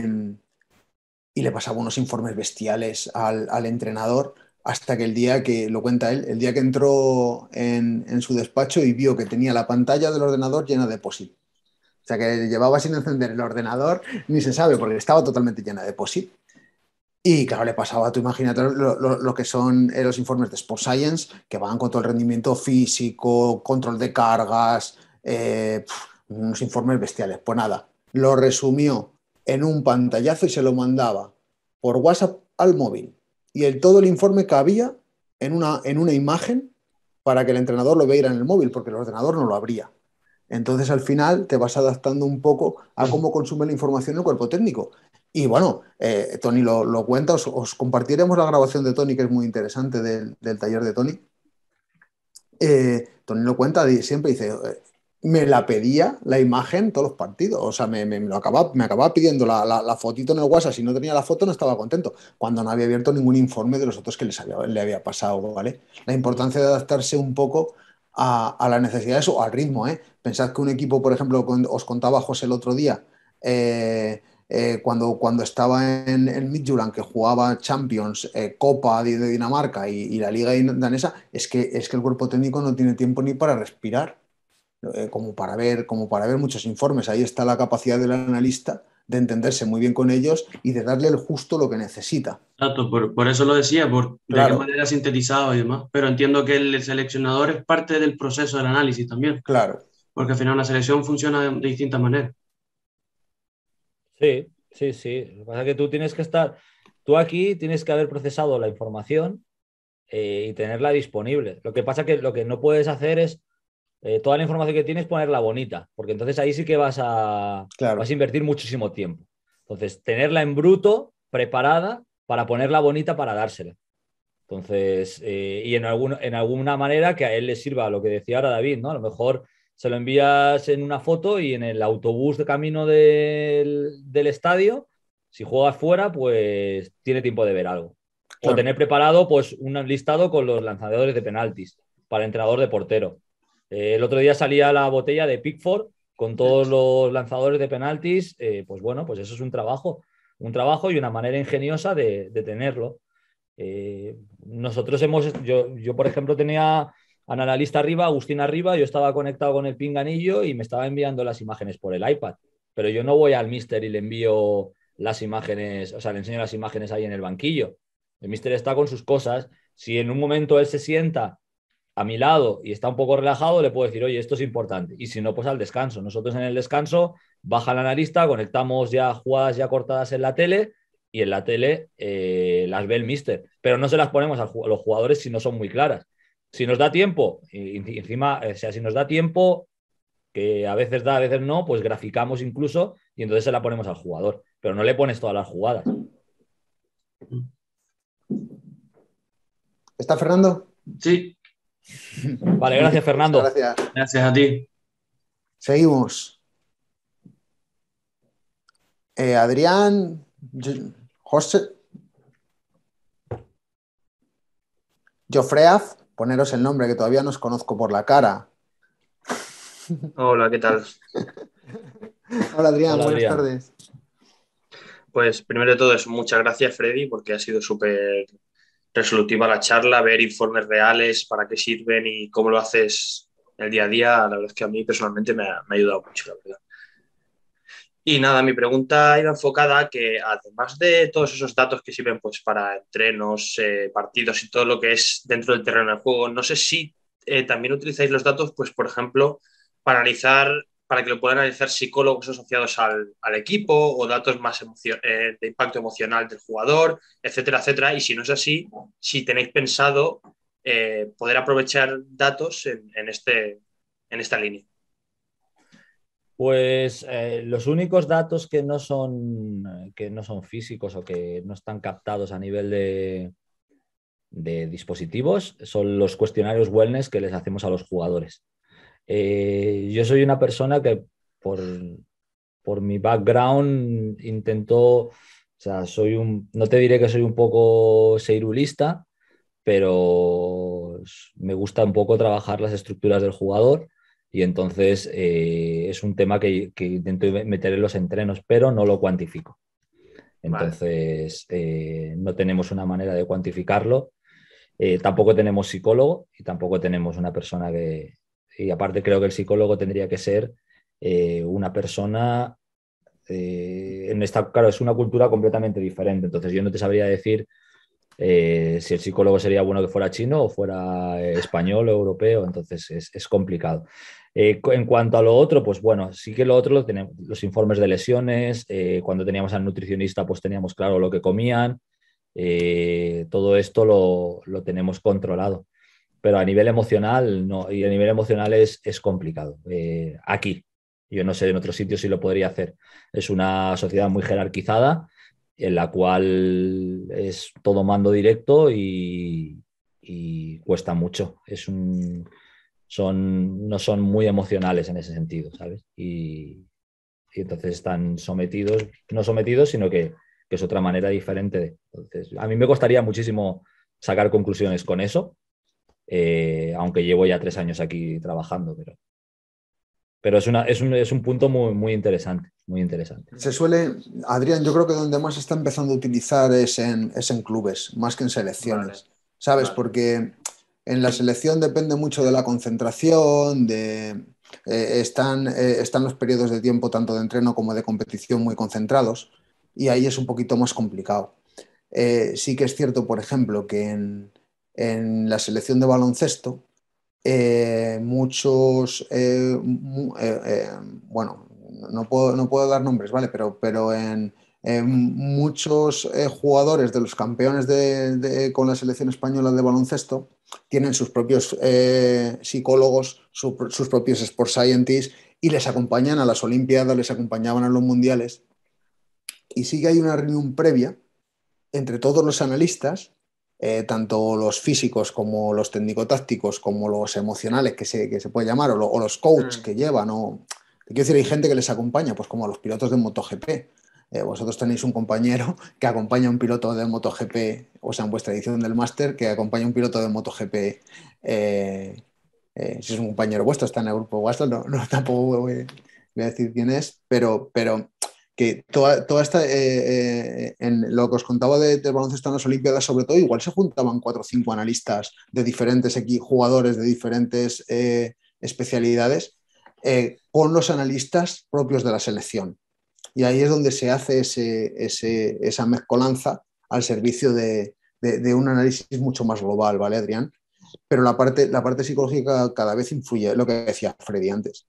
y, le pasaba unos informes bestiales al, entrenador hasta que el día que, lo cuenta él, el día que entró en, en su despacho y vio que tenía la pantalla del ordenador llena de POSIT. O sea, que llevaba sin encender el ordenador, ni se sabe, porque estaba totalmente llena de POSIT. Y claro, le pasaba, a tu lo, lo, que son eh, los informes de Sports Science, que van con todo el rendimiento físico, control de cargas, eh, unos informes bestiales. Pues nada, lo resumió en un pantallazo y se lo mandaba por WhatsApp al móvil. Y el, todo el informe cabía en una, en una imagen para que el entrenador lo viera en el móvil, porque el ordenador no lo abría. Entonces, al final, te vas adaptando un poco a cómo consume la información el cuerpo técnico. Y bueno, eh, Tony lo, cuenta, os, compartiremos la grabación de Tony, que es muy interesante, del, taller de Tony. Eh, Tony lo cuenta, siempre dice, eh, me la pedía la imagen todos los partidos, o sea, me, lo acababa, me acababa pidiendo la, fotito en el WhatsApp, si no tenía la foto no estaba contento, cuando no había abierto ningún informe de los otros que le había pasado, ¿vale? La importancia de adaptarse un poco a, las necesidades o al ritmo, ¿eh? Pensad que un equipo, por ejemplo, os contaba José el otro día, eh, eh, cuando, cuando estaba en el Midtjylland, que jugaba Champions, eh, Copa de, Dinamarca y, la Liga Danesa, es que, es que el cuerpo técnico no tiene tiempo ni para respirar, eh, como, para ver, como para ver muchos informes. Ahí está la capacidad del analista de entenderse muy bien con ellos y de darle el justo lo que necesita. Exacto, por, eso lo decía, de qué manera sintetizado y demás, pero entiendo que el seleccionador es parte del proceso del análisis también. Claro. Porque al final una selección funciona de, de distintas maneras. Sí, sí, sí. Lo que pasa es que tú tienes que estar, tú aquí tienes que haber procesado la información eh, y tenerla disponible. Lo que pasa es que lo que no puedes hacer es eh, toda la información que tienes ponerla bonita, porque entonces ahí sí que vas a, vas a invertir muchísimo tiempo. Entonces, tenerla en bruto, preparada, para ponerla bonita, para dársela. Entonces, eh, y en, en alguna manera que a él le sirva lo que decía ahora David, ¿no? A lo mejor se lo envías en una foto y en el autobús de camino del, estadio, si juegas fuera, pues tiene tiempo de ver algo. O tener preparado pues un listado con los lanzadores de penaltis para entrenador de portero. Eh, el otro día salía la botella de Pickford con todos los lanzadores de penaltis. Eh, pues bueno, pues eso es un trabajo, un trabajo y una manera ingeniosa de, tenerlo. Eh, nosotros hemos, yo, yo por ejemplo tenía analista arriba, Agustín arriba, yo estaba conectado con el pinganillo y me estaba enviando las imágenes por el iPad. Pero yo no voy al mister y le envío las imágenes, o sea, le enseño las imágenes ahí en el banquillo. El mister está con sus cosas. Si en un momento él se sienta a mi lado y está un poco relajado, le puedo decir, oye, esto es importante. Y si no, pues al descanso. Nosotros en el descanso baja el analista, conectamos ya jugadas ya cortadas en la tele y en la tele eh, las ve el mister. Pero no se las ponemos a los jugadores si no son muy claras. Si nos da tiempo, y encima, eh, o sea, si nos da tiempo, que a veces da, a veces no, pues graficamos incluso y entonces se la ponemos al jugador, pero no le pones todas las jugadas. ¿Está Fernando? Sí. Vale, gracias Fernando. Gracias. Gracias a ti. Seguimos. Eh, Adrián, José, Jofreaf poneros el nombre, que todavía no os conozco por la cara. Hola, ¿qué tal? Hola Adrián, buenas tardes. Pues primero de todo es muchas gracias Freddy porque ha sido súper resolutiva la charla, ver informes reales, para qué sirven y cómo lo haces el día a día. La verdad es que a mí personalmente me ha ayudado mucho, la verdad. Y nada, mi pregunta iba enfocada que además de todos esos datos que sirven pues, para entrenos, eh, partidos y todo lo que es dentro del terreno del juego, no sé si eh, también utilizáis los datos, pues por ejemplo, para analizar, para que lo puedan analizar psicólogos asociados al, equipo o datos más eh, de impacto emocional del jugador, etcétera, etcétera. Y si no es así, si tenéis pensado poder aprovechar datos en, este, en esta línea. Pues eh, los únicos datos que no, son, que no son físicos o que no están captados a nivel de, dispositivos son los cuestionarios wellness que les hacemos a los jugadores. Eh, yo soy una persona que por, mi background intento, o sea, soy un, no te diré que soy un poco seirulista, pero me gusta un poco trabajar las estructuras del jugador y entonces eh, es un tema que, intento meter en los entrenos, pero no lo cuantifico. Entonces eh, no tenemos una manera de cuantificarlo. Eh, tampoco tenemos psicólogo y tampoco tenemos una persona que... Y aparte creo que el psicólogo tendría que ser una persona... en esta, claro, es una cultura completamente diferente. Entonces yo no te sabría decir si el psicólogo sería bueno que fuera chino o fuera español o europeo, entonces es, es, complicado. Eh, en cuanto a lo otro, pues bueno, sí que lo otro lo tenemos, los informes de lesiones, eh, cuando teníamos al nutricionista, pues teníamos claro lo que comían, eh, todo esto lo, tenemos controlado. Pero a nivel emocional, no, y a nivel emocional es, complicado. aquí, yo no sé en otros sitio si lo podría hacer. Es una sociedad muy jerarquizada en la cual es todo mando directo y cuesta mucho. Es un, son, no son muy emocionales en ese sentido, ¿sabes? Y, entonces están sometidos, no sometidos, sino que, es otra manera diferente. Entonces, a mí me costaría muchísimo sacar conclusiones con eso, eh, aunque llevo ya tres años aquí trabajando, pero, pero es, es, un, punto muy, muy interesante, muy interesante. Se suele, Adrián, yo creo que donde más se está empezando a utilizar es en, clubes, más que en selecciones, ¿sabes? Porque en la selección depende mucho de la concentración, de, eh, están, eh, están, los periodos de tiempo tanto de entreno como de competición muy concentrados y ahí es un poquito más complicado. Eh, sí que es cierto, por ejemplo, que en, en la selección de baloncesto muchos, bueno, no puedo, no puedo, dar nombres, ¿vale? Pero, pero en, eh, muchos eh, jugadores de los campeones de, con la selección española de baloncesto tienen sus propios eh, psicólogos, sus propios sports scientists y les acompañan a las Olimpiadas, les acompañaban a los mundiales. Y sí que hay una reunión previa entre todos los analistas, tanto los físicos como los técnico-tácticos, como los emocionales que se, que se puede llamar, o, los coaches mm. que llevan. O, quiero decir, hay gente que les acompaña, pues como los pilotos de MotoGP eh, vosotros tenéis un compañero que acompaña a un piloto de MotoGP, o sea, en vuestra edición del máster, que acompaña un piloto de MotoGP. Eh, eh, si es un compañero vuestro, está en el grupo WhatsApp, no, tampoco voy, a decir quién es, pero, pero que toda, toda esta, en lo que os contaba de, baloncesto en las Olimpiadas, sobre todo, igual se juntaban cuatro o cinco analistas de diferentes jugadores de diferentes especialidades, con los analistas propios de la selección y ahí es donde se hace ese, esa mezcolanza al servicio de, un análisis mucho más global, ¿vale, Adrián? Pero la parte, la parte psicológica cada vez influye, lo que decía Freddy antes.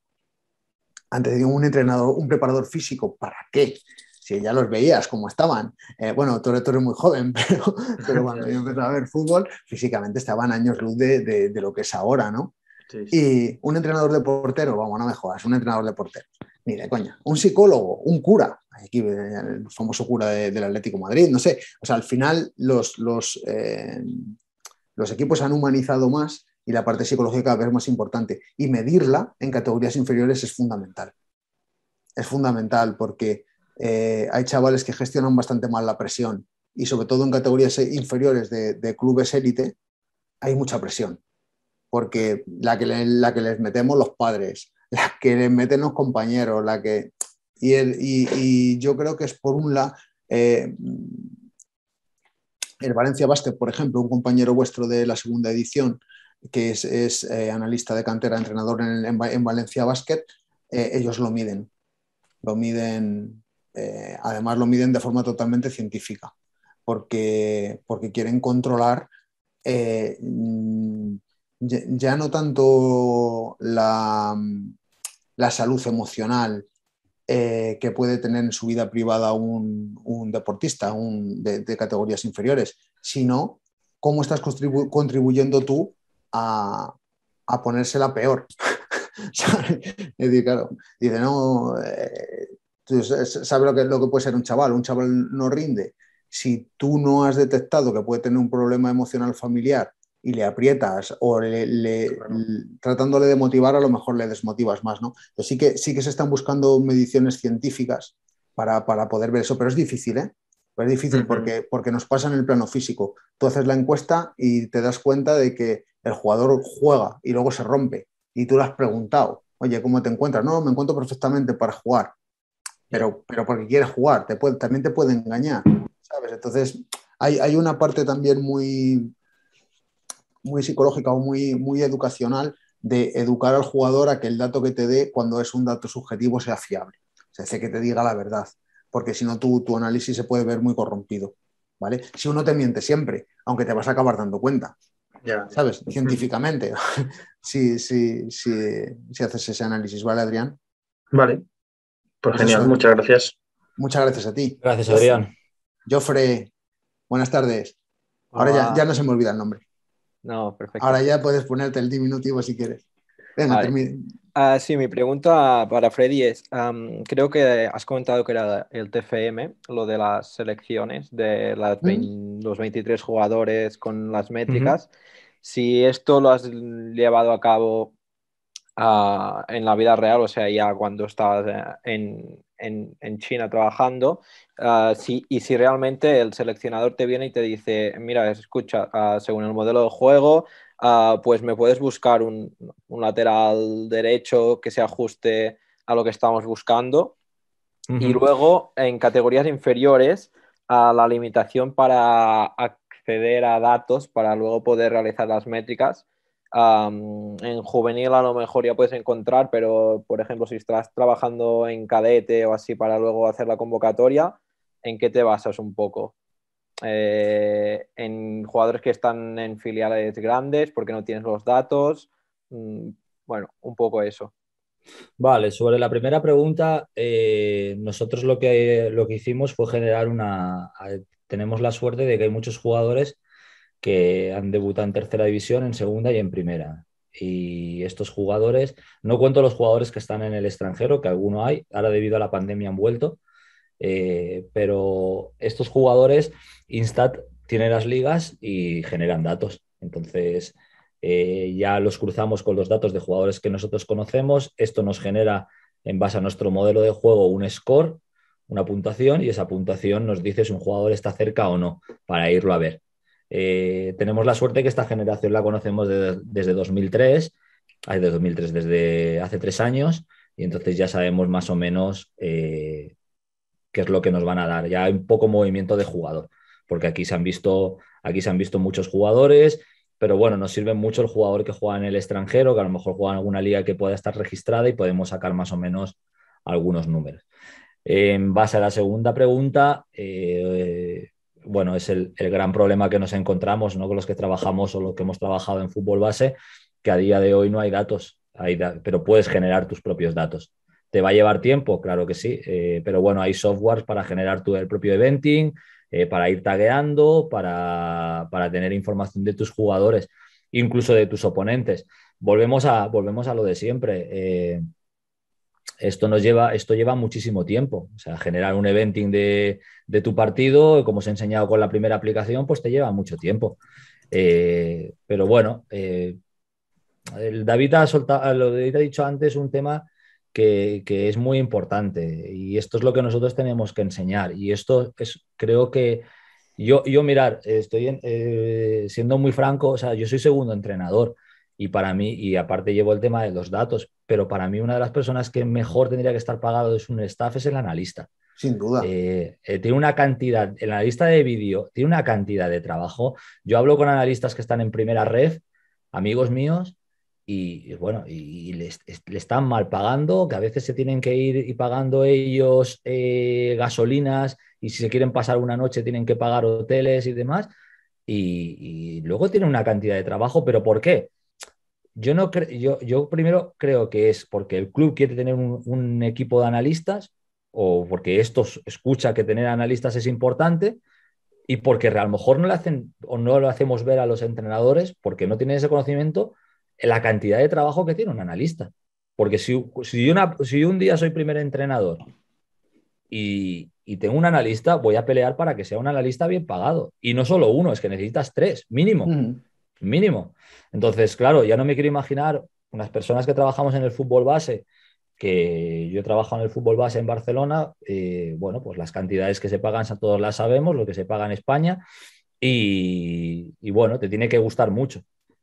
Antes de un entrenador, un preparador físico, ¿para qué? si ya los veías como estaban. Eh, bueno, Torres tú, eres muy joven, pero, pero cuando yo empecé a ver fútbol, físicamente estaban años luz de, lo que es ahora, ¿no? Y un entrenador de portero, vamos, no me jodas, un entrenador de portero. Mira, coña. Un psicólogo, un cura, aquí eh, el famoso cura del Atlético Madrid, no sé. O sea, al final los, los, eh, equipos han humanizado más y la parte psicológica es más importante. Y medirla en categorías inferiores es fundamental. Es fundamental porque eh, hay chavales que gestionan bastante mal la presión y sobre todo en categorías inferiores de, clubes élite hay mucha presión porque la la que les metemos los padres, la que le meten los compañeros, la que... Y, y, yo creo que es por un lado... Eh, el Valencia Basket, por ejemplo, un compañero vuestro de la segunda edición, que es, eh, analista de cantera, entrenador en, Valencia Basket, eh, ellos lo miden. Lo miden, además lo miden de forma totalmente científica, porque, porque quieren controlar mm, ya, no tanto la, la salud emocional eh, que puede tener en su vida privada un, deportista de, categorías inferiores, sino cómo estás contribuyendo tú a, ponérsela peor. dice, no, eh, sabes lo que, lo que puede ser un chaval, un chaval no rinde. Si tú no has detectado que puede tener un problema emocional familiar y le aprietas o le, tratándole de motivar a lo mejor le desmotivas más, ¿no? sí que, sí que se están buscando mediciones científicas para, poder ver eso, pero es difícil, ¿eh? es difícil porque, porque nos pasa en el plano físico. Tú haces la encuesta y te das cuenta de que el jugador juega y luego se rompe y tú le has preguntado, oye, ¿cómo te encuentras? No, me encuentro perfectamente para jugar, pero, pero porque quieres jugar, te también te puede engañar, ¿sabes? Entonces hay, hay una parte también muy muy psicológica o muy, muy educacional de educar al jugador a que el dato que te dé cuando es un dato subjetivo sea fiable, o sea, que te diga la verdad, porque si no tu, tu análisis se puede ver muy corrompido, ¿vale? Si uno te miente siempre, aunque te vas a acabar dando cuenta, ¿sabes? Científicamente, si, si, haces ese análisis, ¿vale, Adrián? Vale, pues genial, muchas gracias. Muchas gracias a ti. Gracias, Adrián. Jofre, buenas tardes. Ahora ya, ya no se me olvida el nombre. No, perfecto. Ahora ya puedes ponerte el diminutivo si quieres. Venga, ah, sí, mi pregunta para Freddy es, creo que has comentado que era el TFM, lo de las selecciones, de los 23 jugadores con las métricas. Si esto lo has llevado a cabo ah, en la vida real, o sea, ya cuando estabas eh, en, en, China trabajando, ah, y si realmente el seleccionador te viene y te dice, mira, escucha, ah, según el modelo de juego, ah, pues me puedes buscar un, lateral derecho que se ajuste a lo que estamos buscando. Y luego, en categorías inferiores, a la limitación para acceder a datos para luego poder realizar las métricas en juvenil a lo mejor ya puedes encontrar, pero por ejemplo, si estás trabajando en cadete o así para luego hacer la convocatoria, ¿en qué te basas un poco? Eh, en jugadores que están en filiales grandes porque no tienes los datos. Mm, bueno, un poco eso. Vale, sobre la primera pregunta, eh, nosotros lo que, lo que hicimos fue generar una... Tenemos la suerte de que hay muchos jugadores que han debutado en tercera división, en segunda y en primera. Y estos jugadores, no cuento los jugadores que están en el extranjero, que alguno hay, ahora debido a la pandemia han vuelto, eh, pero estos jugadores, Instat tiene las ligas y generan datos. Entonces, eh, ya los cruzamos con los datos de jugadores que nosotros conocemos, esto nos genera en base a nuestro modelo de juego un score, una puntuación, y esa puntuación nos dice si un jugador está cerca o no, para irlo a ver. Eh, tenemos la suerte que esta generación la conocemos desde 2003, desde 2003, desde hace tres años, y entonces ya sabemos más o menos eh, qué es lo que nos van a dar. Ya hay un poco movimiento de jugador, porque aquí se han visto, aquí se han visto muchos jugadores, pero bueno, nos sirve mucho el jugador que juega en el extranjero, que a lo mejor juega en alguna liga que pueda estar registrada y podemos sacar más o menos algunos números. En base a la segunda pregunta, eh, bueno, es el, gran problema que nos encontramos, Con los que trabajamos o los que hemos trabajado en fútbol base, que a día de hoy no hay datos, pero puedes generar tus propios datos. ¿Te va a llevar tiempo? Claro que sí, eh, pero bueno, hay softwares para generar tu el propio eventing, eh, para ir tagueando, para, tener información de tus jugadores, incluso de tus oponentes. Volvemos a, volvemos a lo de siempre. Eh, esto nos lleva, esto lleva muchísimo tiempo. O sea, generar un eventing de, tu partido, como os he enseñado con la primera aplicación, pues te lleva mucho tiempo. Eh, pero bueno, eh, David ha soltado, lo que ha dicho antes, un tema que, es muy importante y esto es lo que nosotros tenemos que enseñar. Y esto es, creo que yo, yo mirar, estoy eh, siendo muy franco, o sea, yo soy segundo entrenador y para mí, y aparte llevo el tema de los datos, pero para mí una de las personas que mejor tendría que estar pagado es un staff es el analista. Sin duda. Eh, eh, tiene una cantidad, el analista de vídeo tiene una cantidad de trabajo. Yo hablo con analistas que están en primera red, amigos míos, y bueno, y, le están mal pagando, que a veces se tienen que ir y pagando ellos eh, gasolinas, y si se quieren pasar una noche tienen que pagar hoteles y demás. Y, y luego tienen una cantidad de trabajo, pero ¿por qué? yo, no yo primero creo que es porque el club quiere tener un, equipo de analistas o porque esto escucha que tener analistas es importante y porque a lo mejor no hacen no lo hacemos ver a los entrenadores porque no tienen ese conocimiento la cantidad de trabajo que tiene un analista. Porque si, si, un día soy primer entrenador y, tengo un analista, voy a pelear para que sea un analista bien pagado. Y no solo uno, es que necesitas tres, mínimo mínimo. Entonces, claro, ya no me quiero imaginar unas personas que trabajamos en el fútbol base, que yo trabajo en el fútbol base en Barcelona, eh, bueno, pues las cantidades que se pagan todos las sabemos, lo que se paga en España, y, y, bueno, te tiene que gustar mucho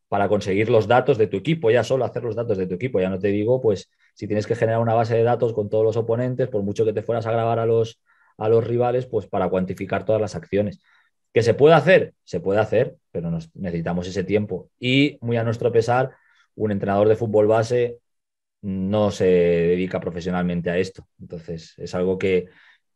para conseguir los datos de tu equipo, ya solo hacer los datos de tu equipo, ya no te digo, pues si tienes que generar una base de datos con todos los oponentes, por mucho que te fueras a grabar a los, a los rivales, pues para cuantificar todas las acciones. ¿Que se puede hacer? Se puede hacer, pero nos necesitamos ese tiempo. Y muy a nuestro pesar, un entrenador de fútbol base no se dedica profesionalmente a esto. Entonces, es algo que,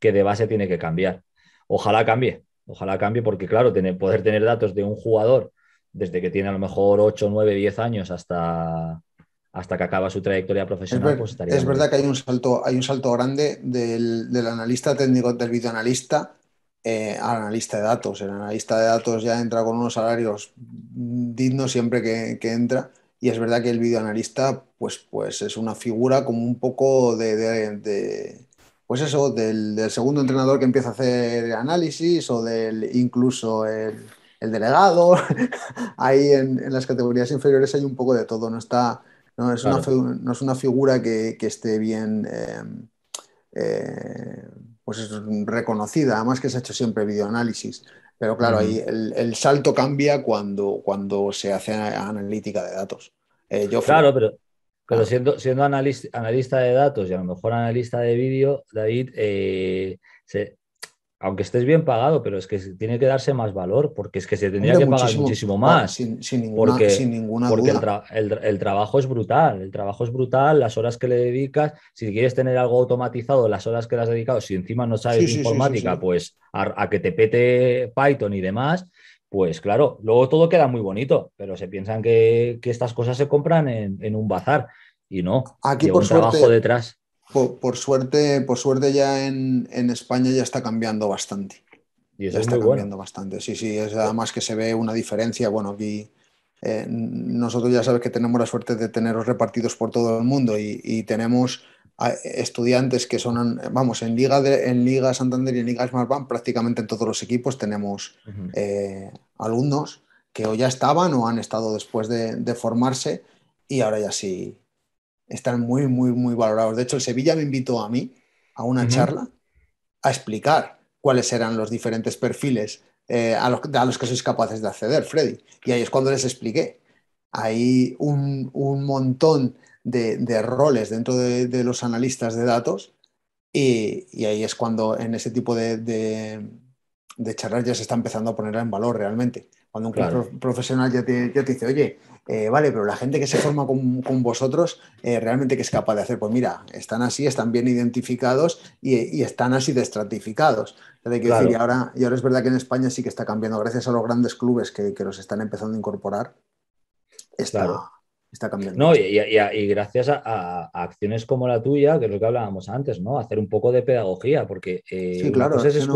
que de base tiene que cambiar. Ojalá cambie, ojalá cambie, porque claro, tener, poder tener datos de un jugador desde que tiene a lo mejor 8, 9, 10 años hasta, hasta que acaba su trayectoria profesional, es, pues estaría. Es verdad que hay un salto, hay un salto grande del, del analista técnico, del videoanalista al eh, analista de datos. El analista de datos ya entra con unos salarios dignos siempre que, entra. Y es verdad que el videoanalista, pues, pues es una figura como un poco de, pues eso, del, segundo entrenador que empieza a hacer análisis o del incluso el, delegado. Ahí en, las categorías inferiores hay un poco de todo. No está, no es, una, figura que, que esté bien. Eh, eh pues es reconocida, además que se ha hecho siempre videoanálisis. Pero claro, ahí el, salto cambia cuando, cuando se hace analítica de datos. Eh, yo claro, pero, ah. siendo, siendo analista, analista, de datos y a lo mejor analista de vídeo, David, eh, se, aunque estés bien pagado, pero es que tiene que darse más valor, porque es que se tendría que pagar muchísimo más. Sin, ninguna, porque, porque El, trabajo es brutal, el trabajo es brutal, las horas que le dedicas, si quieres tener algo automatizado, las horas que le has dedicado, si encima no sabes informática, pues a, que te pete Python y demás, pues claro, luego todo queda muy bonito, pero se piensan que, estas cosas se compran en, un bazar y no, Aquí, por suerte, trabajo detrás por, suerte, por suerte ya en, España ya está cambiando bastante. Y ya está cambiando bastante. Sí, sí, es más que se ve una diferencia. Bueno, aquí eh, nosotros ya sabes que tenemos la suerte de teneros repartidos por todo el mundo y, tenemos estudiantes que son, vamos, en Liga, de, en Liga Santander y en Liga Smart prácticamente en todos los equipos tenemos eh, alumnos que o ya estaban o han estado después de formarse y ahora ya sí, están muy, muy, muy valorados. De hecho, el Sevilla me invitó a mí a una charla a explicar cuáles eran los diferentes perfiles eh, a, los, que sois capaces de acceder, Freddy. Y ahí es cuando les expliqué. Hay un, montón de, roles dentro de, los analistas de datos y, ahí es cuando en ese tipo de, charlas ya se está empezando a poner en valor realmente. Cuando un profesional ya ya te dice, oye, eh, vale, pero la gente que se forma con, vosotros, eh, realmente que es capaz de hacer, pues mira, están así, están bien identificados y, están así destratificados decir, y ahora, ahora es verdad que en España sí que está cambiando, gracias a los grandes clubes que, los están empezando a incorporar, está, cambiando. No, y, gracias a, acciones como la tuya, que es lo que hablábamos antes, ¿no? Hacer un poco de pedagogía, porque eh, sí, claro, es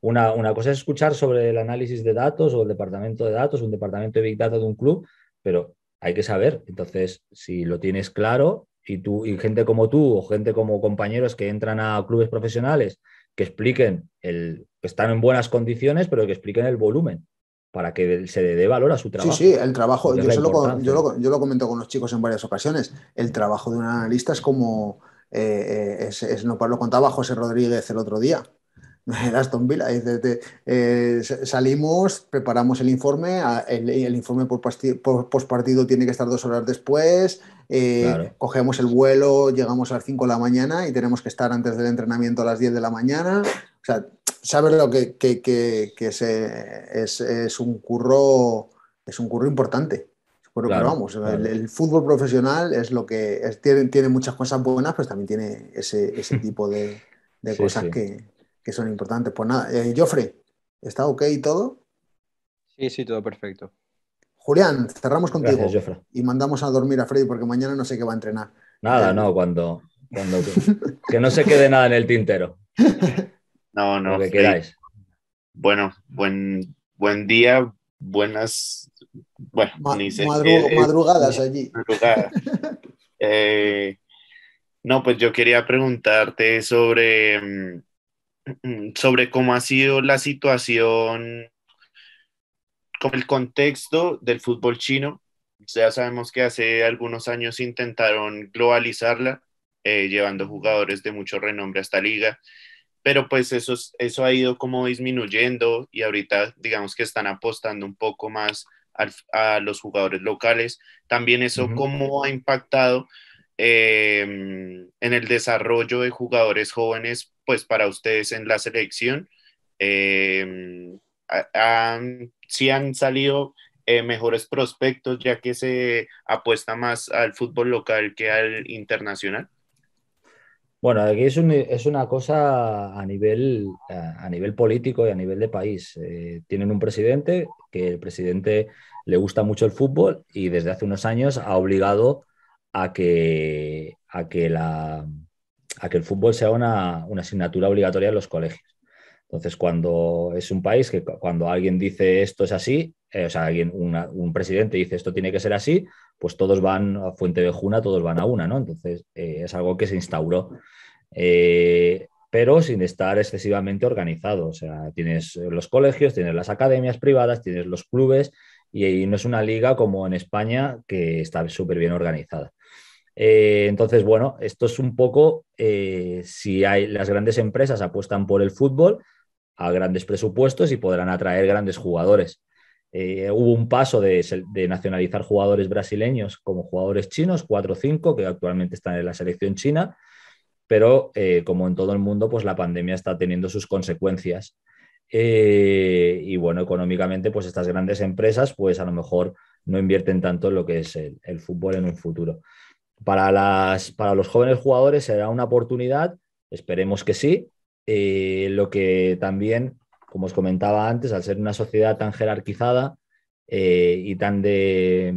una cosa es escuchar sobre el análisis de datos o el departamento de datos, un departamento de Big Data de un club, pero hay que saber. Entonces, si lo tienes claro y tú y gente como tú o gente como compañeros que entran a clubes profesionales que expliquen el que están en buenas condiciones, pero que expliquen el volumen para que se le dé valor a su trabajo. Sí, sí, el trabajo, yo, lo, yo, yo lo comento con los chicos en varias ocasiones, el trabajo de un analista es como, eh, eh, es, no, lo contaba José Rodríguez el otro día, el Aston Villa. Eh, salimos, preparamos el informe, el, informe por, partido tiene que estar dos horas después, eh, cogemos el vuelo, llegamos a las 5 de la mañana y tenemos que estar antes del entrenamiento a las 10 de la mañana. O sea, sabes lo que, que, es, un curro, es un curro importante. vamos, el, fútbol profesional es lo que tiene, muchas cosas buenas, pero también tiene ese, tipo de, cosas que que son importantes. Pues nada, eh, ¿está ok todo? Sí, sí, todo perfecto. Julián, cerramos contigo y mandamos a dormir a Freddy porque mañana no sé qué va a entrenar. Nada, eh, no, cuando, que, no se quede nada en el tintero. No, no. Lo que queráis. Bueno, buen, buen día, buenas, bueno, eh, madrugadas allí. Eh, no, pues yo quería preguntarte sobre mm, sobre cómo ha sido la situación con el contexto del fútbol chino. Ya sabemos que hace algunos años intentaron globalizarla, eh, llevando jugadores de mucho renombre a esta liga, pero pues eso, eso ha ido como disminuyendo y ahorita digamos que están apostando un poco más a los jugadores locales. También eso cómo ha impactado Em, en el desarrollo de jugadores jóvenes, pues para ustedes en la selección, em, si han salido eh, mejores prospectos, ya que se apuesta más al fútbol local que al internacional? Bueno, aquí es, una cosa a nivel, nivel político y a nivel de país. Eh, tienen un presidente que el presidente le gusta mucho el fútbol y desde hace unos años ha obligado a que, a que, la, que el fútbol sea una, una asignatura obligatoria en los colegios. Entonces, cuando es un país que cuando alguien dice esto es así, eh, o sea, alguien, un presidente dice esto tiene que ser así, pues todos van a Fuente de Juna, todos van a una, ¿no? Entonces, eh, es algo que se instauró, eh, pero sin estar excesivamente organizado. O sea, tienes los colegios, tienes las academias privadas, tienes los clubes, y, y no es una liga como en España que está súper bien organizada. Eh, entonces, bueno, esto es un poco eh, si hay, las grandes empresas apuestan por el fútbol a grandes presupuestos y podrán atraer grandes jugadores. Eh, hubo un paso de, nacionalizar jugadores brasileños como jugadores chinos, 4 o 5, que actualmente están en la selección china, pero como en todo el mundo, pues la pandemia está teniendo sus consecuencias. y bueno, económicamente, pues estas grandes empresas, pues a lo mejor no invierten tanto en lo que es el fútbol en un futuro para, las, para los jóvenes jugadores será una oportunidad, esperemos que sí. Eh, lo que también, como os comentaba antes, al ser una sociedad tan jerarquizada eh, y tan de,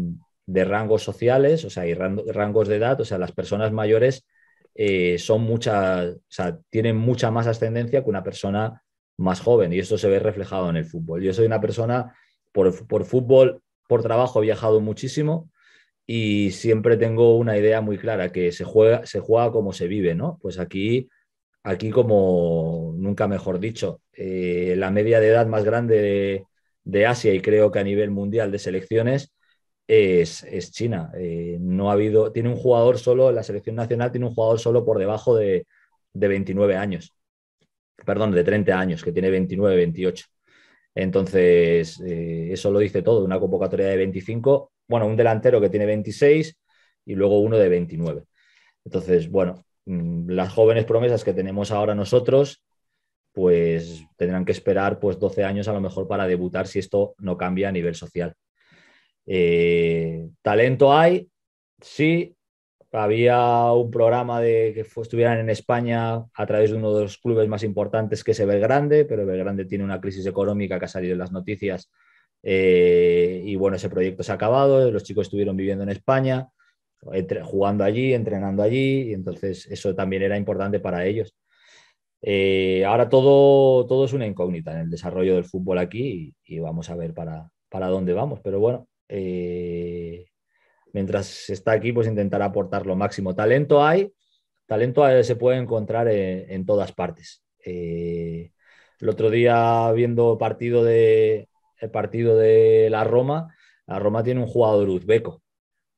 rangos sociales, o sea, y rangos de edad, o sea, las personas mayores eh, son muchas, o sea, tienen mucha más ascendencia que una persona más joven y esto se ve reflejado en el fútbol. Yo soy una persona, por, por fútbol, por trabajo he viajado muchísimo, y siempre tengo una idea muy clara, que se juega, se juega como se vive, ¿no? Pues aquí, aquí como nunca mejor dicho, eh, la media de edad más grande de, Asia y creo que a nivel mundial de selecciones es, China. Eh, no ha habido, tiene un jugador solo, la selección nacional tiene un jugador solo por debajo de, 29 años, perdón, de 30 años, que tiene 29, 28. Entonces, eh, eso lo dice todo, una convocatoria de 25 bueno, un delantero que tiene 26 y luego uno de 29. Entonces, bueno, mm, las jóvenes promesas que tenemos ahora nosotros, pues tendrán que esperar pues 12 años a lo mejor para debutar si esto no cambia a nivel social. Eh, talento hay, sí. Había un programa de que estuvieran en España a través de uno de los clubes más importantes que es grande pero Evergrande tiene una crisis económica que ha salido en las noticias eh, y bueno, ese proyecto se ha acabado, los chicos estuvieron viviendo en España, jugando allí, entrenando allí, y entonces eso también era importante para ellos. Eh, ahora todo, todo es una incógnita en el desarrollo del fútbol aquí y, vamos a ver para, para dónde vamos, pero bueno, eh, mientras está aquí, pues intentar aportar lo máximo. Talento hay, talento se puede encontrar en, en todas partes. el otro día viendo partido de, el partido de la Roma, la Roma tiene un jugador uzbeco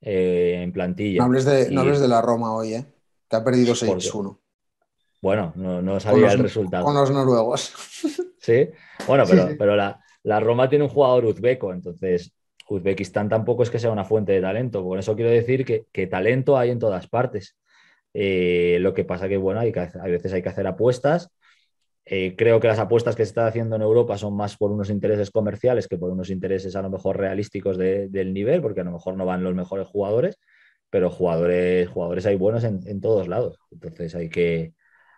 eh, en plantilla. No hables, de, la Roma hoy, ¿eh? Que ha perdido 6-1. Bueno, no, no sabía el resultado. Con los noruegos. Sí, bueno, pero, la, Roma tiene un jugador uzbeco, entonces Uzbekistán tampoco es que sea una fuente de talento. Por eso quiero decir que, talento hay en todas partes. Eh, lo que pasa que, bueno, hay que, a veces hay que hacer apuestas eh, creo que las apuestas que se están haciendo en Europa son más por unos intereses comerciales que por unos intereses a lo mejor realísticos del nivel, porque a lo mejor no van los mejores jugadores, pero jugadores, jugadores hay buenos en, todos lados. Entonces hay que,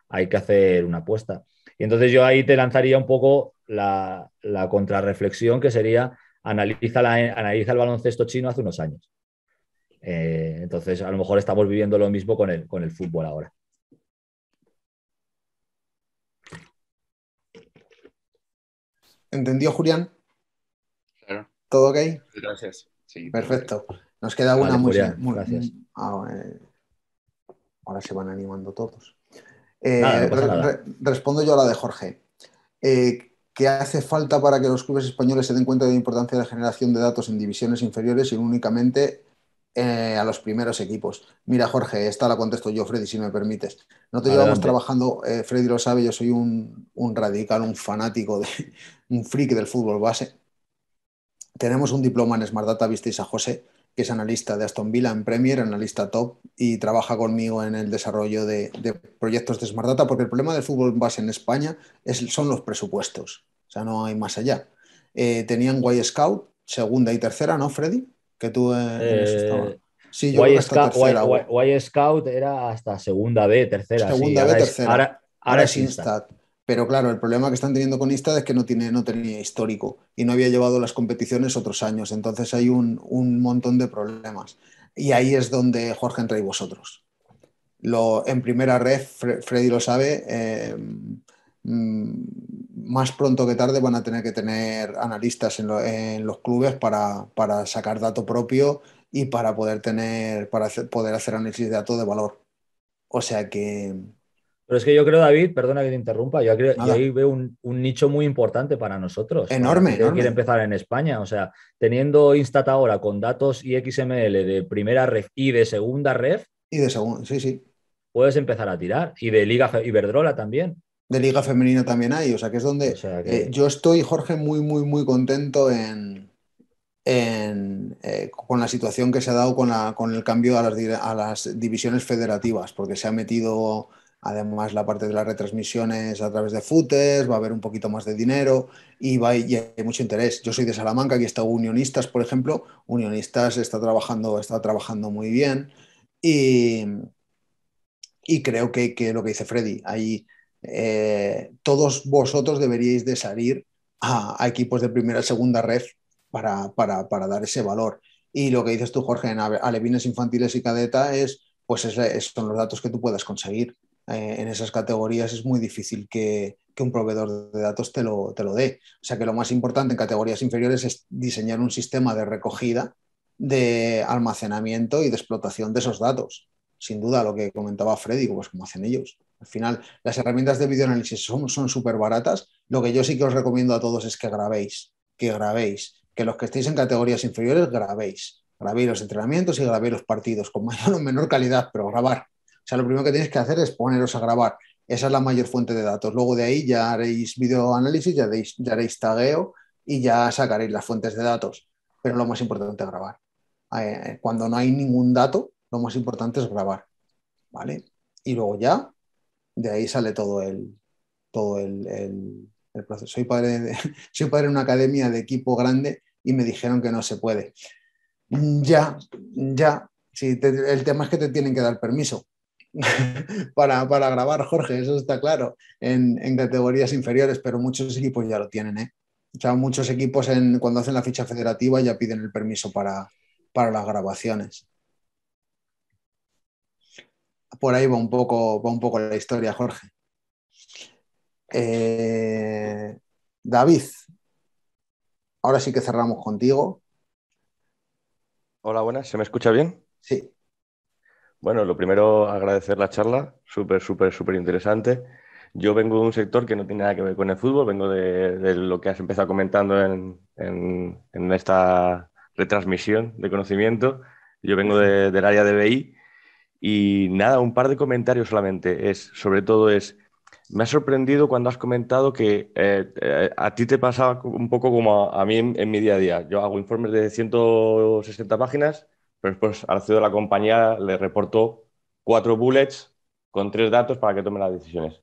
hay que hacer una apuesta. Y entonces yo ahí te lanzaría un poco la, contrarreflexión que sería analiza, la, analiza el baloncesto chino hace unos años. Eh, entonces a lo mejor estamos viviendo lo mismo con el fútbol ahora. ¿Entendió, Julián? Claro. ¿Todo ok? Gracias. Perfecto. Nos queda una muy, gracias. Ah, eh, ahora se van animando todos. Eh, respondo yo a la de Jorge. Eh, ¿Qué hace falta para que los clubes españoles se den cuenta de la importancia de la generación de datos en divisiones inferiores y únicamente eh, a los primeros equipos. Mira, Jorge, esta la contesto yo, Freddy, si me permites. No te llevamos trabajando, eh, Freddy lo sabe, yo soy un, radical, un fanático, de, un freak del fútbol base. Tenemos un diploma en Smart Data, visteis a José, que es analista de Aston Villa en Premier, analista top, y trabaja conmigo en el desarrollo de, proyectos de Smart Data, porque el problema del fútbol base en España son los presupuestos, o sea, no hay más allá. Eh, tenían Guay Scout, segunda y tercera, ¿no, Freddy? que tú eh, Sí, yo y Scout, Scout era hasta segunda B, tercera. Segunda B, ahora tercera. Es, ahora, es Pero claro, el problema que están teniendo con Insta es que no, tiene, no tenía histórico y no había llevado las competiciones otros años. Entonces hay un, un montón de problemas. Y ahí es donde Jorge entra y vosotros. Lo, en primera red, Freddy lo sabe, eh, Mm, más pronto que tarde van a tener que tener analistas en, los clubes para, sacar dato propio y para poder tener para hacer, poder hacer análisis de datos de valor. O sea que. Pero es que yo creo, David, perdona que te interrumpa, yo, creo, ahí veo un, nicho muy importante para nosotros. Enorme. quiere empezar en España. O sea, teniendo Instat ahora con datos y XML de primera red y de segunda red. Y de segundo sí, sí. Puedes empezar a tirar. Y de Liga Iberdrola también de liga femenina también hay, o sea que es donde eh, yo estoy, Jorge, muy, muy, muy contento en, eh, con la situación que se ha dado con, la, con el cambio a las, a las, divisiones federativas, porque se ha metido además la parte de las retransmisiones a través de footers, va a haber un poquito más de dinero y, va, hay mucho interés. Yo soy de Salamanca, aquí está Unionistas, por ejemplo, Unionistas está trabajando, está trabajando muy bien y, y creo que, que lo que dice Freddy, ahí eh, todos vosotros deberíais de salir a, equipos de primera y segunda red para, dar ese valor. Y lo que dices tú, Jorge, en alevines infantiles y cadeta es, pues es, son los datos que tú puedas conseguir. Eh, en esas categorías es muy difícil que, un proveedor de datos te lo, dé. O sea que lo más importante en categorías inferiores es diseñar un sistema de recogida, de almacenamiento y de explotación de esos datos. Sin duda, lo que comentaba Freddy, pues como hacen ellos. Al final, las herramientas de videoanálisis son súper baratas. Lo que yo sí que os recomiendo a todos es que grabéis, que grabéis, que los que estéis en categorías inferiores grabéis. Grabéis los entrenamientos y grabéis los partidos con mayor o menor calidad, pero grabar. O sea, lo primero que tenéis que hacer es poneros a grabar. Esa es la mayor fuente de datos. Luego de ahí ya haréis videoanálisis, ya haréis, ya tagueo y ya sacaréis las fuentes de datos. Pero lo más importante es grabar. Eh, eh, cuando no hay ningún dato, lo más importante es grabar. ¿Vale? Y luego ya de ahí sale todo el, todo el, proceso. Soy padre, de, padre una academia de equipo grande y me dijeron que no se puede. Ya, ya. Sí, el tema es que te tienen que dar permiso para, grabar, Jorge, eso está claro, en, categorías inferiores, pero muchos equipos ya lo tienen. ¿eh? O sea, muchos equipos en, cuando hacen la ficha federativa ya piden el permiso para las grabaciones por ahí va un poco, va un poco la historia, Jorge. Eh, David, ahora sí que cerramos contigo. Hola, buenas, ¿se me escucha bien? Sí. Bueno, lo primero, agradecer la charla, súper, súper, súper interesante. Yo vengo de un sector que no tiene nada que ver con el fútbol, vengo de, lo que has empezado comentando en, esta retransmisión de conocimiento. Yo vengo del área de BI y nada, un par de comentarios solamente. Es, sobre todo es, me ha sorprendido cuando has comentado que eh, eh, a ti te pasaba un poco como a, mí en, mi día a día. Yo hago informes de 160 páginas, pero después al CEO de la compañía le reporto cuatro bullets con tres datos para que tome las decisiones.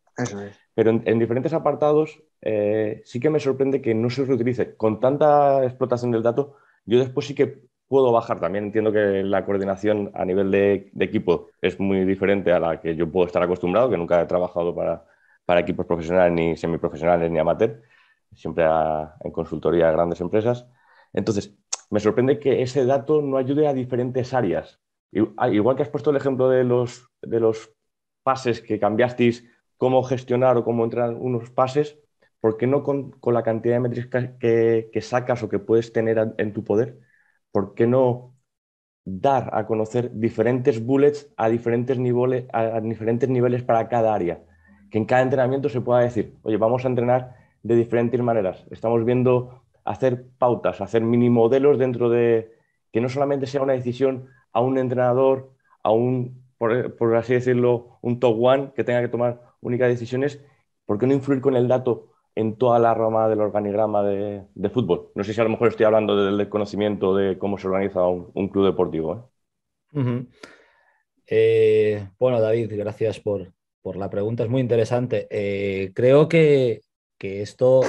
Pero en, diferentes apartados eh, sí que me sorprende que no se reutilice, con tanta explotación del dato. Yo después sí que puedo bajar. También entiendo que la coordinación a nivel de, equipo es muy diferente a la que yo puedo estar acostumbrado, que nunca he trabajado para, para equipos profesionales, ni semiprofesionales, ni amateur, siempre en consultoría a grandes empresas. Entonces, me sorprende que ese dato no ayude a diferentes áreas. Ah, igual que has puesto el ejemplo de los, de los pases que cambiasteis, cómo gestionar o cómo entrar unos pases, ¿por qué no con, con la cantidad de métricas que, que sacas o que puedes tener en tu poder? ¿por qué no dar a conocer diferentes bullets a diferentes, niveles, a diferentes niveles para cada área? Que en cada entrenamiento se pueda decir, oye, vamos a entrenar de diferentes maneras. Estamos viendo hacer pautas, hacer mini modelos dentro de que no solamente sea una decisión a un entrenador, a un, por, por así decirlo, un top one que tenga que tomar únicas decisiones, ¿por qué no influir con el dato en toda la rama del organigrama de, fútbol. No sé si a lo mejor estoy hablando del desconocimiento de cómo se organiza un, club deportivo. ¿eh? Eh, bueno, David, gracias por, la pregunta. Es muy interesante. Eh, creo que, esto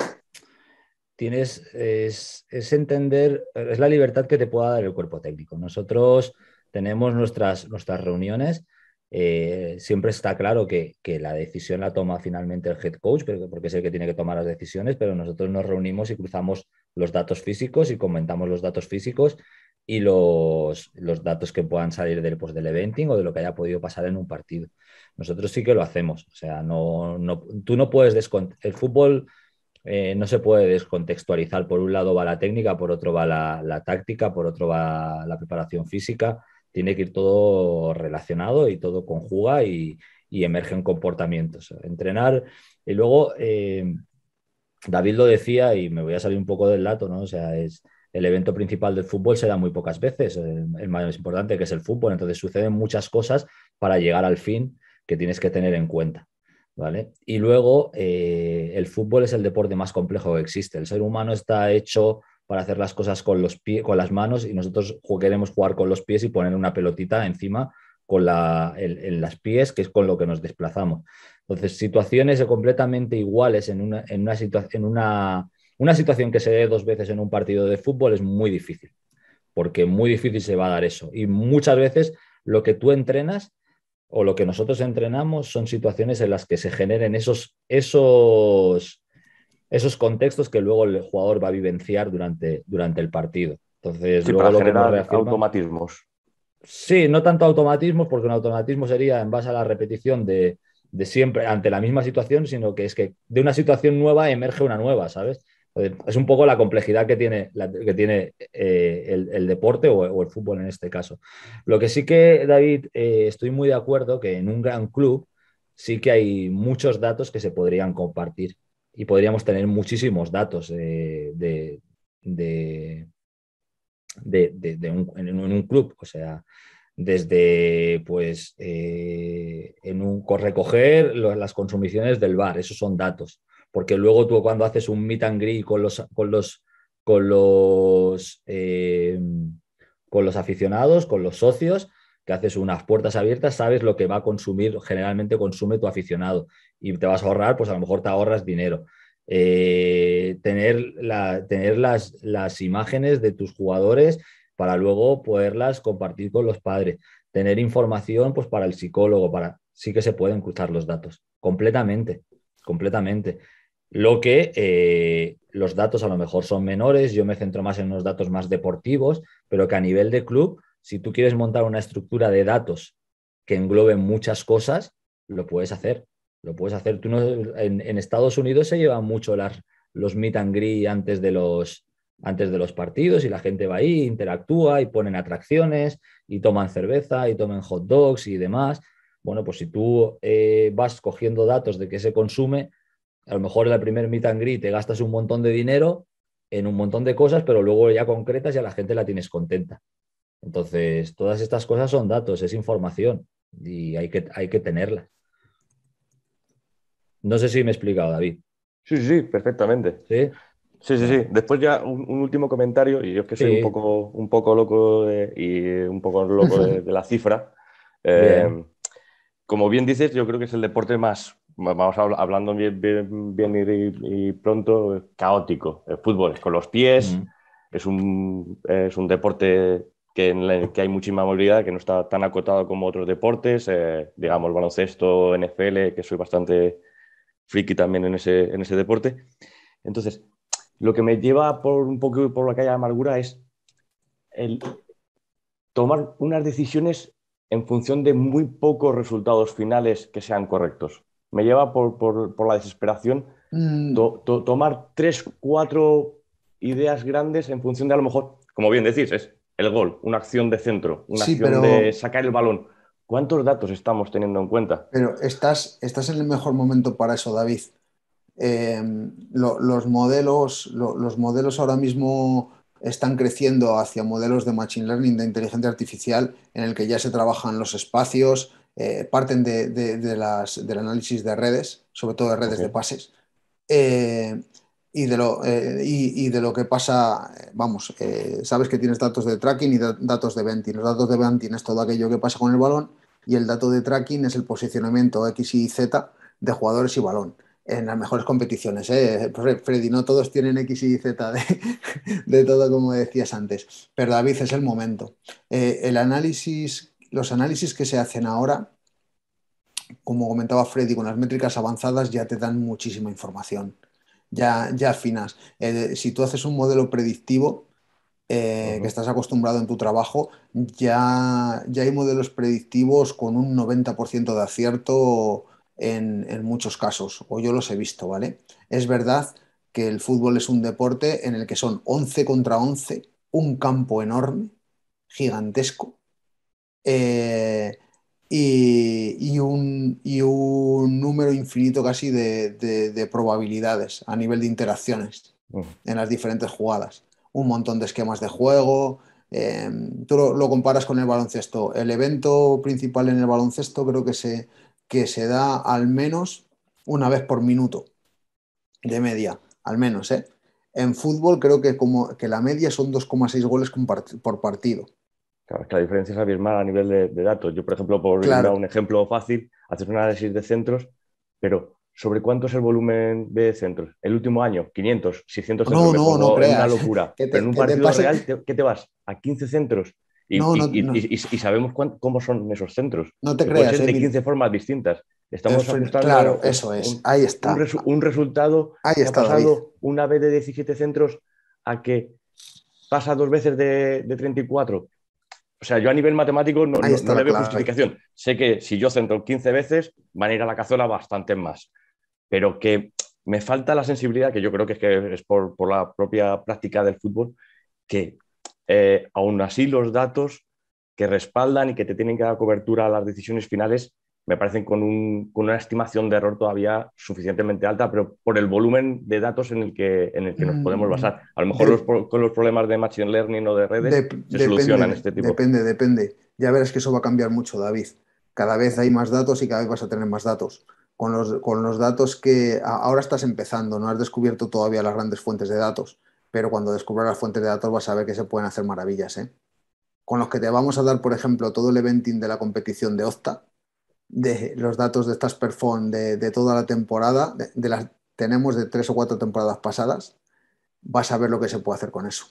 tienes, es, entender, es la libertad que te pueda dar el cuerpo técnico. Nosotros tenemos nuestras, nuestras reuniones eh, siempre está claro que, la decisión la toma finalmente el head coach, porque es el que tiene que tomar las decisiones, pero nosotros nos reunimos y cruzamos los datos físicos y comentamos los datos físicos y los, datos que puedan salir del, post pues, del eventing o de lo que haya podido pasar en un partido. Nosotros sí que lo hacemos, o sea, tú no puedes el fútbol eh, no se puede descontextualizar, por un lado va la técnica, por otro va la táctica, por otro va la preparación física tiene que ir todo relacionado y todo conjuga y, y emergen comportamientos. Entrenar y luego, eh, David lo decía y me voy a salir un poco del lato, ¿no? O sea, es el evento principal del fútbol se da muy pocas veces, eh, el, más importante que es el fútbol, entonces suceden muchas cosas para llegar al fin que tienes que tener en cuenta. ¿Vale? Y luego, eh, el fútbol es el deporte más complejo que existe. El ser humano está hecho para hacer las cosas con, los pies, con las manos y nosotros queremos jugar con los pies y poner una pelotita encima con en las pies, que es con lo que nos desplazamos. Entonces, situaciones completamente iguales en una, en una, en una, situación que se dé dos veces en un partido de fútbol es muy difícil, porque muy difícil se va a dar eso. Y muchas veces lo que tú entrenas o lo que nosotros entrenamos son situaciones en las que se generen esos, esos esos contextos que luego el jugador va a vivenciar durante, durante el partido. Entonces, sí, para generar automatismos. Sí, no tanto automatismos, porque un automatismo sería en base a la repetición de, siempre ante la misma situación, sino que es que de una situación nueva emerge una nueva, ¿sabes? es un poco la complejidad que tiene, que tiene eh, el, deporte o, el fútbol en este caso. Lo que sí que, David, eh, estoy muy de acuerdo que en un gran club sí que hay muchos datos que se podrían compartir y podríamos tener muchísimos datos de, en, un club, o sea, desde pues eh, en un recoger las consumiciones del bar, esos son datos, porque luego tú cuando haces un meet and greet con los con los con los eh, con los aficionados, con los socios, que haces unas puertas abiertas, sabes lo que va a consumir, generalmente consume tu aficionado y te vas a ahorrar, pues a lo mejor te ahorras dinero. Eh, tener, tener las, las, imágenes de tus jugadores para luego poderlas compartir con los padres, tener información pues para el psicólogo, para sí que se pueden cruzar los datos, completamente, completamente. Lo que eh, los datos a lo mejor son menores, yo me centro más en los datos más deportivos, pero que a nivel de club si tú quieres montar una estructura de datos que englobe muchas cosas, lo puedes hacer. Lo puedes hacer. Tú en, Estados Unidos se llevan mucho los meet and greet antes de los, antes de los partidos y la gente va ahí, interactúa y ponen atracciones y toman cerveza y toman hot dogs y demás. Bueno, pues si tú eh, vas cogiendo datos de qué se consume, a lo mejor en el primer meet and greet te gastas un montón de dinero en un montón de cosas, pero luego ya concretas y a la gente la tienes contenta. Entonces, todas estas cosas son datos, es información y hay que, hay que tenerla. No sé si me he explicado, David. Sí, sí, sí, perfectamente. Sí. Sí, sí, Después ya un, último comentario, y yo es que soy un, poco, un poco loco y un poco loco de, la cifra. Eh, como bien dices, yo creo que es el deporte más, vamos hablando bien, bien, y, pronto, caótico. El fútbol es con los pies, es, es un deporte que, hay muchísima movilidad, que no está tan acotado como otros deportes, eh, digamos baloncesto, NFL, que soy bastante friki también en ese, en ese deporte. Entonces, lo que me lleva por un poco por la calle de amargura es el tomar unas decisiones en función de muy pocos resultados finales que sean correctos. Me lleva por, por, por la desesperación mm. tomar tres, cuatro ideas grandes en función de a lo mejor, como bien decís, es el gol, una acción de centro, una acción de sacar el balón. ¿Cuántos datos estamos teniendo en cuenta? Pero estás, en el mejor momento para eso, David. Eh, los, modelos, los modelos ahora mismo están creciendo hacia modelos de machine learning, de inteligencia artificial, en el que ya se trabajan los espacios, eh, parten de, las, del análisis de redes, sobre todo de redes de pases. Eh, y de lo, eh, y, de lo que pasa, eh, vamos, eh, sabes que tienes datos de tracking y datos de venting. Los datos de venting es todo aquello que pasa con el balón y el dato de tracking es el posicionamiento X y Z de jugadores y balón en las mejores competiciones. Freddy, no todos tienen X y Z de, todo, como decías antes. Pero David, es el momento. el análisis, los análisis que se hacen ahora, como comentaba Freddy, con las métricas avanzadas ya te dan muchísima información ya, ya finas. Eh, si tú haces un modelo predictivo, eh, que estás acostumbrado en tu trabajo, ya, ya hay modelos predictivos con un 90% de acierto en, muchos casos, o yo los he visto, ¿vale? Es verdad que el fútbol es un deporte en el que son 11 contra 11, un campo enorme, gigantesco, eh, eh, y, un, número infinito casi de, probabilidades a nivel de interacciones en las diferentes jugadas. Un montón de esquemas de juego. Em, tú lo, comparas con el baloncesto. El evento principal en el baloncesto creo que se, que se da al menos una vez por minuto de media, al menos. ¿eh? En fútbol creo que, como, que la media son 2,6 goles por partido. Claro, es que la diferencia es abismal a nivel de, datos. Yo, por ejemplo, por dar un ejemplo fácil, haces un análisis de centros, pero ¿sobre cuánto es el volumen de centros? El último año, 500, 600 centros. No, no, no, creas. Es una locura. en un partido real, ¿qué te vas? ¿A 15 centros? Y, sabemos cómo son esos centros. No te crees creas. de 15 formas distintas. Estamos Claro, eso es. ahí está. Un, resultado ha pasado una vez de 17 centros a que pasa dos veces de, de 34 o sea, yo a nivel matemático no, le veo justificación. Sé que si yo centro 15 veces, van a ir a la cazuela bastantes más. Pero que me falta la sensibilidad, que yo creo que es, que es por, la propia práctica del fútbol, que eh, aún así los datos que respaldan y que te tienen que dar cobertura a las decisiones finales me parecen con, una estimación de error todavía suficientemente alta, pero por el volumen de datos en el que, en el que nos podemos mm, basar. A lo mejor los, con los problemas de Machine Learning o de redes se solucionan este tipo. Depende, depende. Ya verás que eso va a cambiar mucho, David. Cada vez hay más datos y cada vez vas a tener más datos. Con los, con los datos que ahora estás empezando, no has descubierto todavía las grandes fuentes de datos, pero cuando descubras las fuentes de datos vas a ver que se pueden hacer maravillas. ¿eh? Con los que te vamos a dar, por ejemplo, todo el eventing de la competición de Octa, de los datos de estas Perform de, toda la temporada, de, las tenemos de tres o cuatro temporadas pasadas, vas a ver lo que se puede hacer con eso.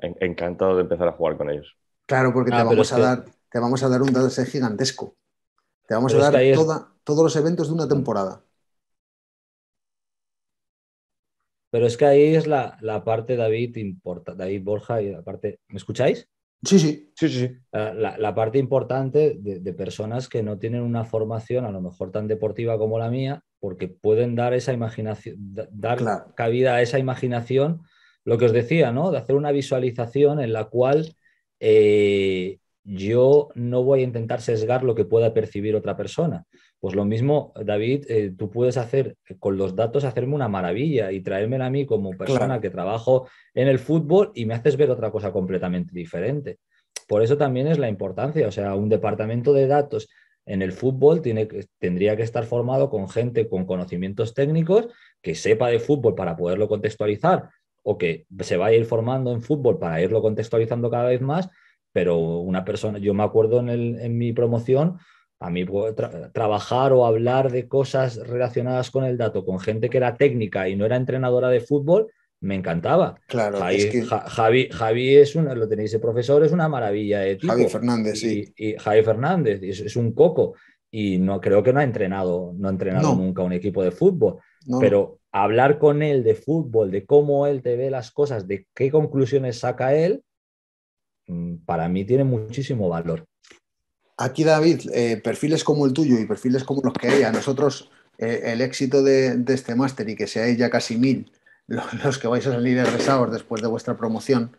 encantado de empezar a jugar con ellos. Claro, porque te, ah, vamos a dar, te vamos a dar un dato gigantesco. Te vamos a dar todos los eventos de una mm. temporada. Pero es que ahí es la, parte, David, importa, David Borja, y la parte. ¿Me escucháis? Sí, sí. sí, sí, ah, La, parte importante de, personas que no tienen una formación a lo mejor tan deportiva como la mía, porque pueden dar esa imaginación, dar cabida a esa imaginación, lo que os decía, ¿no? De hacer una visualización en la cual eh, yo no voy a intentar sesgar lo que pueda percibir otra persona, pues lo mismo, David, eh, tú puedes hacer eh, con los datos hacerme una maravilla y traerme a mí como persona que trabajo en el fútbol y me haces ver otra cosa completamente diferente. Por eso también es la importancia, o sea, un departamento de datos en el fútbol tiene, tendría que estar formado con gente con conocimientos técnicos que sepa de fútbol para poderlo contextualizar o que se va a ir formando en fútbol para irlo contextualizando cada vez más, pero una persona, yo me acuerdo en mi promoción, a mí pues, trabajar o hablar de cosas relacionadas con el dato con gente que era técnica y no era entrenadora de fútbol, me encantaba. Claro, Javi es, un, lo tenéis de profesor, es una maravilla de tipo. Javi Fernández, sí. Y, Javi Fernández, es, un coco. Y no creo que no ha entrenado, no ha entrenado nunca un equipo de fútbol. Pero hablar con él de fútbol, de cómo él te ve las cosas, de qué conclusiones saca él, mm, para mí tiene muchísimo valor. Aquí, David, eh, perfiles como el tuyo y perfiles como los que hay, a nosotros eh, el éxito de, este máster y que seáis ya casi mil los, que vais a salir egresados después de vuestra promoción,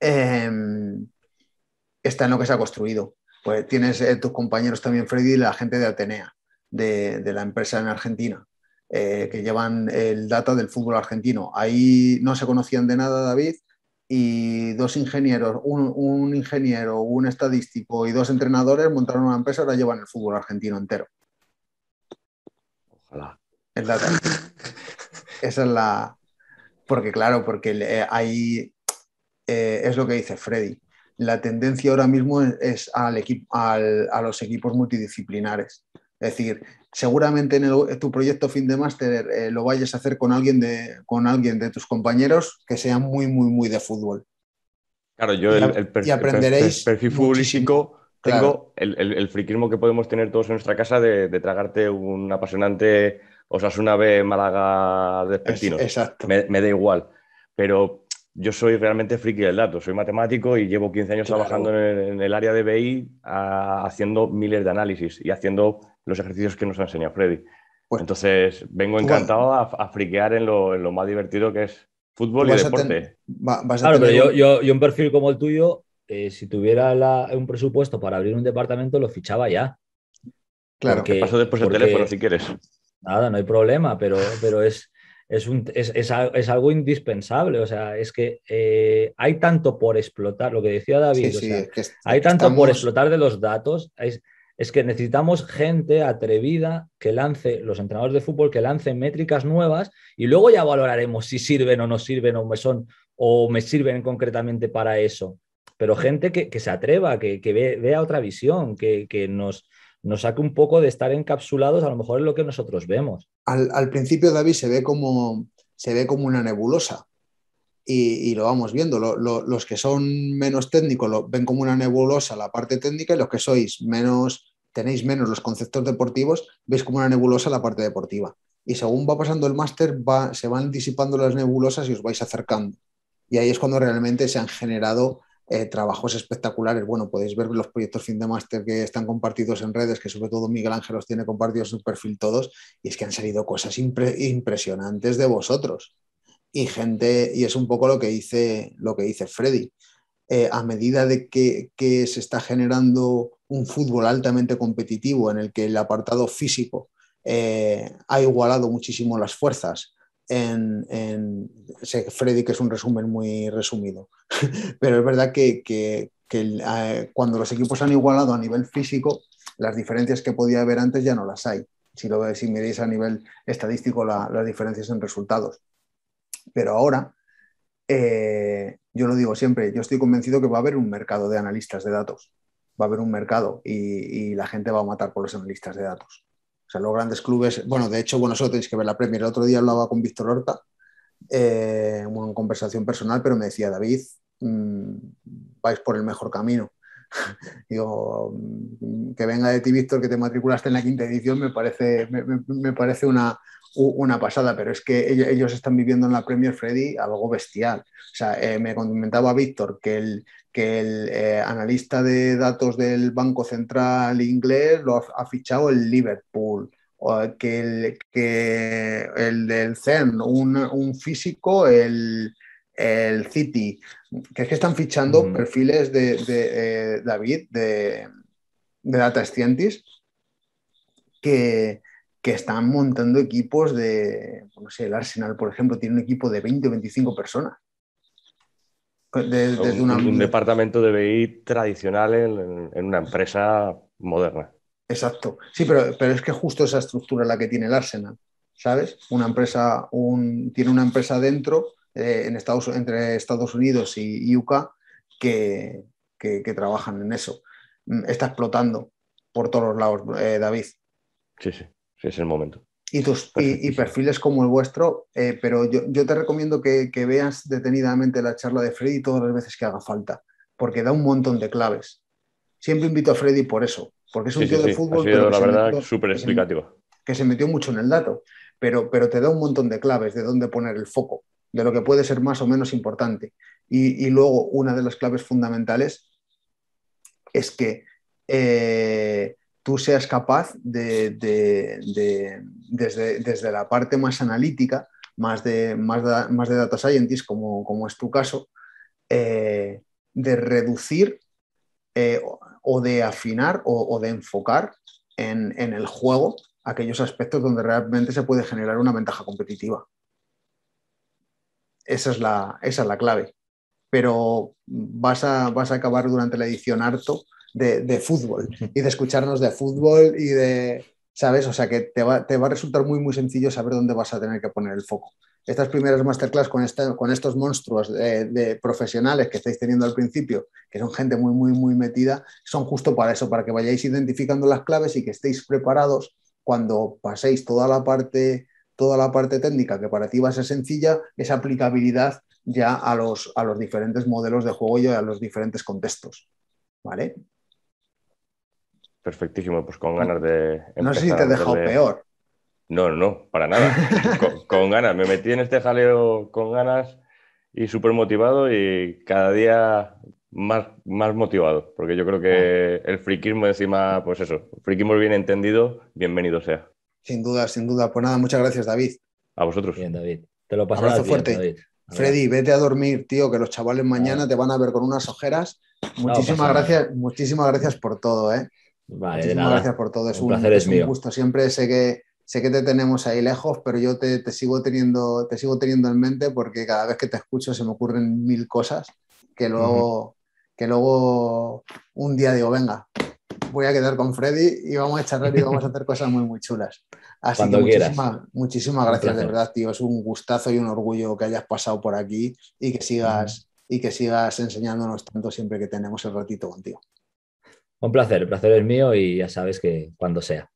em, está en lo que se ha construido. Pues tienes eh, tus compañeros también, Freddy, y la gente de Atenea, de la empresa en Argentina, que llevan el data del fútbol argentino. Ahí no se conocían de nada, David, y dos ingenieros, un, ingeniero, un estadístico y dos entrenadores montaron una empresa, ahora llevan el fútbol argentino entero. Ojalá. Es esa es la... Porque claro, porque eh, ahí eh, es lo que dice Freddy. La tendencia ahora mismo es, al equipo, a los equipos multidisciplinares. Es decir, seguramente en, tu proyecto fin de máster eh, lo vayas a hacer con alguien, de, con alguien de tus compañeros que sea muy, muy, muy de fútbol. Claro, yo el, perfil futbolístico tengo el, friquismo que podemos tener todos en nuestra casa de, tragarte un apasionante o Osasuna B Málaga Pepino. exacto. Me, da igual. Pero yo soy realmente friki del dato, soy matemático y llevo 15 años trabajando en el, área de BI ah, haciendo miles de análisis y haciendo los ejercicios que nos ha enseñado Freddy. Pues, Entonces, vengo encantado a, friquear en lo, en lo, más divertido que es fútbol y deporte. claro, yo, un perfil como el tuyo, eh, si tuviera un presupuesto para abrir un departamento, lo fichaba ya. Claro, Que pasó después el teléfono si quieres. Nada, no hay problema, pero, pero es, es, un, es, algo indispensable. O sea, es que eh, hay tanto por explotar, lo que decía David, hay tanto por explotar de los datos es que necesitamos gente atrevida que lance, los entrenadores de fútbol, que lancen métricas nuevas y luego ya valoraremos si sirven o no sirven o me son o me sirven concretamente para eso. Pero gente que, se atreva, que, que vea otra visión, que, nos, nos saque un poco de estar encapsulados a lo mejor en lo que nosotros vemos. Al, al principio, David, se ve como se ve como una nebulosa y, lo vamos viendo. los que son menos técnicos lo ven como una nebulosa la parte técnica y los que sois menos, tenéis menos los conceptos deportivos, veis como una nebulosa la parte deportiva. Y según va pasando el máster, se van disipando las nebulosas y os vais acercando. Y ahí es cuando realmente se han generado eh, trabajos espectaculares. Bueno, podéis ver los proyectos fin de máster que están compartidos en redes, que sobre todo Miguel Ángel los tiene compartidos en su perfil todos, y es que han salido cosas impresionantes de vosotros y gente, y es un poco lo que dice, lo que dice Freddy. Eh, a medida de que, se está generando un fútbol altamente competitivo en el que el apartado físico eh, ha igualado muchísimo las fuerzas, en, sé, Freddy que es un resumen muy resumido, pero es verdad que, que, eh, cuando los equipos han igualado a nivel físico, las diferencias que podía haber antes ya no las hay. Si, lo, si miréis a nivel estadístico las diferencias en resultados. Pero ahora, eh, yo lo digo siempre, yo estoy convencido que va a haber un mercado de analistas de datos. Va a haber un mercado y, la gente va a matar por los analistas de datos. O sea, los grandes clubes, bueno, de hecho, bueno, vosotros tenéis que ver la Premier. El otro día hablaba con Víctor Horta, eh, una conversación personal, pero me decía, David, mm, vais por el mejor camino. Digo, mm, que venga de ti, Víctor, que te matriculaste en la quinta edición, me parece, me parece una, una pasada, pero es que ellos están viviendo en la Premier Freddy algo bestial. O sea, eh, me comentaba Víctor que el, que el eh, analista de datos del Banco Central inglés lo ha, fichado el Liverpool, que, el, que el del CERN, un, físico, el, el, City, que es que están fichando perfiles de, eh, David, de, de Data Scientist, que que están montando equipos de, pues no sé, el Arsenal, por ejemplo, tiene un equipo de 20 o 25 personas. Pues desde un, departamento de BI tradicional en, una empresa moderna. Exacto. Sí, pero, pero es que justo esa estructura la que tiene el Arsenal, ¿sabes? Una empresa, un, tiene una empresa dentro, eh, en Estados, entre Estados Unidos y, UK, que, trabajan en eso. Mm, está explotando por todos los lados, eh, David. Sí, sí si es el momento. Y, y, perfiles como el vuestro, eh, pero yo, te recomiendo que, veas detenidamente la charla de Freddy todas las veces que haga falta, porque da un montón de claves. Siempre invito a Freddy por eso, porque es un tío de fútbol. pero súper explicativo. Que, se metió mucho en el dato, pero, pero te da un montón de claves de dónde poner el foco, de lo que puede ser más o menos importante. Y, luego, una de las claves fundamentales es que eh, tú seas capaz de, desde, la parte más analítica, más de, más data scientist, como, es tu caso, eh, de reducir eh, o de afinar o, de enfocar en, el juego aquellos aspectos donde realmente se puede generar una ventaja competitiva. Esa es la, esa es la clave. Pero vas a acabar durante la edición harto de, fútbol y de escucharnos de fútbol y de, ¿sabes? O sea que te va, a resultar muy, muy sencillo saber dónde vas a tener que poner el foco. Estas primeras masterclass con, con estos monstruos de, profesionales que estáis teniendo al principio, que son gente muy, muy, muy metida, son justo para eso, para que vayáis identificando las claves y que estéis preparados cuando paséis toda la parte, toda la parte técnica que para ti va a ser sencilla, esa aplicabilidad ya a los, a los diferentes modelos de juego y a los diferentes contextos. ¿Vale? Perfectísimo, pues con ganas de... No sé si te he dejado peor. No, no, para nada. con, ganas, me metí en este jaleo con ganas y súper motivado y cada día más, más motivado, porque yo creo que ah. el friquismo encima, pues eso, frikismo friquismo bien entendido, bienvenido sea. Sin duda, sin duda. Pues nada, muchas gracias, David. A vosotros. Bien, David. Te lo pasarás Abrazo fuerte. Freddy, vete a dormir, tío, que los chavales mañana te van a ver con unas ojeras. Muchísimas gracias, muchísimas gracias por todo, ¿eh? Vale, Muchísimas gracias por todo. Es un, placer es un gusto. Siempre sé que, sé que te tenemos ahí lejos, pero yo te, sigo teniendo, te sigo teniendo en mente porque cada vez que te escucho se me ocurren mil cosas que luego, que luego un día digo, venga, voy a quedar con Freddy y vamos a charlar y vamos a hacer cosas muy, muy chulas. Así que muchísimas, gracias, de verdad, tío. Es un gustazo y un orgullo que hayas pasado por aquí y que sigas, y que sigas enseñándonos tanto siempre que tenemos el ratito contigo. Un placer, el placer es mío y ya sabes que cuando sea.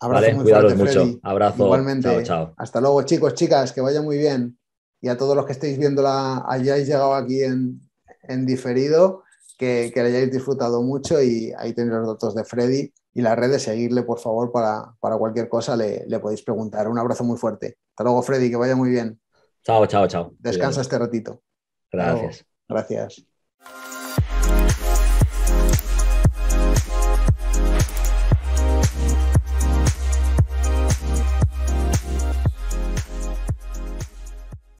Abrazo mucho. Abrazo. Igualmente. Chao, Hasta luego, chicos, chicas, que vaya muy bien. Y a todos los que estéis la... hayáis llegado aquí en, diferido, que, que hayáis disfrutado mucho y ahí tenéis los datos de Freddy y las redes, seguirle, por favor, para, cualquier cosa le, podéis preguntar. Un abrazo muy fuerte. Hasta luego, Freddy, que vaya muy bien. Chao, chao, chao. Descansa este ratito. Gracias. Gracias.